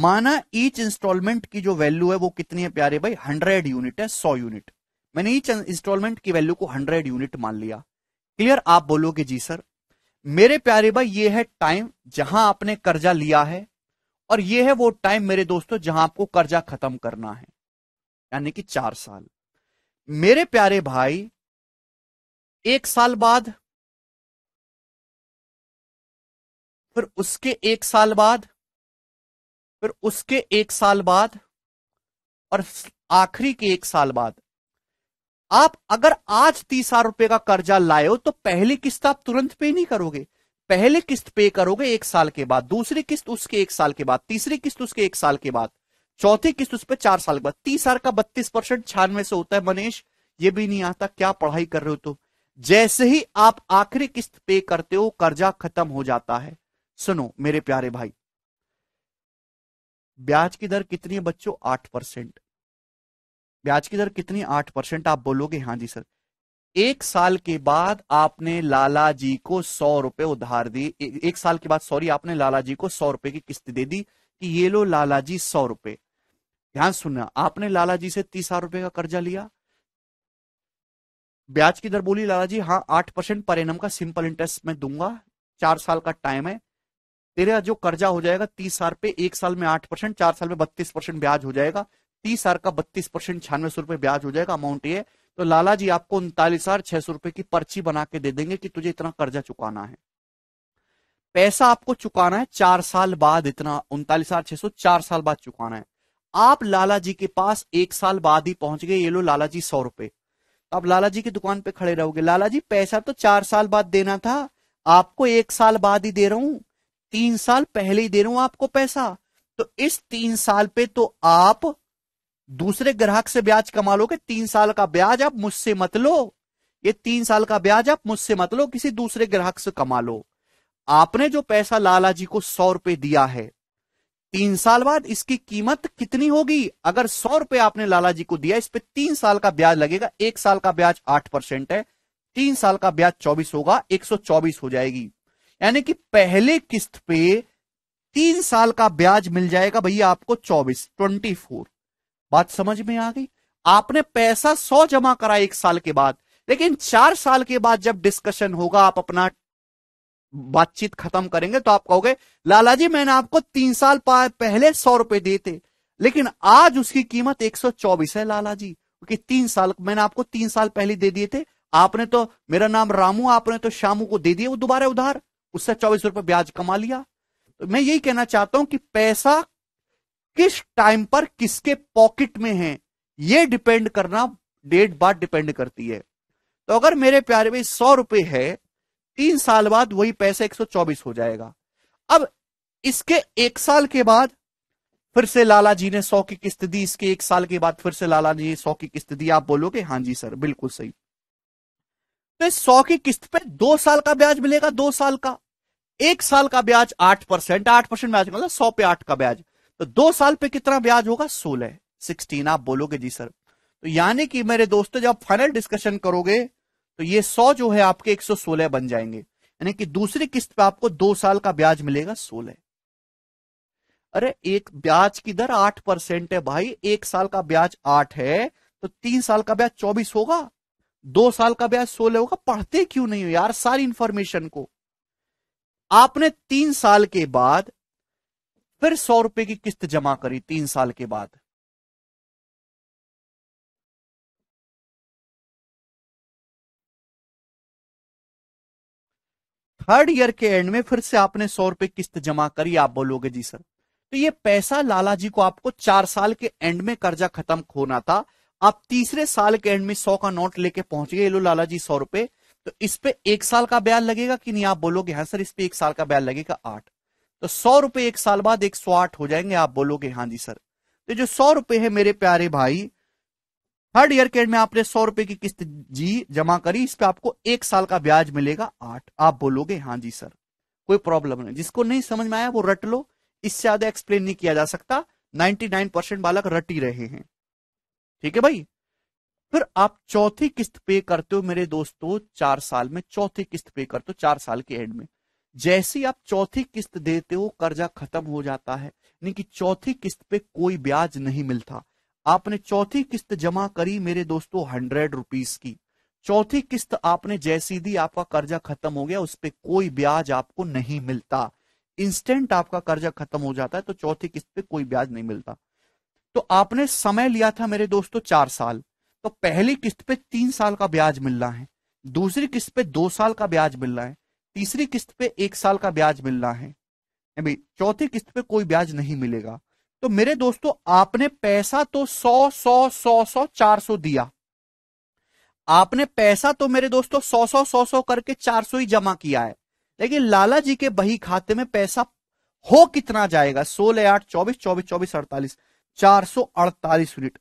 Speaker 1: माना ईच इंस्टॉलमेंट की जो वैल्यू है वो कितनी है प्यारे भाई हंड्रेड यूनिट है सौ यूनिट मैंने ईच इंस्टॉलमेंट की वैल्यू को हंड्रेड यूनिट मान लिया क्लियर आप बोलोगे जी सर मेरे प्यारे भाई ये है टाइम जहां आपने कर्जा लिया है और ये है वो टाइम मेरे दोस्तों जहां आपको कर्जा खत्म करना है यानी कि चार साल मेरे प्यारे भाई एक साल बाद फिर उसके एक साल बाद फिर उसके एक साल बाद और आखिरी के एक साल बाद आप अगर आज तीस हजार रुपए का कर्जा लाए हो तो पहली किस्त आप तुरंत पे नहीं करोगे पहले किस्त पे करोगे एक साल के बाद दूसरी किस्त उसके एक साल के बाद तीसरी किस्त उसके एक साल के बाद चौथी किस्त उस पर चार साल के बाद तीस हजार का बत्तीस परसेंट छियानवे से होता है मनीष ये भी नहीं आता क्या पढ़ाई कर रहे हो तुम तो? जैसे ही आप आखिरी किस्त पे करते हो कर्जा खत्म हो जाता है सुनो मेरे प्यारे भाई ब्याज की दर कितनी है बच्चों आठ परसेंट ब्याज की दर कितनी आठ परसेंट आप बोलोगे हाँ जी सर एक साल के बाद आपने लाला जी को सौ रुपए उधार दिए एक साल के बाद सॉरी आपने लाला जी को सौ रुपए की किस्त दे दी कि ये लो लाला जी सौ रुपए ध्यान सुनना आपने लाला जी से तीस हजार रुपए का कर्जा लिया ब्याज की दर बोली लाला जी हाँ आठ परसेंट पर एनम का सिंपल इंटरेस्ट मैं दूंगा चार साल का टाइम है तेरा जो कर्जा हो जाएगा तीस साल पे एक साल में आठ परसेंट चार साल में बत्तीस परसेंट ब्याज हो जाएगा तीस साल का बत्तीस परसेंट छियानवे सौ रुपए ब्याज हो जाएगा अमाउंट ये तो लाला जी आपको उनतालीस हजार छह सौ रुपए की पर्ची बना के दे देंगे कि तुझे इतना कर्जा चुकाना है पैसा आपको चुकाना है चार साल बाद इतना उनतालीस हजार छह सौ चार साल बाद चुकाना है आप लाला जी के पास एक साल बाद ही पहुंच गए ये लो लाला जी सौ रुपए आप लाला जी की दुकान पे खड़े रहोगे लाला जी पैसा तो चार साल बाद देना था आपको एक साल बाद ही दे रहा हूं तीन साल पहले ही दे रहा हूं आपको पैसा तो इस तीन साल पे तो आप दूसरे ग्राहक से ब्याज कमा लोगे तीन साल का ब्याज आप मुझसे मत लो ये तीन साल का ब्याज आप मुझसे मत लो किसी दूसरे ग्राहक से कमा लो आपने जो पैसा लाला जी को सौ रुपए दिया है तीन साल बाद इसकी कीमत कितनी होगी अगर सौ रुपए आपने लाला जी को दिया इस पर तीन साल का ब्याज लगेगा एक साल का ब्याज आठ परसेंट है तीन साल का ब्याज चौबीस होगा एक सौ चौबीस हो जाएगी यानी कि पहले किस्त पे तीन साल का ब्याज मिल जाएगा भैया आपको चौबीस ट्वेंटी फोर बात समझ में आ गई आपने पैसा सौ जमा करा एक साल के बाद लेकिन चार साल के बाद जब डिस्कशन होगा आप अपना बातचीत खत्म करेंगे तो आप कहोगे लाला जी मैंने आपको तीन साल पहले सौ रुपए दिए थे लेकिन आज उसकी कीमत एक सौ चौबीस है लाला जी क्योंकि तीन साल मैंने आपको तीन साल पहले दे दिए थे आपने तो मेरा नाम रामू आपने तो शामू को दे दिया वो दोबारा उधार उससे चौबीस रुपए ब्याज कमा लिया तो मैं यही कहना चाहता हूं कि पैसा किस टाइम पर किसके पॉकेट में है यह डिपेंड करना डेट बाद डिपेंड करती है तो अगर मेरे प्यारे भाई सौ रुपए है तीन साल बाद वही पैसा एक सौ चौबीस हो जाएगा अब इसके एक साल के बाद फिर से लाला जी ने सौ की किस्त दी इसके एक साल के बाद फिर से लाला जी ने सौ की किस्त दी आप बोलोगे हाँ जी सर बिल्कुल सही तो सौ की किस्त पे दो साल का ब्याज मिलेगा दो साल का एक साल का ब्याज आठ परसेंट आठ परसेंट ब्याज मतलब सौ पे आठ का ब्याज तो दो साल पे कितना ब्याज होगा सोलह सिक्सटीन आप बोलोगे जी सर तो यानी कि मेरे दोस्तों जब फाइनल डिस्कशन करोगे तो ये सौ जो है आपके एक सौ सोलह बन जाएंगे यानी कि दूसरी किस्त पे आपको दो साल का ब्याज मिलेगा सोलह अरे एक ब्याज की दर आठ परसेंट है भाई एक साल का ब्याज आठ है तो तीन साल का ब्याज चौबीस होगा दो साल का ब्याज सोलह होगा पढ़ते क्यों नहीं हो यार सारी इंफॉर्मेशन को आपने तीन साल के बाद फिर सौ रुपए की किस्त जमा करी तीन
Speaker 2: साल के बाद
Speaker 1: थर्ड ईयर के एंड में फिर से आपने सौ रुपए किस्त जमा करी आप बोलोगे जी सर तो ये पैसा लाला जी को आपको चार साल के एंड में कर्जा खत्म होना था आप तीसरे साल के एंड में सौ का नोट लेके पहुंच गए लो लाला जी सौ रुपए तो इस पे एक साल का ब्याज लगेगा कि नहीं आप बोलोगे हाँ सर इस पे एक साल का ब्याज लगेगा आठ तो सौ रुपए एक साल बाद एक सौ आठ हो जाएंगे आप बोलोगे हाँ जी सर तो जो सौ रुपए है मेरे प्यारे भाई थर्ड ईयर के में आपने सौ रुपए की किस्त जी जमा करी इस पे आपको एक साल का ब्याज मिलेगा आठ आप बोलोगे हाँ जी सर कोई प्रॉब्लम नहीं जिसको नहीं समझ में आया वो रट लो इससे ज्यादा एक्सप्लेन नहीं किया जा सकता नाइनटी परसेंट बालक रट ही रहे हैं ठीक है भाई फिर आप चौथी किस्त पे करते हो मेरे दोस्तों चार साल में चौथी किस्त पे करते हो चार साल के एंड में जैसी आप चौथी किस्त देते हो कर्जा खत्म हो जाता है यानी कि चौथी किस्त पे कोई ब्याज नहीं मिलता आपने चौथी किस्त जमा करी मेरे दोस्तों हंड्रेड रुपीज की चौथी किस्त आपने जैसी दी आपका कर्जा खत्म हो गया उस पर कोई ब्याज आपको नहीं मिलता इंस्टेंट आपका कर्जा खत्म हो जाता है तो चौथी किस्त पे कोई ब्याज नहीं मिलता तो आपने समय लिया था मेरे दोस्तों चार साल तो पहली किस्त पे तीन साल का ब्याज मिल रहा है दूसरी किस्त पे दो साल का ब्याज मिल रहा है तीसरी किस्त पे एक साल का ब्याज मिल रहा है चौथी किस्त पे कोई ब्याज नहीं मिलेगा तो मेरे दोस्तों आपने पैसा तो सौ सौ सौ सौ चार सौ दिया आपने पैसा तो मेरे दोस्तों सौ सौ सौ सौ करके चार सौ ही जमा किया है लेकिन लाला जी के बही खाते में पैसा हो कितना जाएगा सोलह आठ चौबीस चौबीस चौबीस अड़तालीस चार सौ अड़तालीस यूनिट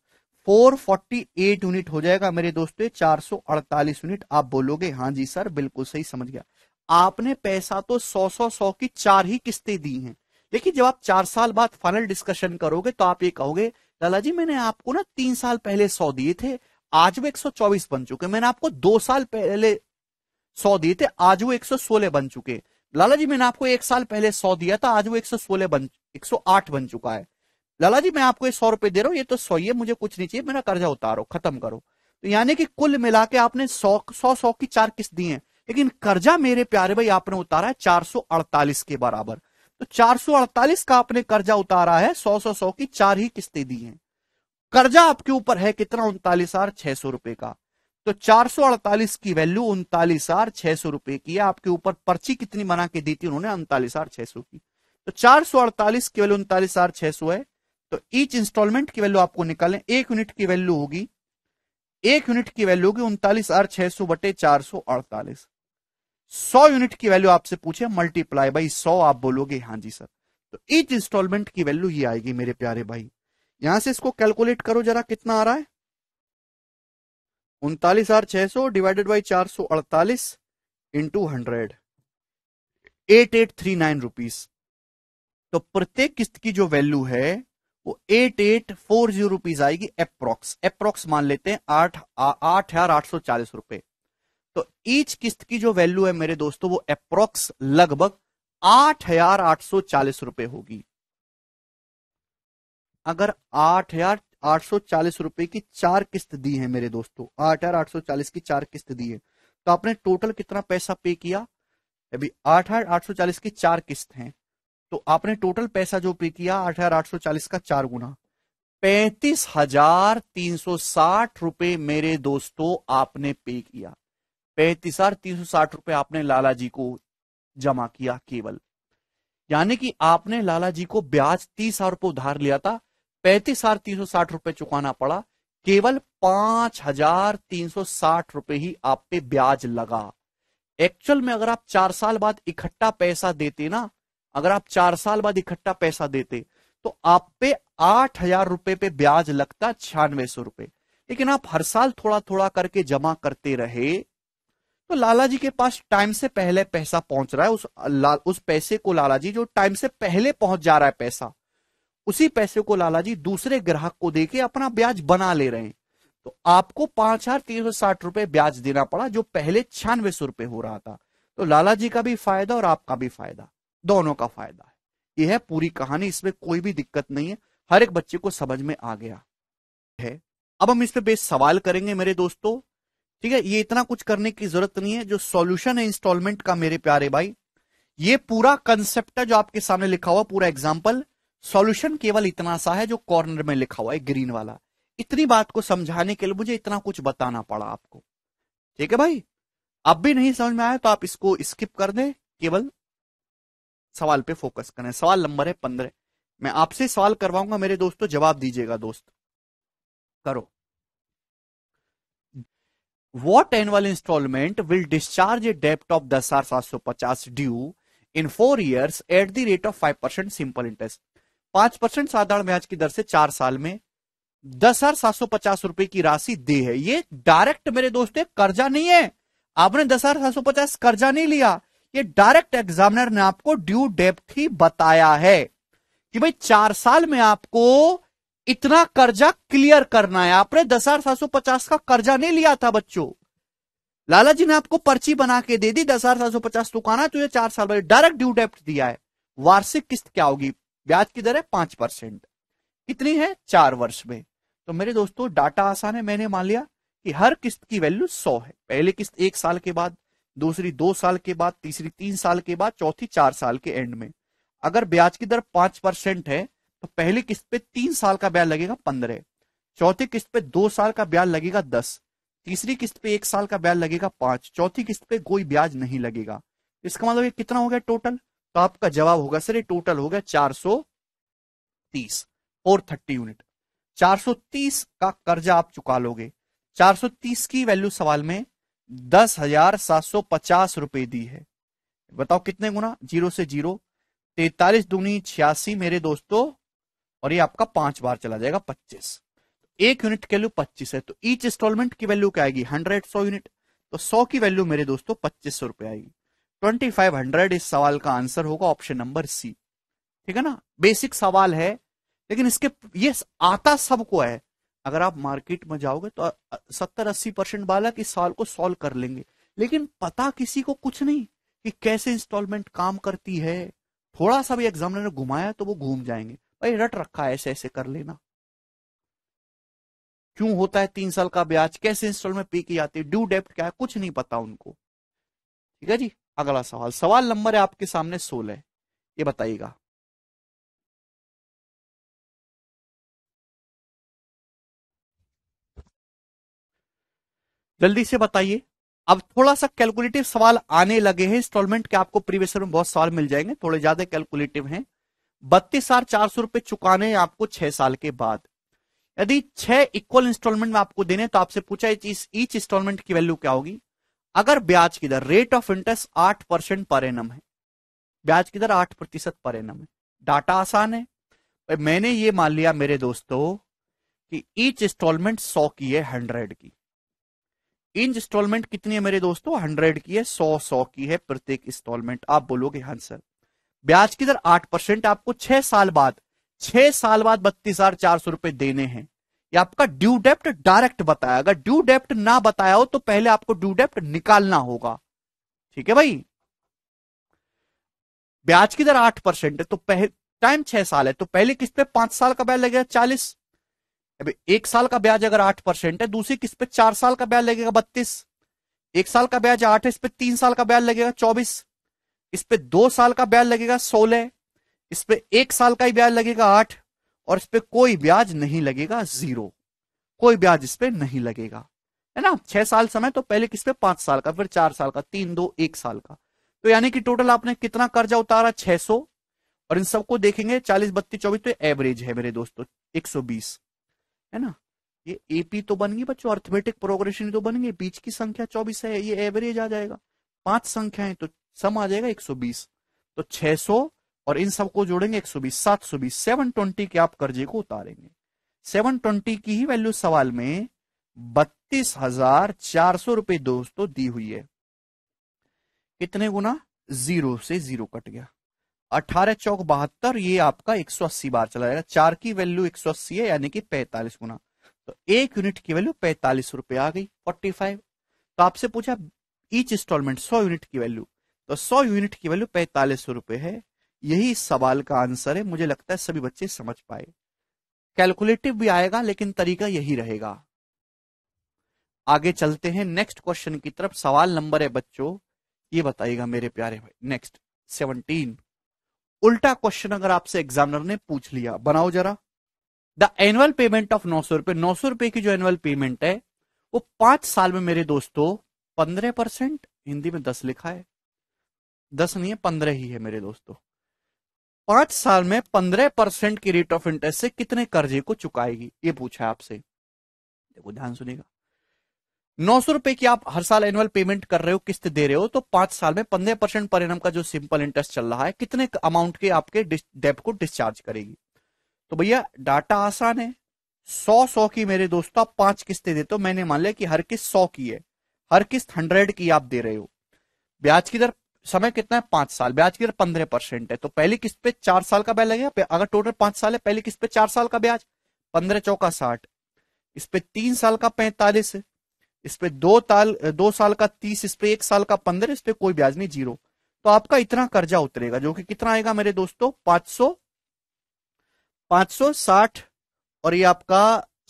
Speaker 1: 448 यूनिट हो जाएगा मेरे दोस्तों 448 यूनिट आप बोलोगे हाँ जी सर बिल्कुल सही समझ गया आपने पैसा तो 100 100 100 की चार ही किस्तें दी हैं देखिए जब आप चार साल बाद फाइनल डिस्कशन करोगे तो आप ये कहोगे लाला जी मैंने आपको ना तीन साल पहले सौ दिए थे आज वो 124 बन चुके मैंने आपको दो साल पहले सौ दिए थे आज वो एक बन चुके लाला जी मैंने आपको एक साल पहले सौ दिया था आज वो सोलह बन आठ बन चुका है लाला जी मैं आपको ये सौ रुपए दे रहा हूँ ये तो सौ ये मुझे कुछ नहीं चाहिए मेरा कर्जा उतारो खत्म करो तो यानी कि कुल मिला के आपने सौ सौ सौ की चार किस्त दी है लेकिन कर्जा मेरे प्यारे भाई आपने उतारा है चार सौ अड़तालीस के बराबर तो चार सौ अड़तालीस का आपने कर्जा उतारा है सौ सौ सौ की चार ही किस्तें दी है कर्जा आपके ऊपर है कितना उनतालीस हजार छह सौ रुपए का तो 448 की वैल्यू उनतालीस हजार छह सौ रुपए की है आपके ऊपर पर्ची कितनी बना के दी थी उन्होंने उनतालीस हजार छह सौ की तो 448 की वैल्यू उनतालीस हजार छह सौ है तो ईच इंस्टॉलमेंट की वैल्यू आपको निकालें एक यूनिट की वैल्यू होगी एक यूनिट की वैल्यू होगी उनतालीस आर छह सौ बटे चार सौ अड़तालीस सौ यूनिट की वैल्यू आपसे पूछे मल्टीप्लाई बाई सौ आप बोलोगे हाँ जी सर तो ईच इंस्टॉलमेंट की वैल्यू ये आएगी मेरे प्यारे भाई यहां से इसको कैलकुलेट करो जरा कितना आ रहा है उनतालीस हजार छह सौ डिवाइडेड बाई चार सौ अड़तालीस into hundred eight eight three nine rupees तो प्रत्येक किस्त की जो वैल्यू है वो eight eight four zero rupees आएगी अप्रोक्स अप्रोक्स मान लेते हैं आठ आठ हजार आठ सौ चालीस रुपए तो ईच किस्त की जो वैल्यू है मेरे दोस्तों वो अप्रोक्स लगभग आठ हजार आठ सौ चालीस रुपए होगी अगर आठ हजार आठ सौ चालीस रुपए की चार किस्त दी है मेरे दोस्तों आठ हजार आठ सौ चालीस की चार किस्त दी है तो आपने टोटल कितना पैसा पे किया अभी आठ हजार आठ सौ चालीस की चार किस्त हैं तो आपने टोटल पैसा जो पे किया आठ हजार आठ सौ चालीस का चार गुना पैंतीस हजार तीन सौ साठ रुपए मेरे दोस्तों आपने पे किया पैंतीस हजार तीन सौ साठ रुपए आपने लाला जी को जमा किया केवल यानी कि आपने लाला जी को ब्याज तीस हजार रुपये उधार लिया था पैंतीस हजार तीन सौ साठ रुपए चुकाना पड़ा केवल पांच हजार तीन सौ साठ रुपए ही आप पे ब्याज लगा एक्चुअल में अगर आप चार साल बाद इकट्ठा पैसा देते ना अगर आप चार साल बाद इकट्ठा पैसा देते तो आप पे आठ हजार रुपए पे ब्याज लगता छियानवे सौ रुपए लेकिन आप हर साल थोड़ा थोड़ा करके जमा करते रहे तो लाला जी के पास टाइम से पहले पैसा पहुंच रहा है उस ला, उस पैसे को लाला जी जो टाइम से पहले पहुंच जा रहा है पैसा उसी पैसे को लाला जी दूसरे ग्राहक को देके अपना ब्याज बना ले रहे हैं तो आपको पांच हजार तीन सौ साठ रुपए ब्याज देना पड़ा जो पहले छियानवे सौ रुपए हो रहा था तो लाला जी का भी फायदा और आपका भी फायदा दोनों का फायदा है यह है पूरी कहानी इसमें कोई भी दिक्कत नहीं है हर एक बच्चे को समझ में आ गया है अब हम इस पे बेस सवाल करेंगे मेरे दोस्तों ठीक है ये इतना कुछ करने की जरूरत नहीं है जो सॉल्यूशन है इंस्टॉलमेंट का मेरे प्यारे भाई ये पूरा कंसेप्ट है जो आपके सामने लिखा हुआ पूरा एग्जाम्पल सॉल्यूशन केवल इतना सा है जो कॉर्नर में लिखा हुआ है ग्रीन वाला इतनी बात को समझाने के लिए मुझे इतना कुछ बताना पड़ा आपको ठीक है भाई अब भी नहीं समझ में आया तो आप इसको स्किप कर दें केवल सवाल पे फोकस करें सवाल नंबर है पंद्रह मैं आपसे सवाल करवाऊंगा मेरे दोस्तों तो जवाब दीजिएगा दोस्त करो what annual installment will discharge a डेप्ट ऑफ दस हजार सात सौ पचास due in four years at the rate of five percent simple interest पांच परसेंट साधारण ब्याज की दर से चार साल में दस हजार सात सौ पचास रुपए की राशि दी है ये डायरेक्ट मेरे दोस्त कर्जा नहीं है आपने दस हजार सात सौ पचास कर्जा नहीं लिया ये डायरेक्ट एग्जामिनर ने आपको ड्यू डेप्थ ही बताया है कि भाई चार साल में आपको इतना कर्जा क्लियर करना है आपने दस हजार सात सौ पचास का कर्जा नहीं लिया था बच्चों लाला जी ने आपको पर्ची बना के दे दी दस हजार सात सौ पचास चुकाना तुझे तो चार साल में डायरेक्ट ड्यू डेप्ट दिया है वार्षिक किस्त क्या होगी ब्याज की दर है पांच परसेंट कितनी है चार वर्ष में तो मेरे दोस्तों डाटा आसान है मैंने मान लिया कि हर किस्त की वैल्यू सौ है पहले किस्त एक साल के बाद दूसरी दो साल के बाद तीसरी तीन साल के बाद चौथी चार साल के एंड में अगर ब्याज की दर पांच परसेंट है तो पहली किस्त पे तीन साल का ब्याज लगेगा पंद्रह चौथी किस्त पे दो साल का ब्याज लगेगा दस तीसरी किस्त पे एक साल का ब्याज लगेगा पांच चौथी किस्त पे कोई ब्याज नहीं लगेगा इसका मतलब ये कितना हो गया टोटल तो आपका जवाब होगा सर ये टोटल हो गया चार सौ तीस फोर थर्टी यूनिट तीस का कर्जा आप चुका लोगे तीस की वैल्यू सवाल में दस हजार सात सौ पचास रुपए दी है बताओ कितने गुना जीरो से जीरो तैतालीस दूनी छियासी मेरे दोस्तों और ये आपका पांच बार चला जाएगा पच्चीस एक यूनिट की वैल्यू पच्चीस है तो ईच इंस्टॉलमेंट की वैल्यू क्या आएगी हंड्रेड सौ यूनिट तो सौ की वैल्यू मेरे दोस्तों पच्चीस सौ रुपए आएगी ट्वेंटी फाइव हंड्रेड इस सवाल का आंसर होगा ऑप्शन नंबर सी ठीक है ना बेसिक सवाल है लेकिन इसके ये आता सबको है अगर आप मार्केट में जाओगे तो सत्तर अस्सी परसेंट बालक इस साल को सॉल्व कर लेंगे लेकिन पता किसी को कुछ नहीं कि कैसे इंस्टॉलमेंट काम करती है थोड़ा सा भी एग्जामिनर ने घुमाया तो वो घूम जाएंगे भाई रट रखा है ऐसे ऐसे कर लेना क्यों होता है तीन साल का ब्याज कैसे इंस्टॉलमेंट पे की जाती है ड्यू डेप्ट क्या है कुछ नहीं पता उनको ठीक है जी अगला सवाल सवाल नंबर है आपके सामने
Speaker 2: सोलह ये बताइएगा
Speaker 1: जल्दी से बताइए अब थोड़ा सा कैलकुलेटिव सवाल आने लगे हैं इंस्टॉलमेंट के आपको प्रीवियस में बहुत सवाल मिल जाएंगे थोड़े ज्यादा कैलकुलेटिव हैं बत्तीस हजार चार सौ रुपए चुकाने हैं आपको छह साल के बाद यदि छह इक्वल इंस्टॉलमेंट में आपको देने तो आपसे पूछा इस ईच इंस्टॉलमेंट की वैल्यू क्या होगी अगर ब्याज की दर रेट ऑफ इंटरेस्ट आठ परसेंट पर एनम है ब्याज की दर आठ प्रतिशत पर एनम है डाटा आसान है मैंने ये मान लिया मेरे दोस्तों कि ईच इंस्टॉलमेंट सौ की है हंड्रेड की इंस्टॉलमेंट कितनी है मेरे दोस्तों हंड्रेड की है सौ सौ की है प्रत्येक इंस्टॉलमेंट आप बोलोगे हाँ सर ब्याज की दर आठ परसेंट आपको छह साल बाद छह साल बाद बत्तीस हजार चार सौ रुपए देने हैं ये आपका ड्यू डेप्ट डायरेक्ट बताया अगर ड्यू डेप्ट ना बताया हो तो पहले आपको ड्यू डेप्ट निकालना होगा ठीक है भाई ब्याज की दर आठ परसेंट है तो टाइम छह साल है तो पहले किस पे पांच साल का ब्याज लगेगा चालीस एक साल का ब्याज अगर आठ परसेंट है दूसरी किस पे चार साल का ब्याज लगेगा बत्तीस एक साल का ब्याज आठ है इस पे तीन साल का ब्याज लगेगा चौबीस इस पे दो साल का ब्याज लगेगा सोलह इस पे एक साल का ही ब्याज लगेगा आठ और इस पे कोई ब्याज नहीं लगेगा जीरो कोई ब्याज इस पे नहीं लगेगा है ना छह साल समय तो पहले किस पे पांच साल का फिर चार साल का तीन दो एक साल का तो यानी कि टोटल आपने कितना कर्जा उतारा सौ और इन सबको देखेंगे चालीस बत्तीस चौबीस तो एवरेज है मेरे दोस्तों बीस है ना ये एपी तो बन गई बच्चों अर्थमेटिक प्रोग्रेशन तो बन गई बीच की संख्या चौबीस है ये एवरेज आ जाएगा पांच संख्याएं तो सम आ जाएगा 120 तो 600 और इन सबको जोड़ेंगे 120 720 720 के आप कर्जे को उतारेंगे 720 की ही वैल्यू सवाल में बत्तीस हजार चार सौ रुपए दोस्तों दी हुई है कितने गुना जीरो से जीरो कट गया अठारह चौक बहत्तर ये आपका 180 बार चला जाएगा चार की वैल्यू 180 है यानी कि 45 गुना तो एक यूनिट की वैल्यू पैंतालीस रुपए आ गई 45 तो आपसे पूछा ईच इंस्टॉलमेंट 100 यूनिट की वैल्यू तो 100 यूनिट की वैल्यू पैंतालीस रुपए है यही इस सवाल का आंसर है मुझे लगता है सभी बच्चे समझ पाए कैलकुलेटिव भी आएगा लेकिन तरीका यही रहेगा आगे चलते हैं नेक्स्ट क्वेश्चन की तरफ सवाल नंबर है बच्चों ये बताइएगा मेरे प्यारे भाई नेक्स्ट सेवनटीन उल्टा क्वेश्चन अगर आपसे एग्जामिनर ने पूछ लिया बनाओ जरा द एनुअल पेमेंट ऑफ नौ सौ रुपए नौ सौ रुपए की जो एनुअल पेमेंट है वो पांच साल में मेरे दोस्तों पंद्रह परसेंट हिंदी में दस लिखा है दस नहीं है पंद्रह ही है मेरे दोस्तों पांच साल में पंद्रह परसेंट की रेट ऑफ इंटरेस्ट से कितने कर्जे को चुकाएगी ये पूछा है आपसे देखो ध्यान सुनेगा नौ सौ रुपए की आप हर साल एनुअल पेमेंट कर रहे हो किस्त दे रहे हो तो पांच साल में पंद्रह परसेंट परिणाम का जो सिंपल इंटरेस्ट चल रहा है कितने अमाउंट के आपके डेप को डिस्चार्ज करेगी तो भैया डाटा आसान है सौ सौ की मेरे दोस्तों आप पांच किस्तें देते हो मैंने मान लिया कि हर किस्त सौ की है हर किस्त हंड्रेड की आप दे रहे हो ब्याज की दर समय कितना है पांच साल ब्याज की दर पंद्रह परसेंट है तो पहली किस्त पे चार साल का ब्याज लगेगा अगर टोटल पांच साल है पहली किस्त पे चार साल का ब्याज पंद्रह चौका साठ इस पे तीन साल का पैंतालीस इस पे दो ताल दो साल का तीस इस पे एक साल का पंद्रह इस पे कोई ब्याज नहीं जीरो तो आपका इतना कर्जा उतरेगा जो कि कितना आएगा मेरे दोस्तों पांच सौ पांच सौ साठ और ये आपका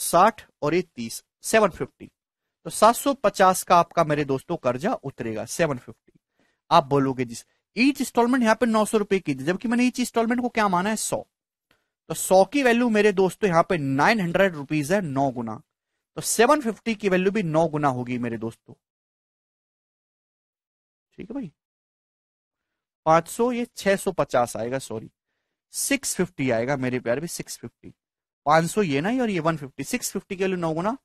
Speaker 1: साठ और ये तीस सेवन फिफ्टी तो सात सौ पचास का आपका मेरे दोस्तों कर्जा उतरेगा सेवन फिफ्टी आप बोलोगे जिस ईच इंस्टॉलमेंट यहाँ पे नौ सौ रुपए की थी जबकि मैंने ईच इंस्टॉलमेंट को क्या माना है सौ तो सौ की वैल्यू मेरे दोस्तों यहाँ पे नाइन हंड्रेड रुपीज है नौ गुना तो 750 की वैल्यू भी नौ गुना होगी मेरे दोस्तों ठीक है भाई 500 ये 650 आएगा सॉरी 650 आएगा मेरे प्यार भी 650 500 ये ना ही और ये 150 650 की वैल्यू नौ गुना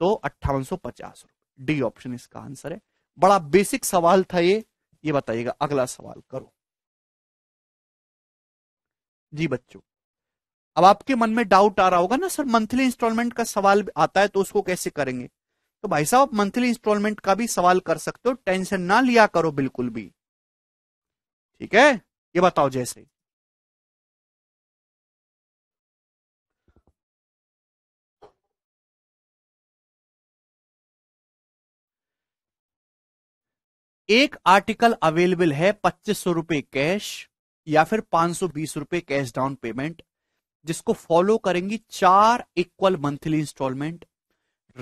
Speaker 1: तो अट्ठावन सौ पचास डी ऑप्शन इसका आंसर है बड़ा बेसिक सवाल था ये ये बताइएगा अगला सवाल करो जी बच्चों अब आपके मन में डाउट आ रहा होगा ना सर मंथली इंस्टॉलमेंट का सवाल आता है तो उसको कैसे करेंगे तो भाई साहब आप मंथली इंस्टॉलमेंट का भी सवाल कर सकते हो टेंशन ना लिया करो बिल्कुल भी ठीक है ये
Speaker 2: बताओ जैसे
Speaker 1: एक आर्टिकल अवेलेबल है पच्चीस सौ रुपए कैश या फिर पांच सौ बीस रुपए कैश डाउन पेमेंट जिसको फॉलो करेंगी चार equal monthly installment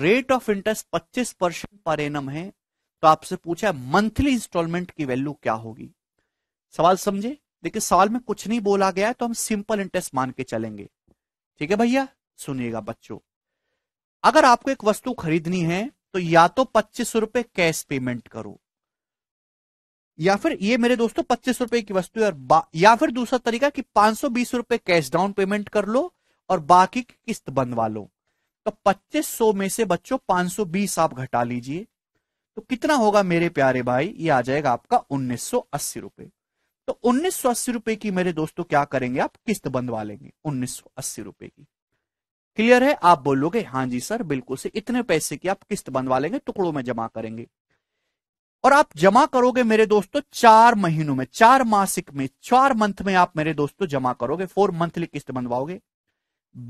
Speaker 1: rate of interest 25 percent per annum है तो आपसे पूछा मंथली इंस्टॉलमेंट की वैल्यू क्या होगी सवाल समझे देखिए सवाल में कुछ नहीं बोला गया है तो हम सिंपल इंटरेस्ट मान के चलेंगे ठीक है भैया सुनिएगा बच्चों अगर आपको एक वस्तु खरीदनी है तो या तो पच्चीस रुपए कैश पेमेंट करो या फिर ये मेरे दोस्तों पच्चीस रुपए की वस्तु है और या फिर दूसरा तरीका कि पांच सौ बीस रुपए कैश डाउन पेमेंट कर लो और बाकी की किस्त बनवा लो तो पच्चीस सौ में से बच्चों पांच सौ बीस आप घटा लीजिए तो कितना होगा मेरे प्यारे भाई ये आ जाएगा आपका उन्नीस सौ अस्सी रुपए तो उन्नीस सौ अस्सी रुपए की मेरे दोस्तों क्या करेंगे आप किस्त बंधवा लेंगे उन्नीस सौ अस्सी रुपए की क्लियर है आप बोलोगे हाँ जी सर बिल्कुल से इतने पैसे की आप किस्त बंधवा लेंगे टुकड़ों में जमा करेंगे और आप जमा करोगे मेरे दोस्तों चार महीनों में चार मासिक में चार मंथ में आप मेरे दोस्तों जमा करोगे फोर मंथली किस्त बनवाओगे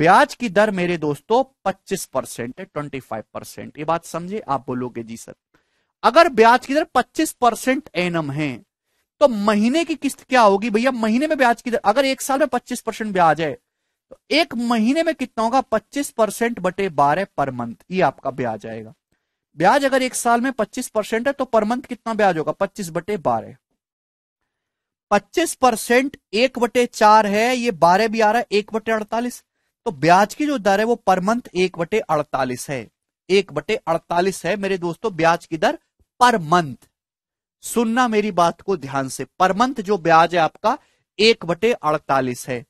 Speaker 1: ब्याज की दर मेरे दोस्तों 25 परसेंट है 25 परसेंट ये बात समझे आप बोलोगे जी सर अगर ब्याज की दर 25 परसेंट एनम है तो महीने की किस्त क्या होगी भैया महीने में ब्याज की दर अगर एक साल में 25 परसेंट ब्याज है तो एक महीने में कितना होगा 25 परसेंट बटे बारह पर मंथ ये आपका ब्याज आएगा ब्याज अगर एक साल में 25 परसेंट है तो पर मंथ कितना ब्याज होगा 25 बटे बारह पच्चीस परसेंट एक बटे चार है ये बारह भी आ रहा है एक बटे अड़तालीस तो ब्याज की जो दर है वो पर मंथ एक बटे अड़तालीस है एक बटे अड़तालीस है मेरे दोस्तों ब्याज की दर पर मंथ सुनना मेरी बात को ध्यान से पर मंथ जो ब्याज है आपका एक बटे अड़तालीस है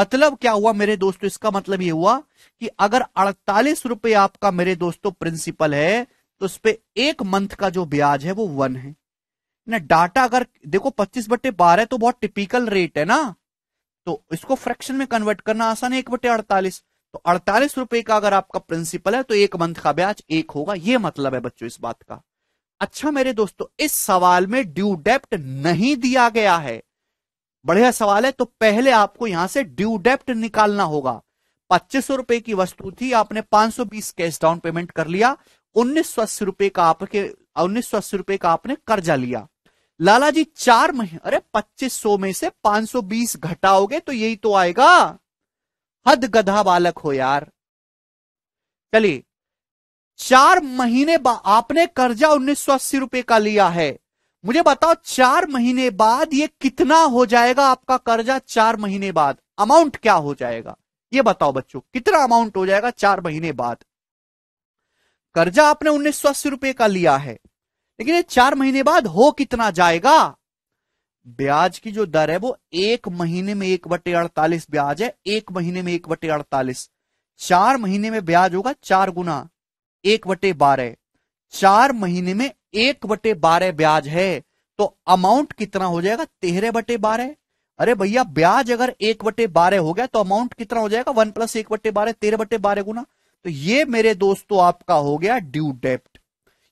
Speaker 1: मतलब क्या हुआ मेरे दोस्तों इसका मतलब ये हुआ कि अगर अड़तालीस रुपए आपका मेरे दोस्तों प्रिंसिपल है तो उस पर एक मंथ का जो ब्याज है वो वन है ना डाटा अगर देखो पच्चीस बटे बारह तो बहुत टिपिकल रेट है ना तो इसको फ्रैक्शन में कन्वर्ट करना आसान है एक बटे अड़तालीस तो अड़तालीस रुपए का अगर आपका प्रिंसिपल है तो एक मंथ का ब्याज एक होगा ये मतलब है बच्चों इस बात का अच्छा मेरे दोस्तों इस सवाल में ड्यू डेप्ट नहीं दिया गया है बढ़िया सवाल है तो पहले आपको यहां से ड्यू डेप्ट निकालना होगा पच्चीस रुपए की वस्तु थी आपने 520 कैश डाउन पेमेंट कर लिया उन्नीस सौ अस्सी रुपए का आपके उन्नीस सौ अस्सी रुपए का आपने कर्जा लिया लाला जी चार महीने अरे पच्चीस सौ में से पांच सौ बीस घटाओगे तो यही तो आएगा हद गधा बालक हो यार चलिए चार महीने बाद आपने कर्जा उन्नीस सौ अस्सी रुपए का लिया है मुझे बताओ चार महीने बाद ये कितना हो जाएगा आपका कर्जा चार महीने बाद अमाउंट क्या हो जाएगा ये बताओ बच्चों कितना अमाउंट हो जाएगा चार महीने बाद कर्जा आपने उन्नीस सौ अस्सी रुपए का लिया है लेकिन ये चार महीने बाद हो कितना जाएगा ब्याज की जो दर है वो एक महीने में एक बटे अड़तालीस ब्याज है एक महीने में एक बटे अड़तालीस चार महीने में ब्याज होगा चार गुना एक बटे बारह चार महीने में एक बटे बारह ब्याज है तो अमाउंट कितना हो जाएगा तेरह बटे बारह अरे भैया ब्याज अगर एक बटे बारह हो गया तो अमाउंट कितना हो जाएगा वन प्लस एक बटे बारह तेरह बटे बारह गुना तो ये मेरे दोस्तों आपका हो गया ड्यू डेप्ट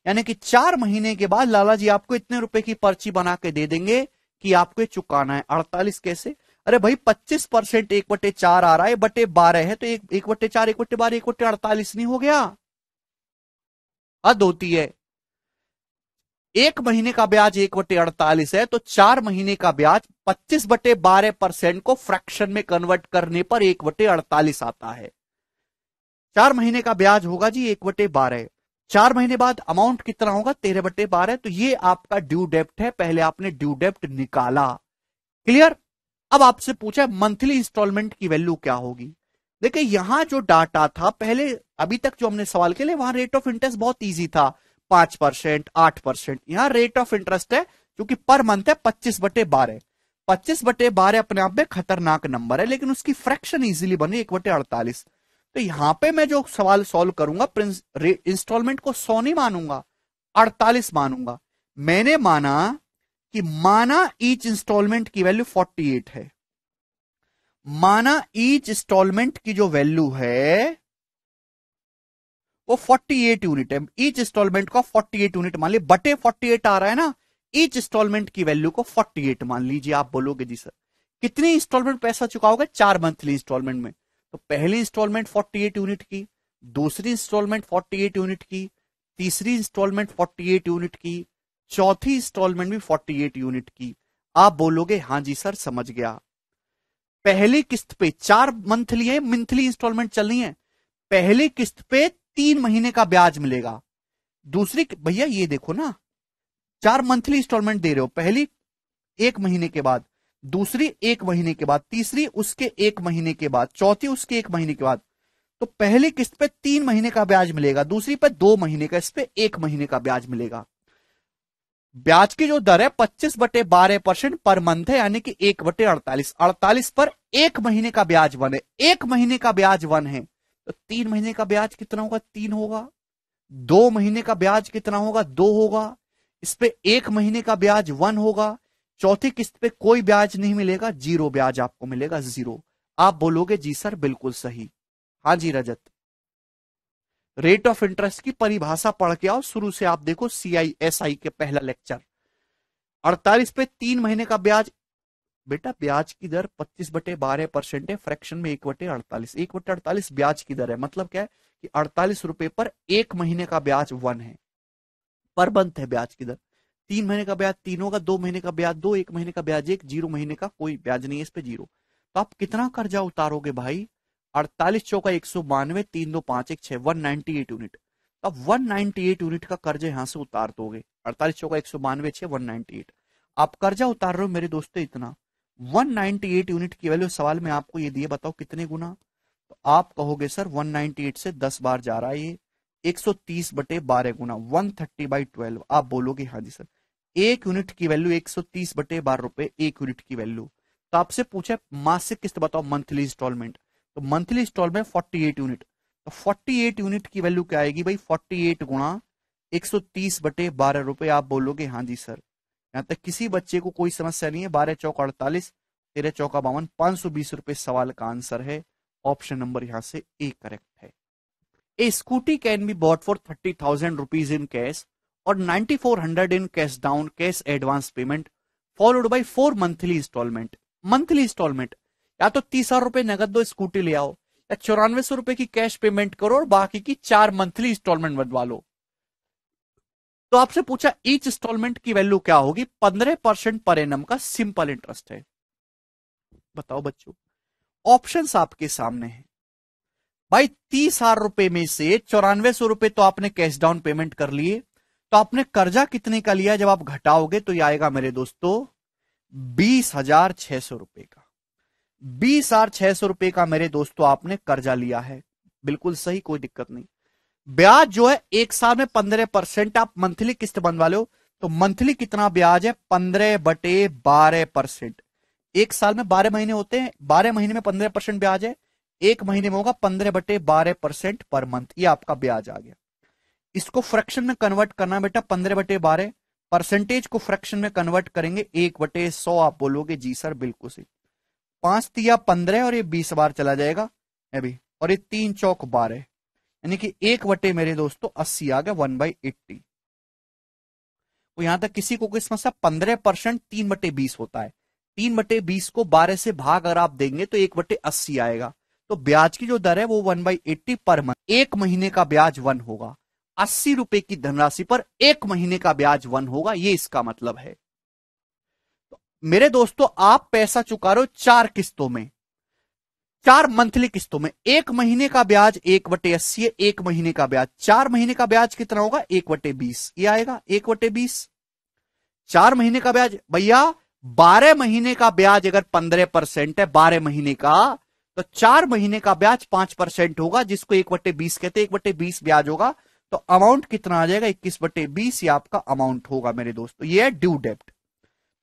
Speaker 1: यानी कि चार महीने के बाद लाला जी आपको इतने रुपए की पर्ची बना के दे देंगे कि आपको चुकाना है अड़तालीस कैसे अरे भाई पच्चीस परसेंट एक बटे चार आ रहा है बटे बारह है तो एक एक बटे चार एक बटे बारह एक बटे अड़तालीस नहीं हो गया हद होती है एक महीने का ब्याज एक बटे अड़तालीस है तो चार महीने का ब्याज पच्चीस बटे बारह परसेंट को फ्रैक्शन में कन्वर्ट करने पर एक बटे अड़तालीस आता है चार महीने का ब्याज होगा जी एक बटे बारह चार महीने बाद अमाउंट कितना होगा तेरह बटे बारह तो ये आपका ड्यू डेप्ट है पहले आपने ड्यू डेप्ट निकाला क्लियर अब आपसे पूछा मंथली इंस्टॉलमेंट की वैल्यू क्या होगी देखिए यहां जो डाटा था पहले अभी तक जो हमने सवाल के लिए वहां रेट ऑफ इंटरेस्ट बहुत ईजी था पांच परसेंट आठ परसेंट यहाँ रेट ऑफ इंटरेस्ट है क्योंकि पर मंथ है पच्चीस बटे बारह पच्चीस बटे बारह अपने आप में खतरनाक नंबर है लेकिन उसकी फ्रैक्शन इजीली बनी एक बटे अड़तालीस तो यहां पे मैं जो सवाल सॉल्व करूंगा प्रिंस इंस्टॉलमेंट को सौ नहीं मानूंगा अड़तालीस मानूंगा मैंने माना कि माना ईच इंस्टॉलमेंट की वैल्यू फोर्टी एट है माना ईच इंस्टॉलमेंट की जो वैल्यू है वो 48 यूनिट है ईच इंस्टॉलमेंट को 48 यूनिट मान लीजिए बटे 48 आ रहा है ना ईच इंस्टॉलमेंट की वैल्यू को 48 मान लीजिए आप बोलोगे जी सर कितनी इंस्टॉलमेंट पैसा चुकाओगे चार मंथली इंस्टॉलमेंट में तो पहली इंस्टॉलमेंट 48 यूनिट की दूसरी इंस्टॉलमेंट 48 यूनिट की तीसरी इंस्टॉलमेंट 48 यूनिट की चौथी इंस्टॉलमेंट भी 48 यूनिट की आप बोलोगे हाँ जी सर समझ गया पहली किस्त पे चार मंथली है मंथली इंस्टॉलमेंट चल रही है पहली किस्त पे तीन महीने का ब्याज मिलेगा दूसरी भैया ये देखो ना चार मंथली इंस्टॉलमेंट दे रहे हो पहली एक महीने के बाद दूसरी एक महीने के बाद तीसरी उसके एक महीने के बाद चौथी उसके एक महीने के बाद तो पहली किस्त पे तीन महीने का ब्याज मिलेगा दूसरी पे दो महीने का इस पे एक महीने का ब्याज मिलेगा ब्याज की जो दर है पच्चीस बटे बारह परसेंट पर मंथ है यानी कि एक बटे अड़तालीस अड़तालीस पर एक महीने का ब्याज वन है एक महीने का ब्याज वन है तो तीन महीने का ब्याज कितना होगा तीन होगा दो महीने का ब्याज कितना होगा दो होगा इस पे एक महीने का ब्याज वन होगा चौथी किस्त पे कोई ब्याज नहीं मिलेगा जीरो ब्याज आपको मिलेगा जीरो आप बोलोगे जी सर बिल्कुल सही हाँ जी रजत रेट ऑफ इंटरेस्ट की परिभाषा पढ़ के आओ शुरू से आप देखो सीआईएसआई के पहला लेक्चर अड़तालीस पे तीन महीने का ब्याज बेटा ब्याज की दर 25 बटे 12 परसेंट है फ्रैक्शन में एक बटे अड़तालीस एक बटे अड़तालीस ब्याज की दर है मतलब क्या है कि अड़तालीस रुपए पर एक महीने का ब्याज वन है पर मंथ है ब्याज की दर तीन महीने का ब्याज तीनों का दो महीने का ब्याज दो एक महीने का ब्याज एक जीरो महीने का कोई ब्याज नहीं है इस पे जीरो तो आप कितना कर्जा उतारोगे भाई अड़तालीस चौका एक सौ बानवे तीन दो पांच एक छह वन नाइनटी एट यूनिट तो वन नाइनटी एट यूनिट का कर्जा यहाँ से उतार दोगे अड़तालीस चौका एक सौ बानवे छह वन नाइनटी एट आप कर्जा उतार रहे हो मेरे दोस्तों इतना वन नाइनटी एट यूनिट की वैल्यू सवाल में आपको ये दिए बताओ कितने गुना तो आप कहोगे सर वन नाइनटी एट से दस बार जा रहा है ये तीस बटे बारह गुना वन थर्टी बाई ट्वेल्व आप बोलोगे हाँ जी सर एक यूनिट की वैल्यू 130 बटे बारह रुपए एक यूनिट की वैल्यू तो आपसे पूछा मासिक किस्त बताओ मंथली इंस्टॉलमेंट तो मंथली इंस्टॉलमेंट 48 यूनिट तो 48 यूनिट की वैल्यू क्या आएगी भाई 48 गुणा 130 बटे बारह रुपए आप बोलोगे हाँ जी सर यहाँ तक किसी बच्चे को कोई समस्या नहीं है बारह चौक अड़तालीस तेरह चौका बावन पांच सौ बीस रुपए सवाल का आंसर है ऑप्शन नंबर यहाँ से ए करेक्ट है a scooty can be bought for thirty thousand rupees in cash और 9400 in cash down cash advance payment followed by four monthly installment monthly installment या तो तीस हजार रुपए नगद दो स्कूटी ले आओ या चौरानवे सौ रुपए की कैश पेमेंट करो और बाकी की चार मंथली इंस्टॉलमेंट बनवा लो तो आपसे पूछा ईच इंस्टॉलमेंट की वैल्यू क्या होगी पंद्रह परसेंट पर एनम का सिंपल इंटरेस्ट है बताओ बच्चों ऑप्शंस आपके सामने हैं भाई तीस हजार रुपए में से चौरानवे सौ रुपए तो आपने कैश डाउन पेमेंट कर लिए तो आपने कर्जा कितने का लिया जब आप घटाओगे तो ये आएगा मेरे दोस्तों बीस हजार छह सौ रुपए का बीस हजार छह सौ रुपए का मेरे दोस्तों आपने कर्जा लिया है बिल्कुल सही कोई दिक्कत नहीं ब्याज जो है एक साल में पंद्रह परसेंट आप मंथली किस्त बनवा लो तो मंथली कितना ब्याज है पंद्रह बटे बारह परसेंट एक साल में बारह महीने होते हैं बारह महीने में पंद्रह परसेंट ब्याज है एक महीने में होगा पंद्रह बटे बारह परसेंट पर मंथ ये आपका ब्याज आ गया इसको फ्रैक्शन में कन्वर्ट करना बेटा पंद्रह बटे बारह परसेंटेज को फ्रैक्शन में कन्वर्ट करेंगे एक बटे सौ आप बोलोगे जी सर बिल्कुल सही पांच तिया पंद्रह और ये बीस बार चला जाएगा अभी और ये तीन चौक बारह यानी कि एक बटे मेरे दोस्तों अस्सी आ गया वन बाई एट्टी तो यहां तक किसी को कोई समस्या पंद्रह परसेंट तीन बटे बीस होता है तीन बटे बीस को बारह से भाग अगर आप देंगे तो एक बटे अस्सी आएगा तो ब्याज की जो दर है वो one by eighty per month एक महीने का ब्याज वन होगा अस्सी रुपए की धनराशि पर एक महीने का ब्याज वन होगा ये इसका मतलब है तो मेरे दोस्तों आप पैसा चुका रहे हो चार किस्तों में चार मंथली किस्तों में एक महीने का ब्याज एक बटे अस्सी है एक महीने का ब्याज चार महीने का ब्याज कितना होगा एक बटे बीस ये आएगा एक बटे बीस चार महीने का ब्याज भैया बारह महीने का ब्याज अगर पंद्रह परसेंट है बारह महीने का तो चार महीने का ब्याज पांच परसेंट होगा जिसको एक बटे बीस कहते एक बटे बीस ब्याज होगा तो अमाउंट कितना आ जाएगा इक्कीस बटे बीस ये आपका अमाउंट होगा मेरे दोस्त तो ये है ड्यू डेप्ट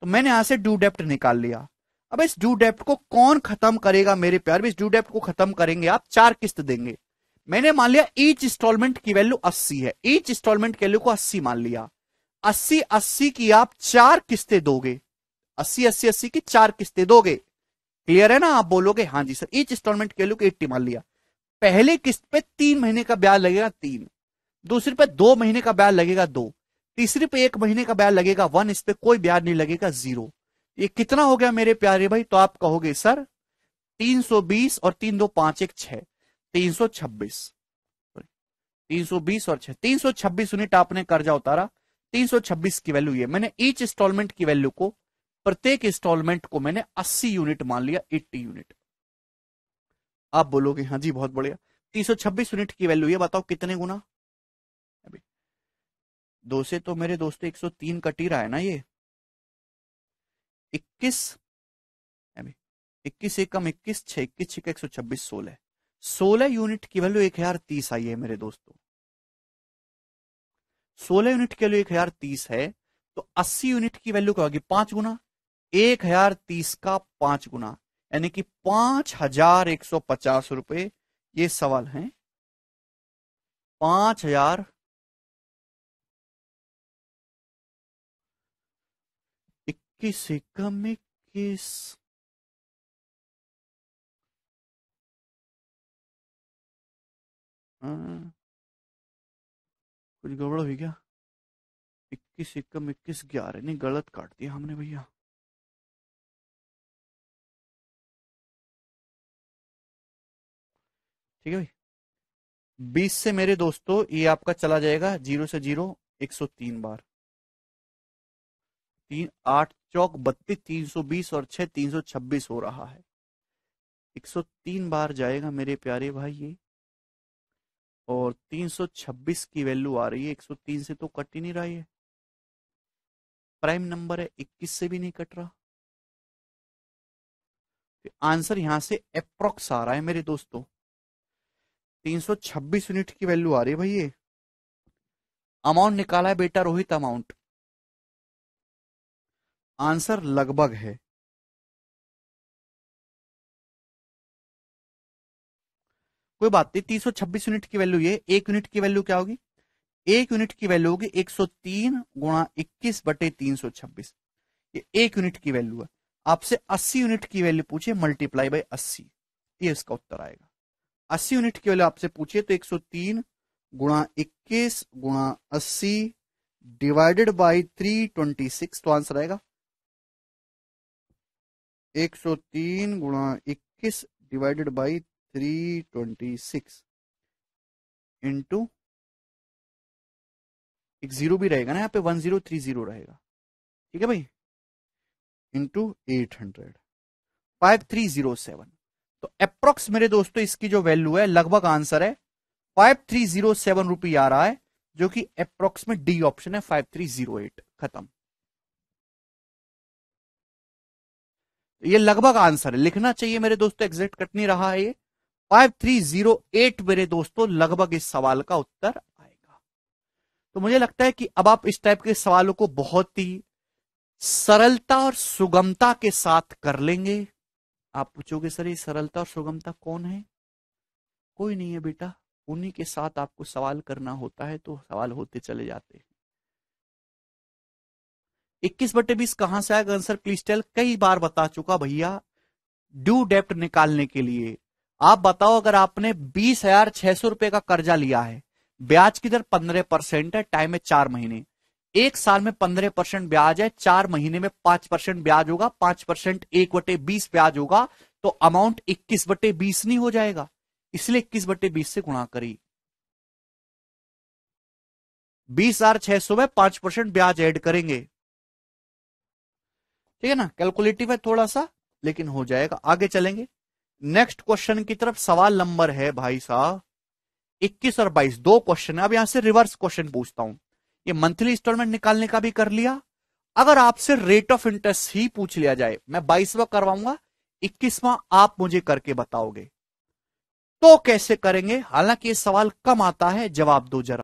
Speaker 1: तो मैंने यहां से ड्यू डेप्ट निकाल लिया अब इस ड्यू डेप्ट को कौन खत्म करेगा मेरे प्यार इस ड्यू डेप्ट को खत्म करेंगे आप चार किस्त देंगे मैंने मान लिया ईच इंस्टॉलमेंट की वैल्यू अस्सी है ईच इंस्टॉलमेंट की वैल्यू को अस्सी मान लिया अस्सी अस्सी की आप चार किस्तें दोगे अस्सी अस्सी अस्सी की चार किस्तें दोगे क्लियर है ना आप बोलोगे हाँ जी सर ईच इंस्टॉलमेंट की वैल्यू को एट्टी मान लिया पहले किस्त पे तीन महीने का ब्याज लगेगा तीन दूसरी पे दो महीने का ब्याज लगेगा दो तीसरी पे एक महीने का ब्याज लगेगा वन इस पे कोई ब्याज नहीं लगेगा जीरो ये कितना हो गया मेरे प्यारे भाई तो आप कहोगे सर 320 और तीन दो पांच एक छह तीन सौ छब्बीस तीन सौ बीस और छह तीन सौ छब्बीस यूनिट आपने कर्जा उतारा तीन सौ छब्बीस की वैल्यू ये मैंने ईच इंस्टॉलमेंट की वैल्यू को प्रत्येक इंस्टॉलमेंट को मैंने अस्सी यूनिट मान लिया एट्टी यूनिट आप बोलोगे हाँ जी बहुत बढ़िया तीन सौ छब्बीस यूनिट की वैल्यू ये बताओ कितने गुना दो से तो मेरे दोस्तों 103 कट ही रहा है ना ये 21 इक्कीस एक कम इक्कीस छह इक्कीस छह एक सौ छब्बीस सोलह सोलह यूनिट की वैल्यू एक हजार तीस आई है मेरे दोस्तों सोलह यूनिट की वैल्यू एक हजार तीस है तो अस्सी यूनिट की वैल्यू क्या होगी पांच गुना एक हजार तीस का पांच गुना यानी कि पांच हजार एक सौ पचास रुपए ये सवाल है
Speaker 2: पांच हजार किसी गम में किस कुछ गड़बड़ हुई क्या इक्कीस इक्कम इक्कीस ग्यारह नहीं गलत काट दिया हमने भैया ठीक है भाई
Speaker 1: बीस से मेरे दोस्तों ये आपका चला जाएगा जीरो से जीरो एक सौ तीन बार तीन आठ चौक बत्तीस तीन सौ बीस और छह तीन सौ छब्बीस हो रहा है एक सौ तीन बार जाएगा मेरे प्यारे भाई ये और तीन सौ छब्बीस की वैल्यू आ रही है एक सौ तीन से तो कट ही नहीं रही है प्राइम नंबर है इक्कीस से भी नहीं कट रहा आंसर यहां से अप्रोक्स आ रहा है मेरे दोस्तों तीन छब्बीस यूनिट की वैल्यू आ रही है भाई ये अमाउंट निकाला है बेटा रोहित अमाउंट
Speaker 2: आंसर लगभग है
Speaker 1: कोई बात नहीं तीन सौ छब्बीस यूनिट की वैल्यू ये एक यूनिट की वैल्यू क्या होगी एक यूनिट की वैल्यू होगी एक सौ तीन गुणा इक्कीस बटे तीन सौ छब्बीस ये एक यूनिट की वैल्यू है आपसे अस्सी यूनिट की वैल्यू पूछे मल्टीप्लाई बाई अस्सी ये इसका उत्तर आएगा अस्सी यूनिट की वैल्यू आपसे पूछे तो एक सौ तीन गुणा इक्कीस गुणा अस्सी divided by three twenty six तो आंसर आएगा एक सौ तीन गुणा इक्कीस divided by three twenty six into एक जीरो भी रहेगा ना यहाँ पे वन जीरो थ्री जीरो रहेगा ठीक है भाई into eight hundred five three zero seven तो अप्रोक्स मेरे दोस्तों इसकी जो वैल्यू है लगभग आंसर है five three zero seven rupee आ रहा है जो कि अप्रोक्स में डी ऑप्शन है फाइव थ्री जीरो एट खत्म ये लगभग आंसर है लिखना चाहिए मेरे दोस्तों एग्जैक्ट कट नहीं रहा है ये एट मेरे दोस्तों लगभग इस सवाल का उत्तर आएगा तो मुझे लगता है कि अब आप इस टाइप के सवालों को बहुत ही सरलता और सुगमता के साथ कर लेंगे आप पूछोगे सर ये सरलता और सुगमता कौन है कोई नहीं है बेटा उन्हीं के साथ आपको सवाल करना होता है तो सवाल होते चले जाते हैं इक्कीस बटे बीस कहां से आएगा आंसर टेल कई बार बता चुका भैया ड्यू डेप्ट निकालने के लिए आप बताओ अगर आपने बीस हजार छह सौ रुपए का कर्जा लिया है ब्याज की दर पंद्रह परसेंट है टाइम है चार महीने एक साल में पंद्रह परसेंट ब्याज है चार महीने में पांच परसेंट ब्याज होगा पांच परसेंट एक बटे बीस ब्याज होगा तो अमाउंट इक्कीस बटे बीस नहीं हो जाएगा इसलिए इक्कीस बटे बीस से गुणा करी बीस हजार छह सौ में पांच परसेंट ब्याज ऐड करेंगे ठीक है ना कैलकुलेटिव है थोड़ा सा लेकिन हो जाएगा आगे चलेंगे नेक्स्ट क्वेश्चन की तरफ सवाल नंबर है भाई साहब 21 और 22 दो क्वेश्चन है अब यहां से रिवर्स क्वेश्चन पूछता हूं ये मंथली इंस्टॉलमेंट निकालने का भी कर लिया अगर आपसे रेट ऑफ इंटरेस्ट ही पूछ लिया जाए मैं बाईसवा करवाऊंगा इक्कीसवा आप मुझे करके बताओगे तो कैसे करेंगे हालांकि ये सवाल कम आता है जवाब दो जरा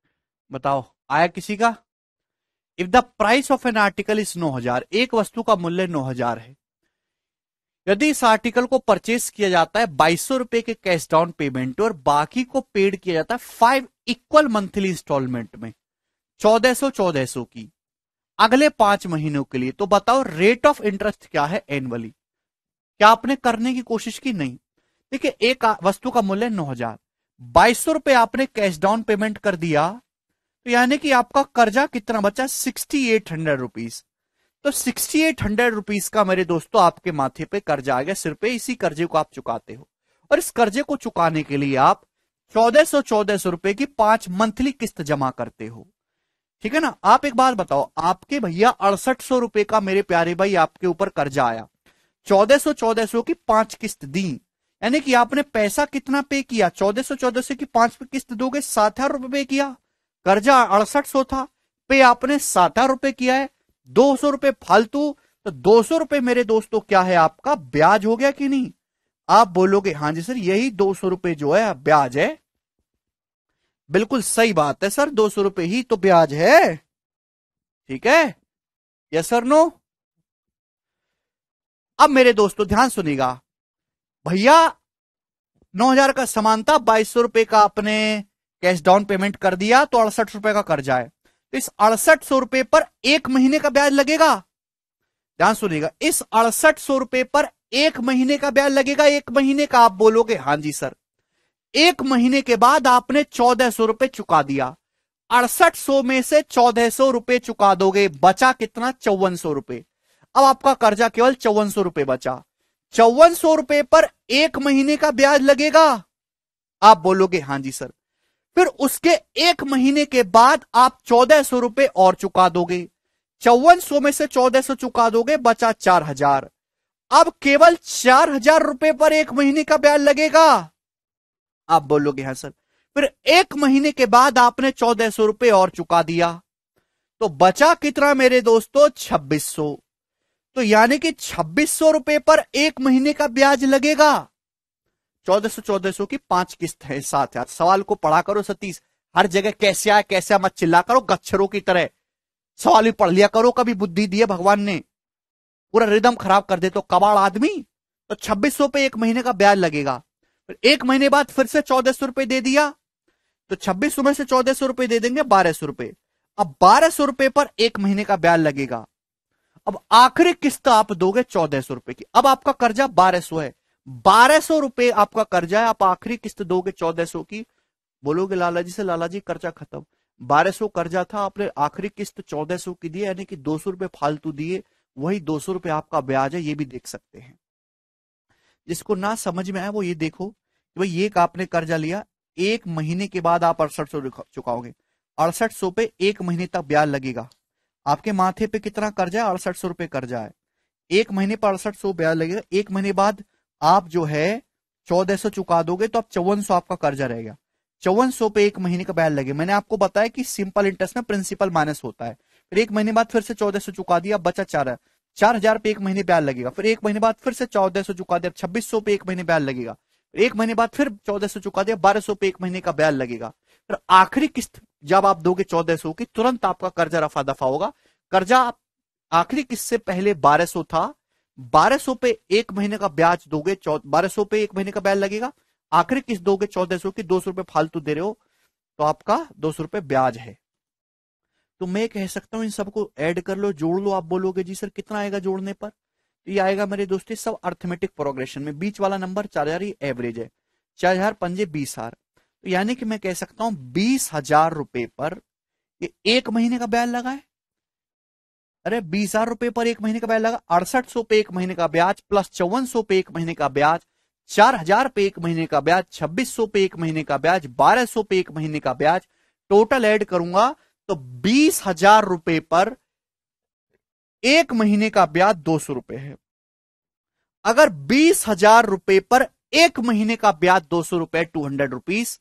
Speaker 1: बताओ आया किसी का if the price of an article is नौ हजार एक वस्तु का मूल्य नौ हजार है यदि इस आर्टिकल को परचेस किया जाता है बाईस रुपए के कैश डाउन पेमेंट और बाकी को पेड किया जाता है फाइव इक्वल मंथली इंस्टॉलमेंट में चौदह सौ चौदह सौ की अगले पांच महीनों के लिए तो बताओ रेट ऑफ इंटरेस्ट क्या है एनुअली क्या आपने करने की कोशिश की नहीं देखिए एक वस्तु का मूल्य नौ हजार बाईस रुपए आपने कैश डाउन पेमेंट कर दिया तो यानी कि आपका कर्जा कितना बचा सिक्सटी एट हंड्रेड रुपीज तो सिक्सटी एट हंड्रेड रुपीज का मेरे दोस्तों आपके माथे पे कर्जा आ गया सिर पे इसी कर्जे को आप चुकाते हो और इस कर्जे को चुकाने के लिए आप चौदह सौ चौदह सौ रुपए की पांच मंथली किस्त जमा करते हो ठीक है ना आप एक बात बताओ आपके भैया अड़सठ सौ रुपए का मेरे प्यारे भाई आपके ऊपर कर्जा आया चौदह सौ चौदह सौ की पांच किस्त दी यानी कि आपने पैसा कितना पे किया चौदह सौ चौदह सौ की पांच किस्त दोगे सात हजार रुपए पे किया कर्जा अड़सठ सौ था पे आपने सात रुपए किया है दो सौ रुपए फालतू तो दो सौ रुपए मेरे दोस्तों क्या है आपका ब्याज हो गया कि नहीं आप बोलोगे हाँ जी सर यही दो सौ रुपए जो है ब्याज है बिल्कुल सही बात है सर दो सौ रुपए ही तो ब्याज है ठीक है यस सर नो अब मेरे दोस्तों ध्यान सुनेगा भैया नौ हजार का सामान था बाईस सौ रुपए का आपने कैश डाउन पेमेंट कर दिया तो अड़सठ रुपए का कर्जा है तो इस अड़सठ सौ रुपए पर एक महीने का ब्याज लगेगा ध्यान सुनिएगा इस अड़सठ सौ रुपए पर एक महीने का ब्याज लगेगा एक महीने का आप बोलोगे हां जी सर एक महीने के बाद आपने चौदह सौ रुपए चुका दिया अड़सठ सौ में से चौदह सौ रुपए चुका दोगे बचा कितना चौवन सौ रुपए अब आपका कर्जा केवल चौवन सौ रुपए बचा चौवन सौ रुपए पर एक महीने का ब्याज लगेगा आप बोलोगे हां जी सर फिर उसके एक महीने के बाद आप चौदह सौ रुपए और चुका दोगे चौवन सौ में से चौदह सौ चुका दोगे बचा चार हजार अब केवल चार हजार रुपए पर एक महीने का ब्याज लगेगा आप बोलोगे हाँ सर फिर एक महीने के बाद आपने चौदह सौ रुपए और चुका दिया तो बचा कितना मेरे दोस्तों छब्बीस सौ तो यानी कि छब्बीस सौ रुपए पर एक महीने का ब्याज लगेगा चौदह सौ चौदह सौ की पांच किस्त है साथ यार सवाल को पढ़ा करो सतीश हर जगह कैसे आया कैसे मत चिल्ला करो गच्छरों की तरह सवाल भी पढ़ लिया करो कभी बुद्धि दिए भगवान ने पूरा रिदम खराब कर दे तो कबाड़ आदमी तो छब्बीस सौ पे एक महीने का ब्याज लगेगा फिर एक महीने बाद फिर से चौदह सौ रुपए दे दिया तो छब्बीस सौ में से चौदह सौ रुपए दे देंगे बारह सौ रुपए अब बारह सौ रुपए पर एक महीने का ब्याज लगेगा अब आखिरी किस्त आप दोगे चौदह सौ रुपए की अब आपका कर्जा बारह सौ है बारह सौ रुपए आपका कर्जा है आप आखिरी किस्त दोगे चौदह सौ की बोलोगे लाला जी से लाला जी कर्जा खत्म बारह सौ कर्जा था आपने आखिरी किस्त चौदह सौ की दी यानी कि दो सौ रुपए फालतू दिए वही दो सौ रुपए आपका ब्याज है ये भी देख सकते हैं जिसको ना समझ में आए वो ये देखो कि भाई ये आपने कर्जा लिया एक महीने के बाद आप अड़सठ सौ चुकाओगे अड़सठ सौ पे एक महीने तक ब्याज लगेगा आपके माथे पे कितना कर्जा है अड़सठ सौ रुपए कर्जा है एक महीने पर अड़सठ सौ ब्याज लगेगा एक महीने बाद आप जो है चौदह सौ चुका दोगे तो आप चौवन सौ आपका कर्जा रहेगा चौवन सौ पे एक महीने का ब्याज लगे मैंने आपको बताया कि सिंपल इंटरेस्ट में प्रिंसिपल माइनस होता है फिर एक महीने बाद फिर से चौदह सौ चुका दिया बचा चार चार हजार पे एक महीने ब्याज लगेगा फिर एक महीने बाद फिर से चौदह सौ चुका दिया छब्बीस सौ पे एक महीने ब्याज लगेगा एक महीने बाद फिर चौदह सौ चुका दिया बारह सौ पे एक महीने का ब्याज लगेगा फिर आखिरी किस्त जब आप दोगे चौदह सौ की तुरंत आपका कर्जा रफा दफा होगा कर्जा आखिरी किस्त से पहले बारह सौ था सौ पे एक महीने का ब्याज दोगे बारह सौ पे एक महीने का ब्याज लगेगा आखिर किस दोगे चौदह सौ की दो सौ रुपए फालतू दे रहे हो तो आपका दो सौ रुपए ब्याज है तो मैं कह सकता हूं इन सबको ऐड कर लो जोड़ लो आप बोलोगे जी सर कितना आएगा जोड़ने पर तो ये आएगा मेरे दोस्त सब अर्थमेटिक प्रोग्रेशन में बीच वाला नंबर चार हजार ही एवरेज है चार हजार पंजे बीस हजार तो यानी कि मैं कह सकता हूं बीस हजार रुपए पर ये एक महीने का ब्याज लगा है अरे बीस हजार रुपए पर एक महीने का ब्याज लगा अड़सठ सौ पे एक महीने का ब्याज प्लस चौवन सौ पे एक महीने का ब्याज चार हजार पे एक महीने का ब्याज छब्बीस सौ पे एक महीने का ब्याज बारह सौ पे एक महीने का ब्याज टोटल ऐड करूंगा तो बीस हजार रुपए पर एक महीने का ब्याज दो सौ रुपए है अगर बीस हजार रुपए पर एक महीने का ब्याज दो सौ रुपए टू हंड्रेड रुपीज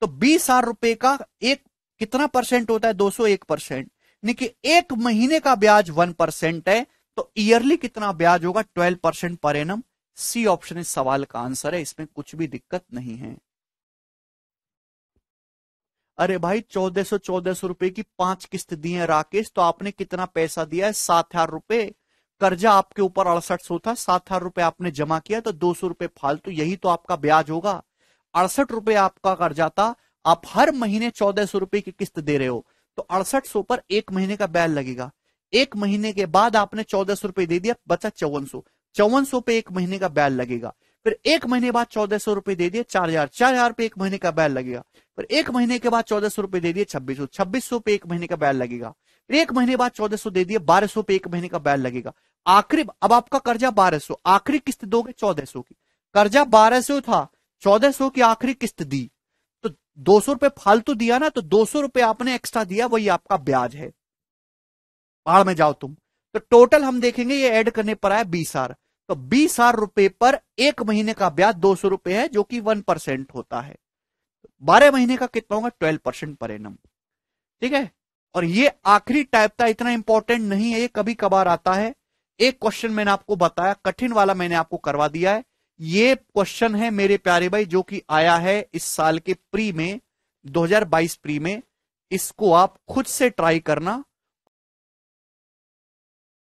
Speaker 1: तो बीस हजार रुपए का एक कितना परसेंट होता है दो सौ एक परसेंट यानी कि एक महीने का ब्याज वन परसेंट है तो ईयरली कितना ब्याज होगा twelve percent per annum C option इस सवाल का आंसर है इसमें कुछ भी दिक्कत नहीं है अरे भाई चौदह सौ चौदह सौ रुपए की पांच किस्त दी है राकेश तो आपने कितना पैसा दिया है सात हजार रुपए कर्जा आपके ऊपर अड़सठ सौ था सात हजार रुपए आपने जमा किया तो दो सौ रुपए फालतू यही तो आपका ब्याज होगा अड़सठ रुपए आपका कर्जा था आप हर महीने चौदह सौ रुपए की किस्त दे रहे हो तो अड़सठ सौ पर एक महीने का बैल लगेगा एक महीने के बाद आपने चौदह सौ रुपए दे दिया बचा चौवन सौ चौवन सौ पे एक महीने का बैल लगेगा फिर एक महीने बाद चौदह सौ रुपए दे दिए चार हजार चार हजार पे एक महीने का बैल लगेगा फिर एक महीने के बाद चौदह सौ रुपए दे दिए छब्बीस सौ छब्बीस सौ पे एक महीने का बैल लगेगा फिर एक महीने बाद चौदह सौ दे दिए बारह सौ पे एक महीने का बैल लगेगा आखिरी अब आपका कर्जा बारह सौ आखिरी किस्त दोगे चौदह सौ की कर्जा बारह सौ था चौदह सौ की आखिरी किस्त दी दो सौ रुपए फालतू दिया ना तो दो सौ रुपए आपने एक्स्ट्रा दिया वही आपका ब्याज है बाढ़ में जाओ तुम तो टोटल हम देखेंगे ये ऐड करने पर आया बीस आर तो बीस आर रुपए पर एक महीने का ब्याज दो सौ रुपए है जो कि वन परसेंट होता है बारह महीने का कितना होगा ट्वेल्व परसेंट पर एनम ठीक है और ये आखिरी टाइप था इतना इंपॉर्टेंट नहीं है ये कभी कभार आता है एक क्वेश्चन मैंने आपको बताया कठिन वाला मैंने आपको करवा दिया है ये क्वेश्चन है मेरे प्यारे भाई जो कि आया है इस साल के प्री में 2022 प्री में इसको आप खुद से ट्राई करना